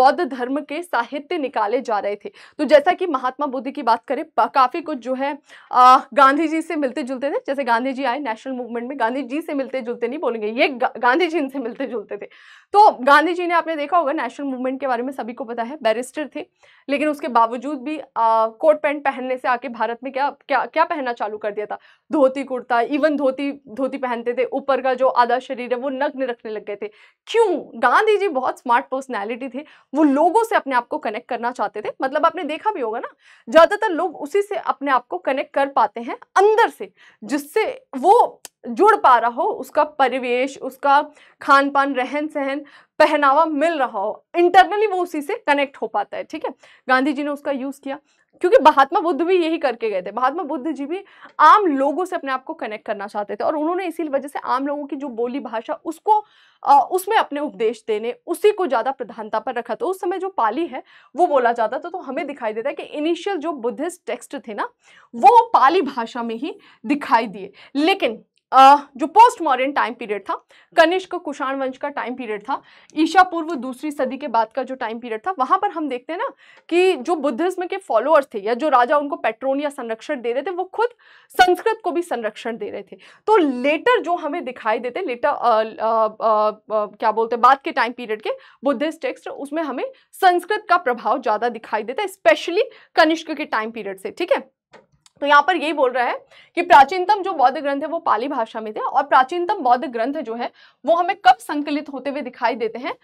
बौद्ध धर्म के साहित्य निकाले जा रहे थे तो जैसा कि महात्मा बुद्ध की बात करें काफ़ी कुछ जो है आ, गांधी जी से मिलते जुलते थे जैसे गांधी जी आए नेशनल मूवमेंट में गांधी जी से मिलते जुलते नहीं बोलेंगे ये गा, गांधी जी इनसे मिलते जुलते थे तो गांधी जी ने आपने देखा होगा नेशनल मूवमेंट के बारे में सभी को पता है बैरिस्टर थे लेकिन उसके बावजूद भी कोट पैंट पहनने से आके भारत में क्या क्या क्या पहनना चालू कर दिया था धोती कुर्ता इवन धोती धोती पहनते थे ऊपर का जो आधा शरीर है वो नग्न रखने लग गए थे क्यों गांधी जी बहुत स्मार्ट पर्सनैलिटी थे वो लोगों से अपने आप को कनेक्ट करना चाहते थे मतलब आप आपने देखा भी होगा ना ज़्यादातर लोग उसी से अपने आप को कनेक्ट कर पाते हैं अंदर से जिससे वो जुड़ पा रहा हो उसका परिवेश उसका खान पान रहन सहन पहनावा मिल रहा हो इंटरनली वो उसी से कनेक्ट हो पाता है ठीक है गांधी जी ने उसका यूज़ किया क्योंकि महात्मा बुद्ध भी यही करके गए थे महात्मा बुद्ध जी भी आम लोगों से अपने आप को कनेक्ट करना चाहते थे और उन्होंने इसी वजह से आम लोगों की जो बोली भाषा उसको आ, उसमें अपने उपदेश देने उसी को ज़्यादा प्रधानता पर रखा तो उस समय जो पाली है वो बोला जाता था तो हमें दिखाई देता है कि इनिशियल जो बुद्धिस्ट टेक्स्ट थे ना वो पाली भाषा में ही दिखाई दिए लेकिन जो पोस्ट मॉडर्न टाइम पीरियड था कनिष्क कुषाण वंश का टाइम पीरियड था ईशा पूर्व दूसरी सदी के बाद का जो टाइम पीरियड था वहाँ पर हम देखते हैं ना कि जो बुद्धिज्म के फॉलोअर्स थे या जो राजा उनको पेट्रोन या संरक्षण दे रहे थे वो खुद संस्कृत को भी संरक्षण दे रहे थे तो लेटर जो हमें दिखाई देते लेटर क्या बोलते बाद के टाइम पीरियड के बुद्धिस्ट टेक्स्ट उसमें हमें संस्कृत का प्रभाव ज़्यादा दिखाई देता है स्पेशली कनिष्क के टाइम पीरियड से ठीक है तो यहाँ पर यही बोल रहा है कि प्राचीनतम जो बौद्ध ग्रंथ है वो पाली भाषा में थे और प्राचीनतम बौद्ध ग्रंथ जो है वो हमें कब संकलित होते हुए दिखाई देते हैं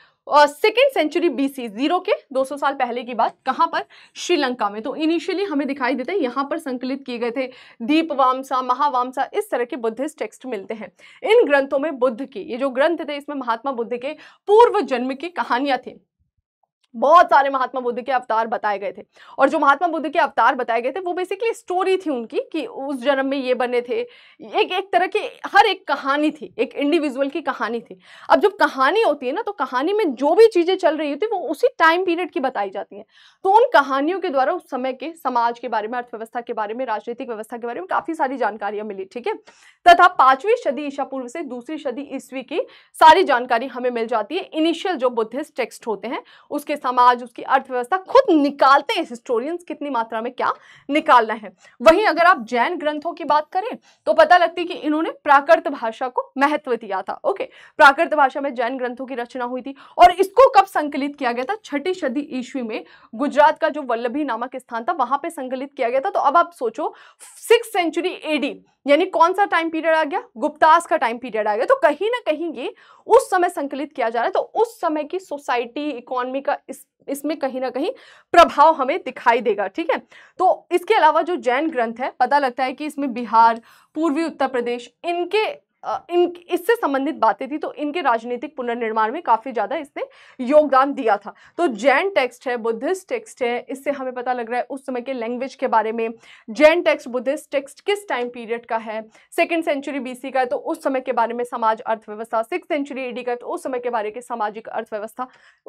सेकेंड सेंचुरी बीसी जीरो के 200 साल पहले की बात कहाँ पर श्रीलंका में तो इनिशियली हमें दिखाई देते हैं यहाँ पर संकलित किए गए थे दीप वामसा महावामसा इस तरह के बुद्धिस्ट टेक्स्ट मिलते हैं इन ग्रंथों में बुद्ध की ये जो ग्रंथ थे इसमें महात्मा बुद्ध के पूर्व जन्म की कहानियाँ थी बहुत सारे महात्मा बुद्ध के अवतार बताए गए थे और जो महात्मा बुद्ध के अवतार बताए गए थे वो बेसिकली स्टोरी थी उनकी कि उस जन्म में ये बने थे एक एक तरह की हर एक कहानी थी एक इंडिविजुअल की कहानी थी अब जब कहानी होती है ना तो कहानी में जो भी चीज़ें चल रही होती है वो उसी टाइम पीरियड की बताई जाती हैं तो उन कहानियों के द्वारा उस समय के समाज के बारे में अर्थव्यवस्था के बारे में राजनीतिक व्यवस्था के बारे में काफ़ी सारी जानकारियाँ मिली ठीक है तथा पाँचवीं सदी ईशा पूर्व से दूसरी सदी ईस्वी की सारी जानकारी हमें मिल जाती है इनिशियल जो बुद्धिस्ट टेक्स्ट होते हैं उसके समाज उसकी अर्थव्यवस्था खुद निकालते हैं हिस्टोरियंस कितनी मात्रा में क्या निकालना है वहीं अगर आप जैन ग्रंथों की बात करें तो पता लगती है कि इन्होंने प्राकृत भाषा को महत्व दिया था ओके प्राकृत भाषा में जैन ग्रंथों की रचना हुई थी और इसको कब संकलित किया गया था छठी सदी ईस्वी में गुजरात का जो वल्लभी नामक स्थान था वहां पर संकलित किया गया था तो अब आप सोचो सिक्स सेंचुरी एडी यानी कौन सा टाइम पीरियड आ गया गुप्तास का टाइम पीरियड आ गया तो कहीं ना कहीं ये उस समय संकलित किया जा रहा है तो उस समय की सोसाइटी इकोनॉमी का इस इसमें कहीं ना कहीं प्रभाव हमें दिखाई देगा ठीक है तो इसके अलावा जो जैन ग्रंथ है पता लगता है कि इसमें बिहार पूर्वी उत्तर प्रदेश इनके इन इससे संबंधित बातें थी तो इनके राजनीतिक पुनर्निर्माण में काफ़ी ज़्यादा इसने योगदान दिया था तो जैन टेक्स्ट है बुद्धिस्ट टेक्स्ट है इससे हमें पता लग रहा है उस समय के लैंग्वेज के बारे में जैन टेक्स्ट बुद्धिस्ट टेक्स्ट किस टाइम पीरियड का है सेकेंड सेंचुरी बी का है तो उस समय के बारे में समाज अर्थव्यवस्था सिक्स सेंचुरी एडी का है तो उस समय के बारे में सामाजिक अर्थव्यवस्था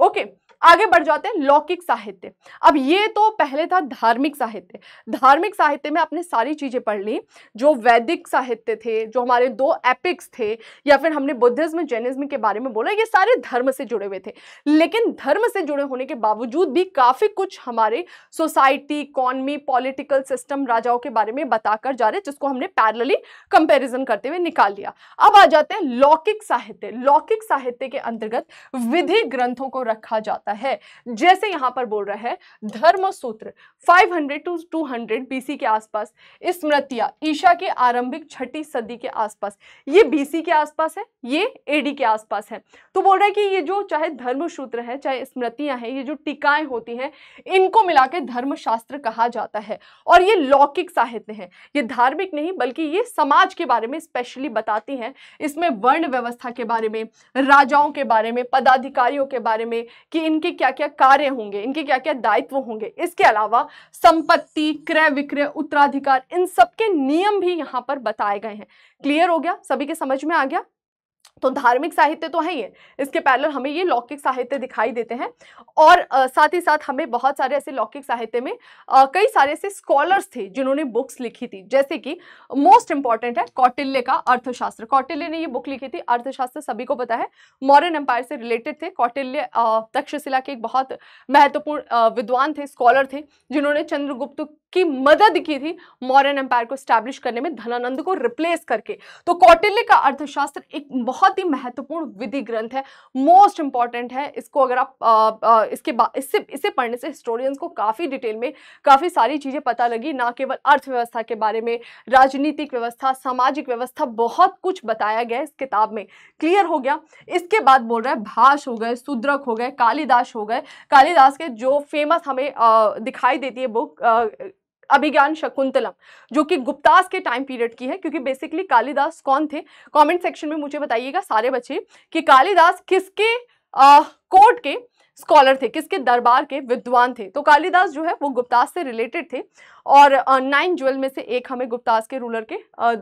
ओके आगे बढ़ जाते हैं लौकिक साहित्य अब ये तो पहले था धार्मिक साहित्य धार्मिक साहित्य में आपने सारी चीज़ें पढ़ ली जो वैदिक साहित्य थे जो हमारे दो एप एपिक्स थे या फिर हमने बुद्धिज्म जैनिज्म के बारे में बोला ये सारे धर्म से जुड़े हुए थे लेकिन धर्म से जुड़े होने के बावजूद भी काफ़ी कुछ हमारे सोसाइटी इकॉनमी पॉलिटिकल सिस्टम राजाओं के बारे में बताकर जा रहे जिसको हमने पैरलली कंपेरिजन करते हुए निकाल लिया अब आ जाते हैं लौकिक साहित्य लौकिक साहित्य के अंतर्गत विधि ग्रंथों को रखा जाता है जैसे यहाँ पर बोल रहा है धर्म सूत्र 500 टू 200 बीसी के आसपास स्मृतियाँ ईशा के आरंभिक छठी सदी के आसपास ये बीसी के आसपास है ये एडी के आसपास है तो बोल रहा है कि ये जो चाहे धर्म सूत्र है चाहे स्मृतियां हैं ये जो टीकाएं होती हैं इनको मिला के धर्मशास्त्र कहा जाता है और ये लौकिक साहित्य है ये धार्मिक नहीं बल्कि ये समाज के बारे में स्पेशली बताती हैं इसमें वर्ण व्यवस्था के बारे में राजाओं के बारे में पदाधिकारियों के बारे में कि इनके क्या क्या कार्य होंगे इनके क्या क्या दायित्व होंगे इसके अलावा संपत्ति क्रय विक्रय उत्तराधिकार इन सबके नियम भी यहाँ पर बताए गए हैं क्लियर हो गया सभी सभी के समझ में आ गया तो धार्मिक साहित्य तो है ही है इसके पैरल हमें ये लौकिक साहित्य दिखाई देते हैं और आ, साथ ही साथ हमें बहुत सारे ऐसे लौकिक साहित्य में आ, कई सारे ऐसे स्कॉलर्स थे जिन्होंने बुक्स लिखी थी जैसे कि मोस्ट इंपॉर्टेंट है कौटिल्य का अर्थशास्त्र कौटिल्य ने ये बुक लिखी थी अर्थशास्त्र सभी को पता है मॉरन एम्पायर से रिलेटेड थे कौटिल्य तक्षशिला के एक बहुत महत्वपूर्ण विद्वान थे स्कॉलर थे जिन्होंने चंद्रगुप्त की मदद की थी मॉरन एम्पायर को स्टैब्लिश करने में धनानंद को रिप्लेस करके तो कौटिल्य का अर्थशास्त्र एक बहुत बहुत ही महत्वपूर्ण विधि ग्रंथ है मोस्ट इंपॉर्टेंट है इसको अगर आप आ, आ, इसके इससे इसे पढ़ने से हिस्टोरियंस को काफ़ी डिटेल में काफ़ी सारी चीज़ें पता लगी ना केवल अर्थव्यवस्था के बारे में राजनीतिक व्यवस्था सामाजिक व्यवस्था बहुत कुछ बताया गया इस किताब में क्लियर हो गया इसके बाद बोल रहा है भाष हो गए सुद्रक हो गए कालिदास हो गए कालिदास के जो फेमस हमें आ, दिखाई देती है बुक अभिज्ञान शकुंतलम जो कि गुप्तास के टाइम पीरियड की है क्योंकि बेसिकली कालिदास कौन थे कमेंट सेक्शन में मुझे बताइएगा सारे बच्चे कि कालिदास किसके कोर्ट के स्कॉलर थे किसके दरबार के विद्वान थे तो कालिदास जो है वो गुप्तास से रिलेटेड थे और नाइन ज्वेल में से एक हमें गुप्तास के रूलर के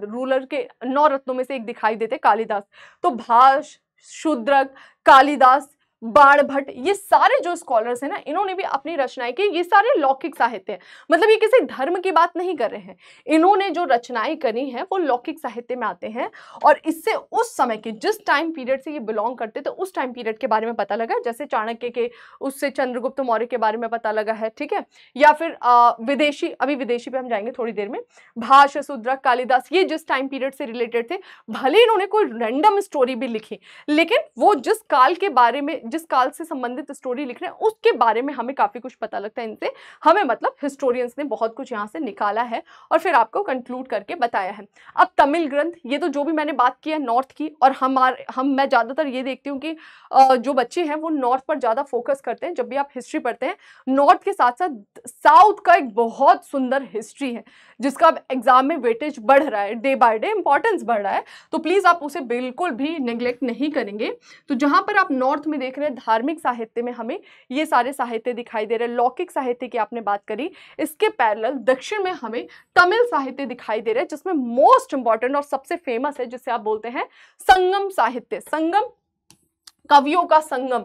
रूलर के नौ रत्नों में से एक दिखाई देते कालिदास तो भाष शूद्रक कालिदास बाण भट्ट ये सारे जो स्कॉलर्स हैं ना इन्होंने भी अपनी रचनाएं की ये सारे लौकिक साहित्य हैं मतलब ये किसी धर्म की बात नहीं कर रहे हैं इन्होंने जो रचनाएं करी हैं वो लौकिक साहित्य में आते हैं और इससे उस समय के जिस टाइम पीरियड से ये बिलोंग करते थे तो उस टाइम पीरियड के बारे में पता लगा जैसे चाणक्य के उससे चंद्रगुप्त मौर्य के बारे में पता लगा है ठीक है या फिर आ, विदेशी अभी विदेशी पर हम जाएंगे थोड़ी देर में भाष शूद्रक कालिदास ये जिस टाइम पीरियड से रिलेटेड थे भले इन्होंने कोई रैंडम स्टोरी भी लिखी लेकिन वो जिस काल के बारे में जिस काल से संबंधित स्टोरी लिख रहे हैं उसके बारे में हमें काफ़ी कुछ पता लगता है इनसे हमें मतलब हिस्टोरियंस ने बहुत कुछ यहाँ से निकाला है और फिर आपको कंक्लूड करके बताया है अब तमिल ग्रंथ ये तो जो भी मैंने बात की है नॉर्थ की और हमारे हम मैं ज़्यादातर ये देखती हूँ कि जो बच्चे हैं वो नॉर्थ पर ज़्यादा फोकस करते हैं जब भी आप हिस्ट्री पढ़ते हैं नॉर्थ के साथ साथ साउथ का एक बहुत सुंदर हिस्ट्री है जिसका अब एग्ज़ाम में वेटेज बढ़ रहा है डे बाय डे इंपॉर्टेंस बढ़ रहा है तो प्लीज़ आप उसे बिल्कुल भी निग्लेक्ट नहीं करेंगे तो जहाँ पर आप नॉर्थ में देख रहे हैं धार्मिक साहित्य में हमें ये सारे साहित्य दिखाई दे रहे हैं लौकिक साहित्य की आपने बात करी इसके पैरल दक्षिण में हमें तमिल साहित्य दिखाई दे रहे हैं जिसमें मोस्ट इंपॉर्टेंट और सबसे फेमस है जिसे आप बोलते हैं संगम साहित्य संगम कवियों का संगम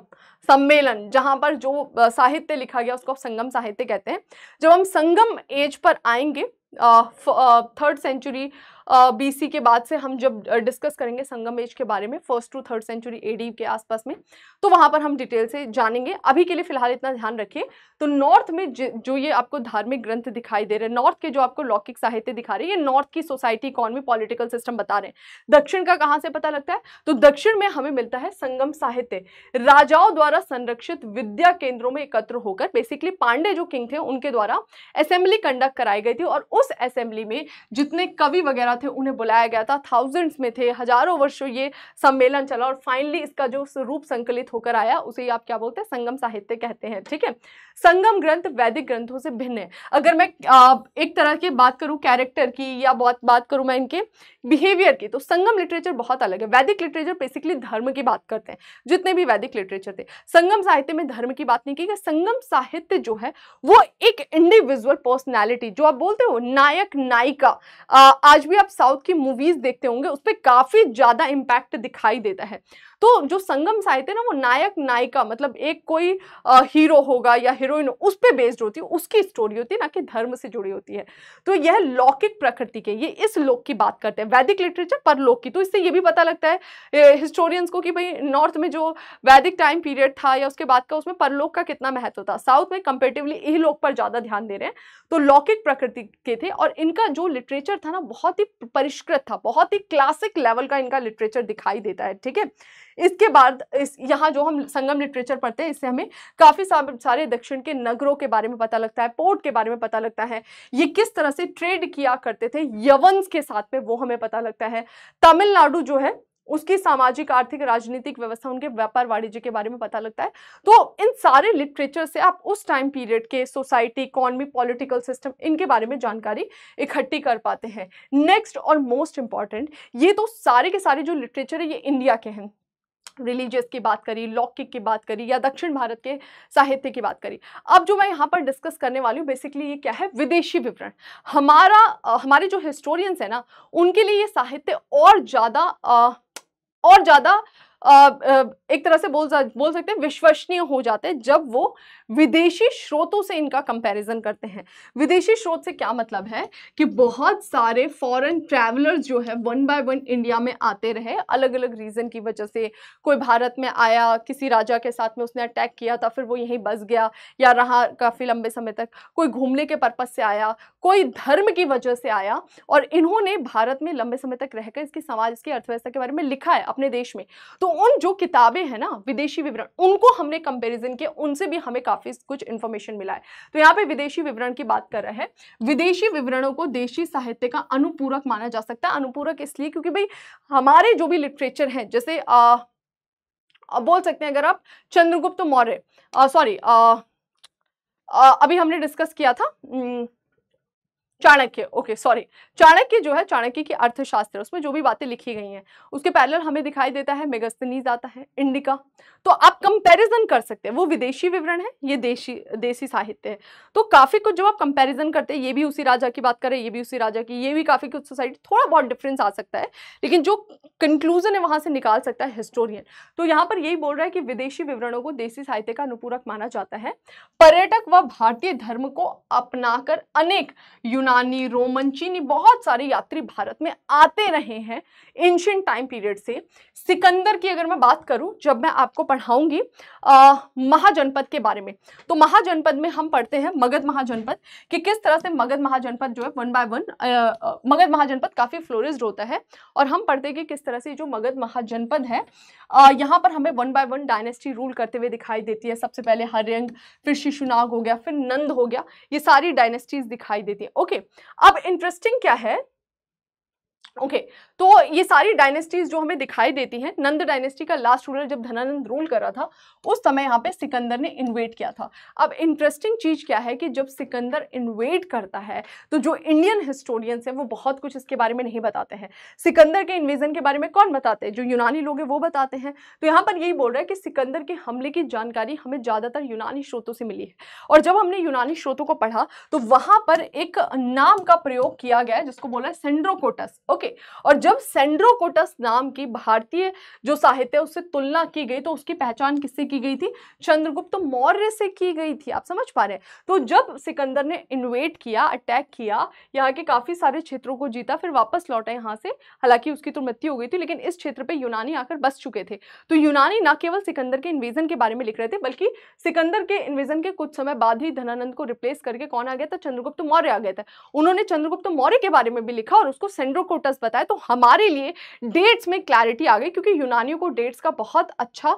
सम्मेलन जहाँ पर जो साहित्य लिखा गया उसको संगम साहित्य कहते हैं जब हम संगम एज पर आएंगे थर्ड सेंचुरी बीसी के बाद से हम जब डिस्कस करेंगे संगम एज के बारे में first to third century AD के आसपास में तो वहां पर हम डिटेल से जानेंगे अभी के लिए फिलहाल इतना ध्यान रखिए तो नॉर्थ में जो ये आपको धार्मिक ग्रंथ दिखाई दे रहे हैं नॉर्थ के जो आपको लौकिक साहित्य दिखा रहे हैं ये नॉर्थ की सोसाइटी इकॉनमी पॉलिटिकल सिस्टम बता रहे हैं दक्षिण का कहाँ से पता लगता है तो दक्षिण में हमें मिलता है संगम साहित्य राजाओं द्वारा संरक्षित विद्या केंद्रों में एकत्र होकर बेसिकली पांडे जो किंग थे उनके द्वारा असेंबली कंडक्ट कराई गई थी और उस असेंबली में जितने कवि वगैरह गया थे उन्हें बुलाया गया था थाउजेंड्स में थे हजारों वर्षों ये सम्मेलन चला और फाइनली इसका जो रूप संकलित होकर आया उसे आप क्या बोलते हैं संगम साहित्य कहते हैं ठीक है संगम ग्रंथ वैदिक ग्रंथों से भिन्न है अगर मैं एक तरह की बात करूँ कैरेक्टर की या बहुत बात करूँ मैं इनके बिहेवियर की तो संगम लिटरेचर बहुत अलग है वैदिक लिटरेचर बेसिकली धर्म की बात करते हैं जितने भी वैदिक लिटरेचर थे संगम साहित्य में धर्म की बात नहीं की कि संगम साहित्य जो है वो एक इंडिविजुअल पर्सनैलिटी जो आप बोलते हो नायक नायिका आज भी आप साउथ की मूवीज देखते होंगे उस पर काफ़ी ज़्यादा इम्पैक्ट दिखाई देता है तो जो संगम साहित्य ना वो नायक नायिका मतलब एक कोई आ, हीरो होगा या हीरोइन उस पर बेस्ड होती है उसकी स्टोरी होती है ना कि धर्म से जुड़ी होती है तो यह लौकिक प्रकृति के ये इस लोक की बात करते हैं वैदिक लिटरेचर पर लोक की तो इससे ये भी पता लगता है हिस्टोरियंस को कि भाई नॉर्थ में जो वैदिक टाइम पीरियड था या उसके बाद का उसमें परलोक का कितना महत्व था साउथ में कंपेरेटिवली इह लोक पर ज़्यादा ध्यान दे रहे हैं तो लौकिक प्रकृति के थे और इनका जो लिटरेचर था ना बहुत ही परिष्कृत था बहुत ही क्लासिक लेवल का इनका लिटरेचर दिखाई देता है ठीक है इसके बाद इस यहाँ जो हम संगम लिटरेचर पढ़ते हैं इससे हमें काफ़ी सारे दक्षिण के नगरों के बारे में पता लगता है पोर्ट के बारे में पता लगता है ये किस तरह से ट्रेड किया करते थे यवंस के साथ में वो हमें पता लगता है तमिलनाडु जो है उसकी सामाजिक आर्थिक राजनीतिक व्यवस्था उनके व्यापार वाणिज्य के बारे में पता लगता है तो इन सारे लिटरेचर से आप उस टाइम पीरियड के सोसाइटी इकॉनमी पॉलिटिकल सिस्टम इनके बारे में जानकारी इकट्ठी कर पाते हैं नेक्स्ट और मोस्ट इम्पॉर्टेंट ये तो सारे के सारे जो लिटरेचर है ये इंडिया के हैं रिलीजियस की बात करी लौकिक की बात करी या दक्षिण भारत के साहित्य की बात करी अब जो मैं यहाँ पर डिस्कस करने वाली हूँ बेसिकली ये क्या है विदेशी विवरण हमारा हमारे जो हिस्टोरियंस है ना उनके लिए ये साहित्य और ज़्यादा और ज़्यादा एक तरह से बोल बोल सकते हैं विश्वसनीय हो जाते हैं जब वो विदेशी स्रोतों से इनका कंपैरिजन करते हैं विदेशी स्रोत से क्या मतलब है कि बहुत सारे फॉरेन ट्रैवलर्स जो है वन बाय वन इंडिया में आते रहे अलग अलग रीज़न की वजह से कोई भारत में आया किसी राजा के साथ में उसने अटैक किया था तो फिर वो यहीं बस गया या रहा काफ़ी लंबे समय तक कोई घूमने के पर्पज़ से आया कोई धर्म की वजह से आया और इन्होंने भारत में लंबे समय तक रहकर इसके समाज इसकी अर्थव्यवस्था के बारे में लिखा है अपने देश में तो उन जो किताबें हैं ना विदेशी विवरण उनको हमने कंपैरिजन किया उनसे भी हमें काफ़ी कुछ इन्फॉर्मेशन मिला है तो यहाँ पे विदेशी विवरण की बात कर रहे हैं विदेशी विवरणों को देशी साहित्य का अनुपूरक माना जा सकता है अनुपूरक इसलिए क्योंकि भाई हमारे जो भी लिटरेचर है जैसे आ, बोल सकते हैं अगर आप चंद्रगुप्त मौर्य सॉरी अभी हमने डिस्कस किया था न, चाणक्य ओके सॉरी चाणक्य जो है चाणक्य की अर्थशास्त्र उसमें जो भी बातें लिखी गई हैं उसके पैरेलल हमें दिखाई देता है मेगस्तनीज आता है इंडिका तो आप कंपैरिजन कर सकते हैं वो विदेशी विवरण है ये देशी देसी साहित्य है तो काफ़ी कुछ जब आप कंपैरिजन करते हैं ये भी उसी राजा की बात करें ये भी उसी राजा की ये भी काफ़ी कुछ सोसाइटी थोड़ा बहुत डिफरेंस आ सकता है लेकिन जो कंक्लूजन है वहाँ से निकाल सकता है हिस्टोरियन तो यहाँ पर यही बोल रहा है कि विदेशी विवरणों को देसी साहित्य का अनुपूरक माना जाता है पर्यटक व भारतीय धर्म को अपना अनेक यूनानी रोमन चीनी बहुत सारे यात्री भारत में आते रहे हैं एंशियंट टाइम पीरियड से सिकंदर की अगर मैं बात करूं जब मैं आपको पढ़ाऊंगी महाजनपद के बारे में तो महाजनपद में हम पढ़ते हैं मगध महाजनपद कि किस तरह से मगध महाजनपद जो है one by one Magadh Mahajanapada काफ़ी फ्लोरिस्ड होता है और हम पढ़ते हैं कि किस तरह से जो मगध महाजनपद है यहाँ पर हमें one by one dynasty rule करते हुए दिखाई देती है सबसे पहले हरियंग फिर शिशुनाग हो गया फिर नंद हो गया ये सारी डायनेस्टीज दिखाई देती है ओके ओके अब इंटरेस्टिंग क्या है ओके okay, तो ये सारी डायनेस्टीज जो हमें दिखाई देती हैं नंद डायनेस्टी का लास्ट रूलर जब धनानंद रूल कर रहा था उस समय यहाँ पे सिकंदर ने इन्वेट किया था अब इंटरेस्टिंग चीज़ क्या है कि जब सिकंदर इन्वेट करता है तो जो इंडियन हिस्टोरियंस हैं वो बहुत कुछ इसके बारे में नहीं बताते हैं सिकंदर के इन्वेजन के बारे में कौन बताते हैं जो यूनानी लोग हैं वो बताते हैं तो यहाँ पर यही बोल रहा है कि सिकंदर के हमले की जानकारी हमें ज़्यादातर यूनानी स्रोतों से मिली है और जब हमने यूनानी स्रोतों को पढ़ा तो वहाँ पर एक नाम का प्रयोग किया गया जिसको बोला है सेंड्रोकोटस ओके और जब सेंड्रोकोटस नाम की भारतीय जो साहित्य उससे तुलना की गई तो उसकी पहचान किससे की गई थी चंद्रगुप्त मौर्य से की गई थी आप समझ पा रहे हैं तो जब सिकंदर ने इन्वेट किया अटैक किया यहाँ के काफ़ी सारे क्षेत्रों को जीता फिर वापस लौटा यहाँ से हालांकि उसकी तो मृत्यु हो गई थी लेकिन इस क्षेत्र पर यूनानी आकर बस चुके थे तो यूनानी ना केवल सिकंदर के इन्वेजन के बारे में लिख रहे थे बल्कि सिकंदर के इन्वेजन के कुछ समय बाद ही धनानंद को रिप्लेस करके कौन आ गया था चंद्रगुप्त मौर्य आ गया था उन्होंने चंद्रगुप्त मौर्य के बारे में भी लिखा और उसको सेंड्रोकोट लोटस बताए तो हमारे लिए डेट्स में क्लैरिटी आ गई क्योंकि यूनानियों को डेट्स का बहुत अच्छा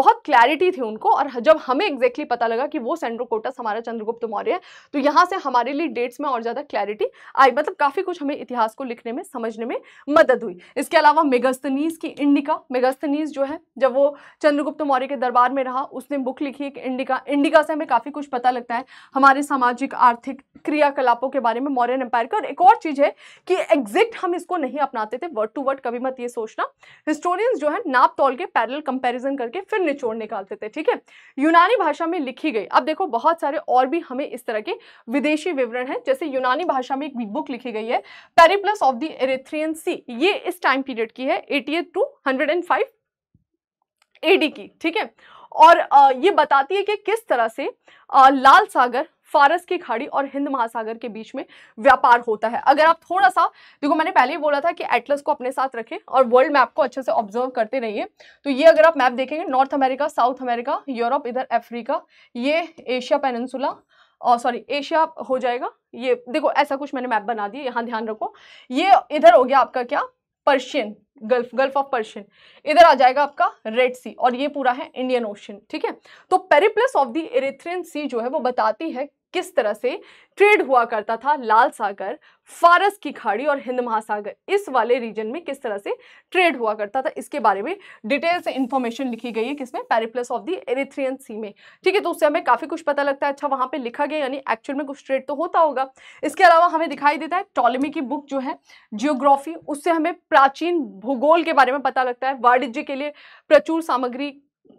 बहुत क्लैरिटी थी उनको और जब हमें एग्जैक्टली exactly पता लगा कि वो सेंड्रोकोटस हमारा चंद्रगुप्त मौर्य है तो यहाँ से हमारे लिए डेट्स में और ज़्यादा क्लैरिटी आई मतलब काफ़ी कुछ हमें इतिहास को लिखने में समझने में मदद हुई इसके अलावा मेगस्तनीस की इंडिका मेगस्तनीस जो है जब वो चंद्रगुप्त मौर्य के दरबार में रहा उसने बुक लिखी एक इंडिका इंडिका से हमें काफ़ी कुछ पता लगता है हमारे सामाजिक आर्थिक क्रियाकलापों के बारे में मौर्य एम्पायर का और एक और चीज़ है कि एग्जैक्ट हम इसको नहीं अपनाते थे वर्ड टू वर्ड कभी मत ये सोचना हिस्टोरियंस जो है नाप तोल के पैरल कंपेरिजन करके फिर निचोड़ निकालते थे ठीक है यूनानी भाषा में लिखी गई अब देखो बहुत सारे और भी हमें इस तरह के विदेशी विवरण हैं जैसे यूनानी भाषा में एक बुक लिखी गई है Periplus of the Erythraean Sea ये इस टाइम पीरियड की है eighty to hundred and five AD की ठीक है और ये बताती है कि किस तरह से लाल सागर फारस की खाड़ी और हिंद महासागर के बीच में व्यापार होता है अगर आप थोड़ा सा देखो मैंने पहले ही बोला था कि एटलस को अपने साथ रखें और वर्ल्ड मैप को अच्छे से ऑब्जर्व करते रहिए तो ये अगर आप मैप देखेंगे North America South America Europe इधर अफ्रीका ये एशिया पेनन्सुला और सॉरी एशिया हो जाएगा ये देखो ऐसा कुछ मैंने मैप बना दिया यहाँ ध्यान रखो ये इधर हो गया आपका क्या Persian gulf gulf of Persian इधर आ जाएगा आपका रेड सी और ये पूरा है इंडियन ओशन ठीक है तो पेरिप्लस ऑफ दी एरेथ्रियन सी जो है वो बताती है किस तरह से ट्रेड हुआ करता था लाल सागर फारस की खाड़ी और हिंद महासागर इस वाले रीजन में किस तरह से ट्रेड हुआ करता था इसके बारे में डिटेल से इंफॉर्मेशन लिखी गई है किसमें Periplus of the Erythraean Sea में ठीक है तो उससे हमें काफ़ी कुछ पता लगता है अच्छा वहां पे लिखा गया यानी एक्चुअल में कुछ ट्रेड तो होता होगा इसके अलावा हमें दिखाई देता है टॉलमी की बुक जो है जियोग्राफी उससे हमें प्राचीन भूगोल के बारे में पता लगता है वाणिज्य के लिए प्रचुर सामग्री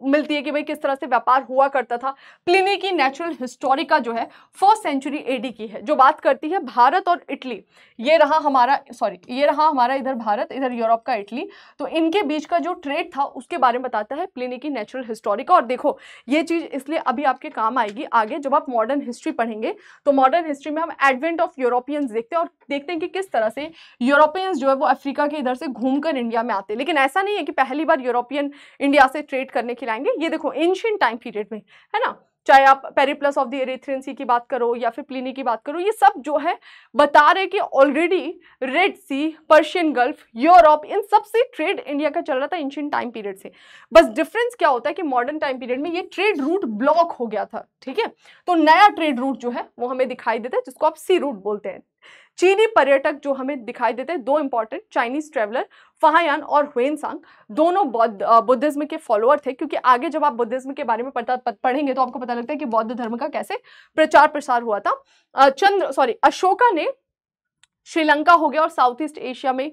मिलती है कि भाई किस तरह से व्यापार हुआ करता था प्लिनी की नेचुरल हिस्टोरिका जो है फर्स्ट सेंचुरी एडी की है जो बात करती है भारत और इटली ये रहा हमारा सॉरी ये रहा हमारा इधर भारत इधर यूरोप का इटली तो इनके बीच का जो ट्रेड था उसके बारे में बताता है प्लिनी की नेचुरल हिस्टोरिका और देखो ये चीज़ इसलिए अभी आपके काम आएगी आगे जब आप मॉडर्न हिस्ट्री पढ़ेंगे तो मॉडर्न हिस्ट्री में हम एडवेंट ऑफ यूरोपियंस देखते हैं और देखते हैं कि किस तरह से यूरोपियंस जो है वो अफ्रीका के इधर से घूम इंडिया में आते हैं लेकिन ऐसा नहीं है कि पहली बार यूरोपियन इंडिया से ट्रेड करने करने खिलाएंगे ये देखो एंशियंट टाइम पीरियड में है ना चाहे आप Periplus of the Erythraean Sea की बात करो या फिर प्लिनी की बात करो ये सब जो है बता रहे कि already Red Sea Persian Gulf Europe इन सब से ट्रेड इंडिया का चल रहा था एंशियंट टाइम पीरियड से बस डिफरेंस क्या होता है कि मॉडर्न टाइम पीरियड में ये ट्रेड रूट ब्लॉक हो गया था ठीक है तो नया ट्रेड रूट जो है वो हमें दिखाई देता है जिसको आप सी रूट बोलते हैं चीनी पर्यटक जो हमें दिखाई देते हैं दो इंपॉर्टेंट चाइनीज ट्रेवलर फहायान और हुएनसांग दोनों बुद्धिज्म के फॉलोअर थे क्योंकि आगे जब आप बुद्धिज्म के बारे में पता पढ़ेंगे तो आपको पता लगता है कि बौद्ध धर्म का कैसे प्रचार प्रसार हुआ था चंद्र सॉरी अशोका ने श्रीलंका हो गया और साउथ ईस्ट एशिया में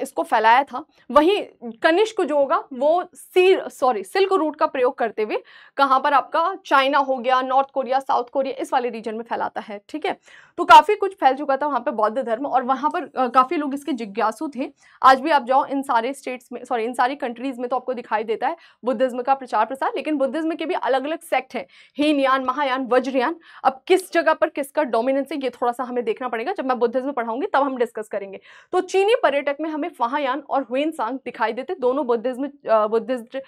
इसको फैलाया था वहीं कनिष्क जो होगा वो सी सॉरी सिल्क रूट का प्रयोग करते हुए कहाँ पर आपका चाइना हो गया नॉर्थ कोरिया साउथ कोरिया इस वाले रीजन में फैलाता है ठीक है तो काफ़ी कुछ फैल चुका था वहाँ पर बौद्ध धर्म और वहाँ पर काफ़ी लोग इसके जिज्ञासु थे आज भी आप जाओ इन सारे स्टेट्स में सॉरी इन सारी कंट्रीज़ में तो आपको दिखाई देता है बुद्धिज्म का प्रचार प्रसार लेकिन बुद्धिज्म के भी अलग अलग सेक्ट हैं हीनयान महायान वज्रयान अब किस जगह पर किसका डोमिनेंस है ये थोड़ा सा हमें देखना पड़ेगा जब मैं बुद्धिज्म पढ़ाऊंगी तब हम डिस्कस करेंगे तो चीनी पर्यटक में हमें फाहायान और हुएन सांग दिखाई देते दोनों बुद्धिज्म बुद्धिस्ट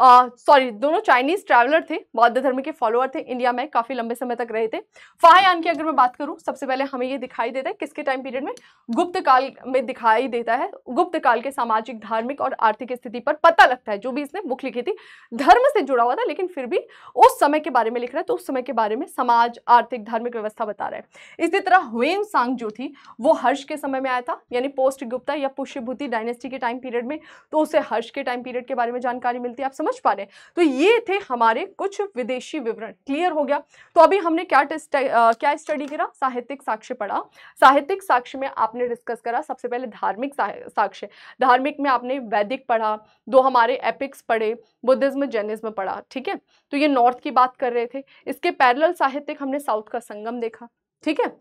सॉरी दोनों चाइनीज ट्रैवलर थे बौद्ध धर्म के फॉलोअर थे इंडिया में काफ़ी लंबे समय तक रहे थे फाहयान की अगर मैं बात करूँ सबसे पहले हमें ये दिखाई देता है किसके टाइम पीरियड में गुप्त काल में दिखाई देता है गुप्त काल के सामाजिक धार्मिक और आर्थिक स्थिति पर पता लगता है जो भी इसने बुक लिखी थी धर्म से जुड़ा हुआ था लेकिन फिर भी उस समय के बारे में लिख रहा है तो उस समय के बारे में समाज आर्थिक धार्मिक व्यवस्था बता रहा है इसी तरह हुएन सांग जो थी वो हर्ष के समय में आया था यानी पोस्ट गुप्ता या पुष्यभूति डायनेस्टी के टाइम पीरियड में तो उसे हर्ष के टाइम पीरियड के बारे में जानकारी मिलती है आप समझ पा रहे हैं तो ये थे हमारे कुछ विदेशी विवरण क्लियर हो गया तो अभी हमने क्या टेस्ट क्या स्टडी करा साहित्यिक साक्ष्य पढ़ा साहित्यिक साक्ष्य में आपने डिस्कस करा सबसे पहले धार्मिक साक्ष्य धार्मिक में आपने वैदिक पढ़ा दो हमारे एपिक्स पढ़े बुद्धिज्म जैनिज्म पढ़ा ठीक है तो ये नॉर्थ की बात कर रहे थे इसके पैरल साहित्यिक हमने साउथ का संगम देखा ठीक है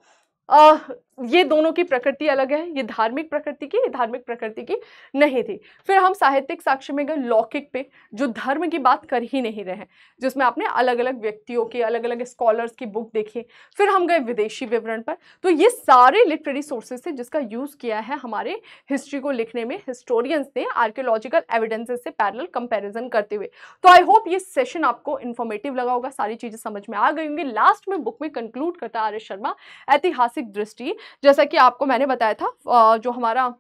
ये दोनों की प्रकृति अलग है ये धार्मिक प्रकृति की ये धार्मिक प्रकृति की नहीं थी फिर हम साहित्यिक साक्ष्य में गए लौकिक पे जो धर्म की बात कर ही नहीं रहे जिसमें आपने अलग अलग व्यक्तियों के अलग अलग स्कॉलर्स की बुक देखी फिर हम गए विदेशी विवरण पर तो ये सारे लिटरेरी सोर्सेज थे जिसका यूज़ किया है हमारे हिस्ट्री को लिखने में हिस्टोरियंस ने आर्कियोलॉजिकल एविडेंसेज से पैरल कंपेरिजन करते हुए तो आई होप ये सेशन आपको इन्फॉर्मेटिव लगा होगा सारी चीज़ें समझ में आ गई होंगी लास्ट में बुक में कंक्लूड करता आर्य शर्मा ऐतिहासिक दृष्टि जैसा कि आपको मैंने बताया था जो हमारा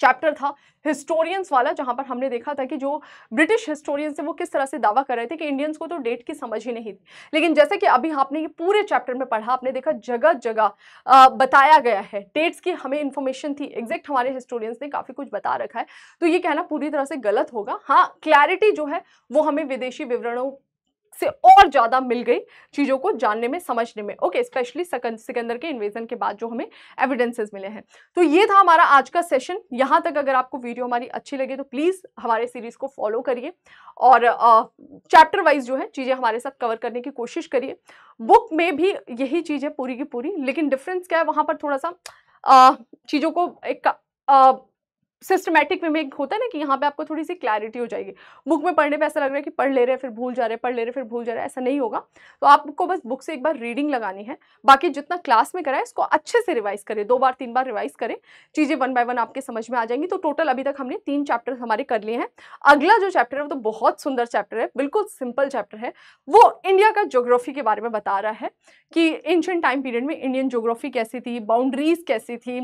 चैप्टर था हिस्टोरियंस वाला जहाँ पर हमने देखा था कि जो ब्रिटिश हिस्टोरियंस थे वो किस तरह से दावा कर रहे थे कि इंडियंस को तो डेट की समझ ही नहीं थी लेकिन जैसे कि अभी आपने ये पूरे चैप्टर में पढ़ा आपने देखा जगह जगह बताया गया है डेट्स की हमें इन्फॉर्मेशन थी एग्जैक्ट हमारे हिस्टोरियंस ने काफ़ी कुछ बता रखा है तो ये कहना पूरी तरह से गलत होगा हाँ क्लैरिटी जो है वो हमें विदेशी विवरणों से और ज़्यादा मिल गई चीज़ों को जानने में समझने में ओके स्पेशली सिकंदर के इन्वेजन के बाद जो हमें एविडेंसेस मिले हैं तो ये था हमारा आज का सेशन यहाँ तक अगर आपको वीडियो हमारी अच्छी लगे तो प्लीज़ हमारे सीरीज़ को फॉलो करिए और चैप्टर वाइज जो है चीज़ें हमारे साथ कवर करने की कोशिश करिए बुक में भी यही चीज़ है पूरी की पूरी लेकिन डिफरेंस क्या है वहाँ पर थोड़ा सा चीज़ों को एक सिस्टमेटिक वे में एक होता है ना कि यहाँ पे आपको थोड़ी सी क्लैरिटी हो जाएगी बुक में पढ़ने पे ऐसा लग रहा है कि पढ़ ले रहे हैं फिर भूल जा रहे हैं पढ़ ले रहे हैं फिर भूल जा रहे हैं ऐसा नहीं होगा तो आपको बस बुक से एक बार रीडिंग लगानी है बाकी जितना क्लास में कराए इसको अच्छे से रिवाइज करें दो बार तीन बार रिवाइज करें चीज़ें वन बाय वन आपके समझ में आ जाएंगी तो टोटल अभी तक हमने तीन चैप्टर हमारे कर लिए हैं अगला जो चैप्टर है वो तो बहुत सुंदर चैप्टर है बिल्कुल सिंपल चैप्टर है वो इंडिया का जोग्राफी के बारे में बता रहा है कि एंशियंट टाइम पीरियड में इंडियन जोग्राफी कैसी थी बाउंड्रीज कैसी थी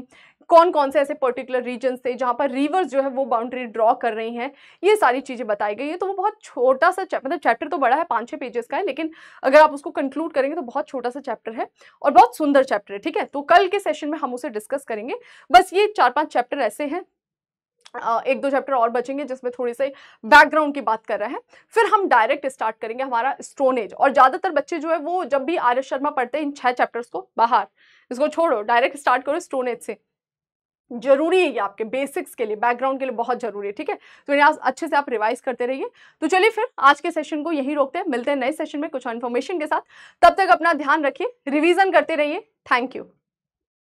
कौन कौन से ऐसे पर्टिकुलर रीजन थे जहाँ पर रिवर्स जो है वो बाउंड्री ड्रॉ कर रही हैं ये सारी चीज़ें बताई गई है तो वो बहुत छोटा सा मतलब चैप्टर तो बड़ा है पाँच छः पेजेस का है लेकिन अगर आप उसको कंक्लूड करेंगे तो बहुत छोटा सा चैप्टर है और बहुत सुंदर चैप्टर है ठीक है तो कल के सेशन में हम उसे डिस्कस करेंगे बस ये चार पाँच चैप्टर ऐसे हैं एक दो चैप्टर और बचेंगे जिसमें थोड़ी सी बैकग्राउंड की बात कर रहे हैं फिर हम डायरेक्ट स्टार्ट करेंगे हमारा स्टोनेज और ज़्यादातर बच्चे जो है वो जब भी आर्य शर्मा पढ़ते हैं इन छः चैप्टर्स को बाहर इसको छोड़ो डायरेक्ट स्टार्ट करो स्टोनेज से जरूरी है ये आपके बेसिक्स के लिए बैकग्राउंड के लिए बहुत जरूरी है ठीक है तो इन्हें अच्छे से आप रिवाइज करते रहिए तो चलिए फिर आज के सेशन को यहीं रोकते हैं मिलते हैं नए सेशन में कुछ इन्फॉर्मेशन के साथ तब तक अपना ध्यान रखिए रिविजन करते रहिए थैंक यू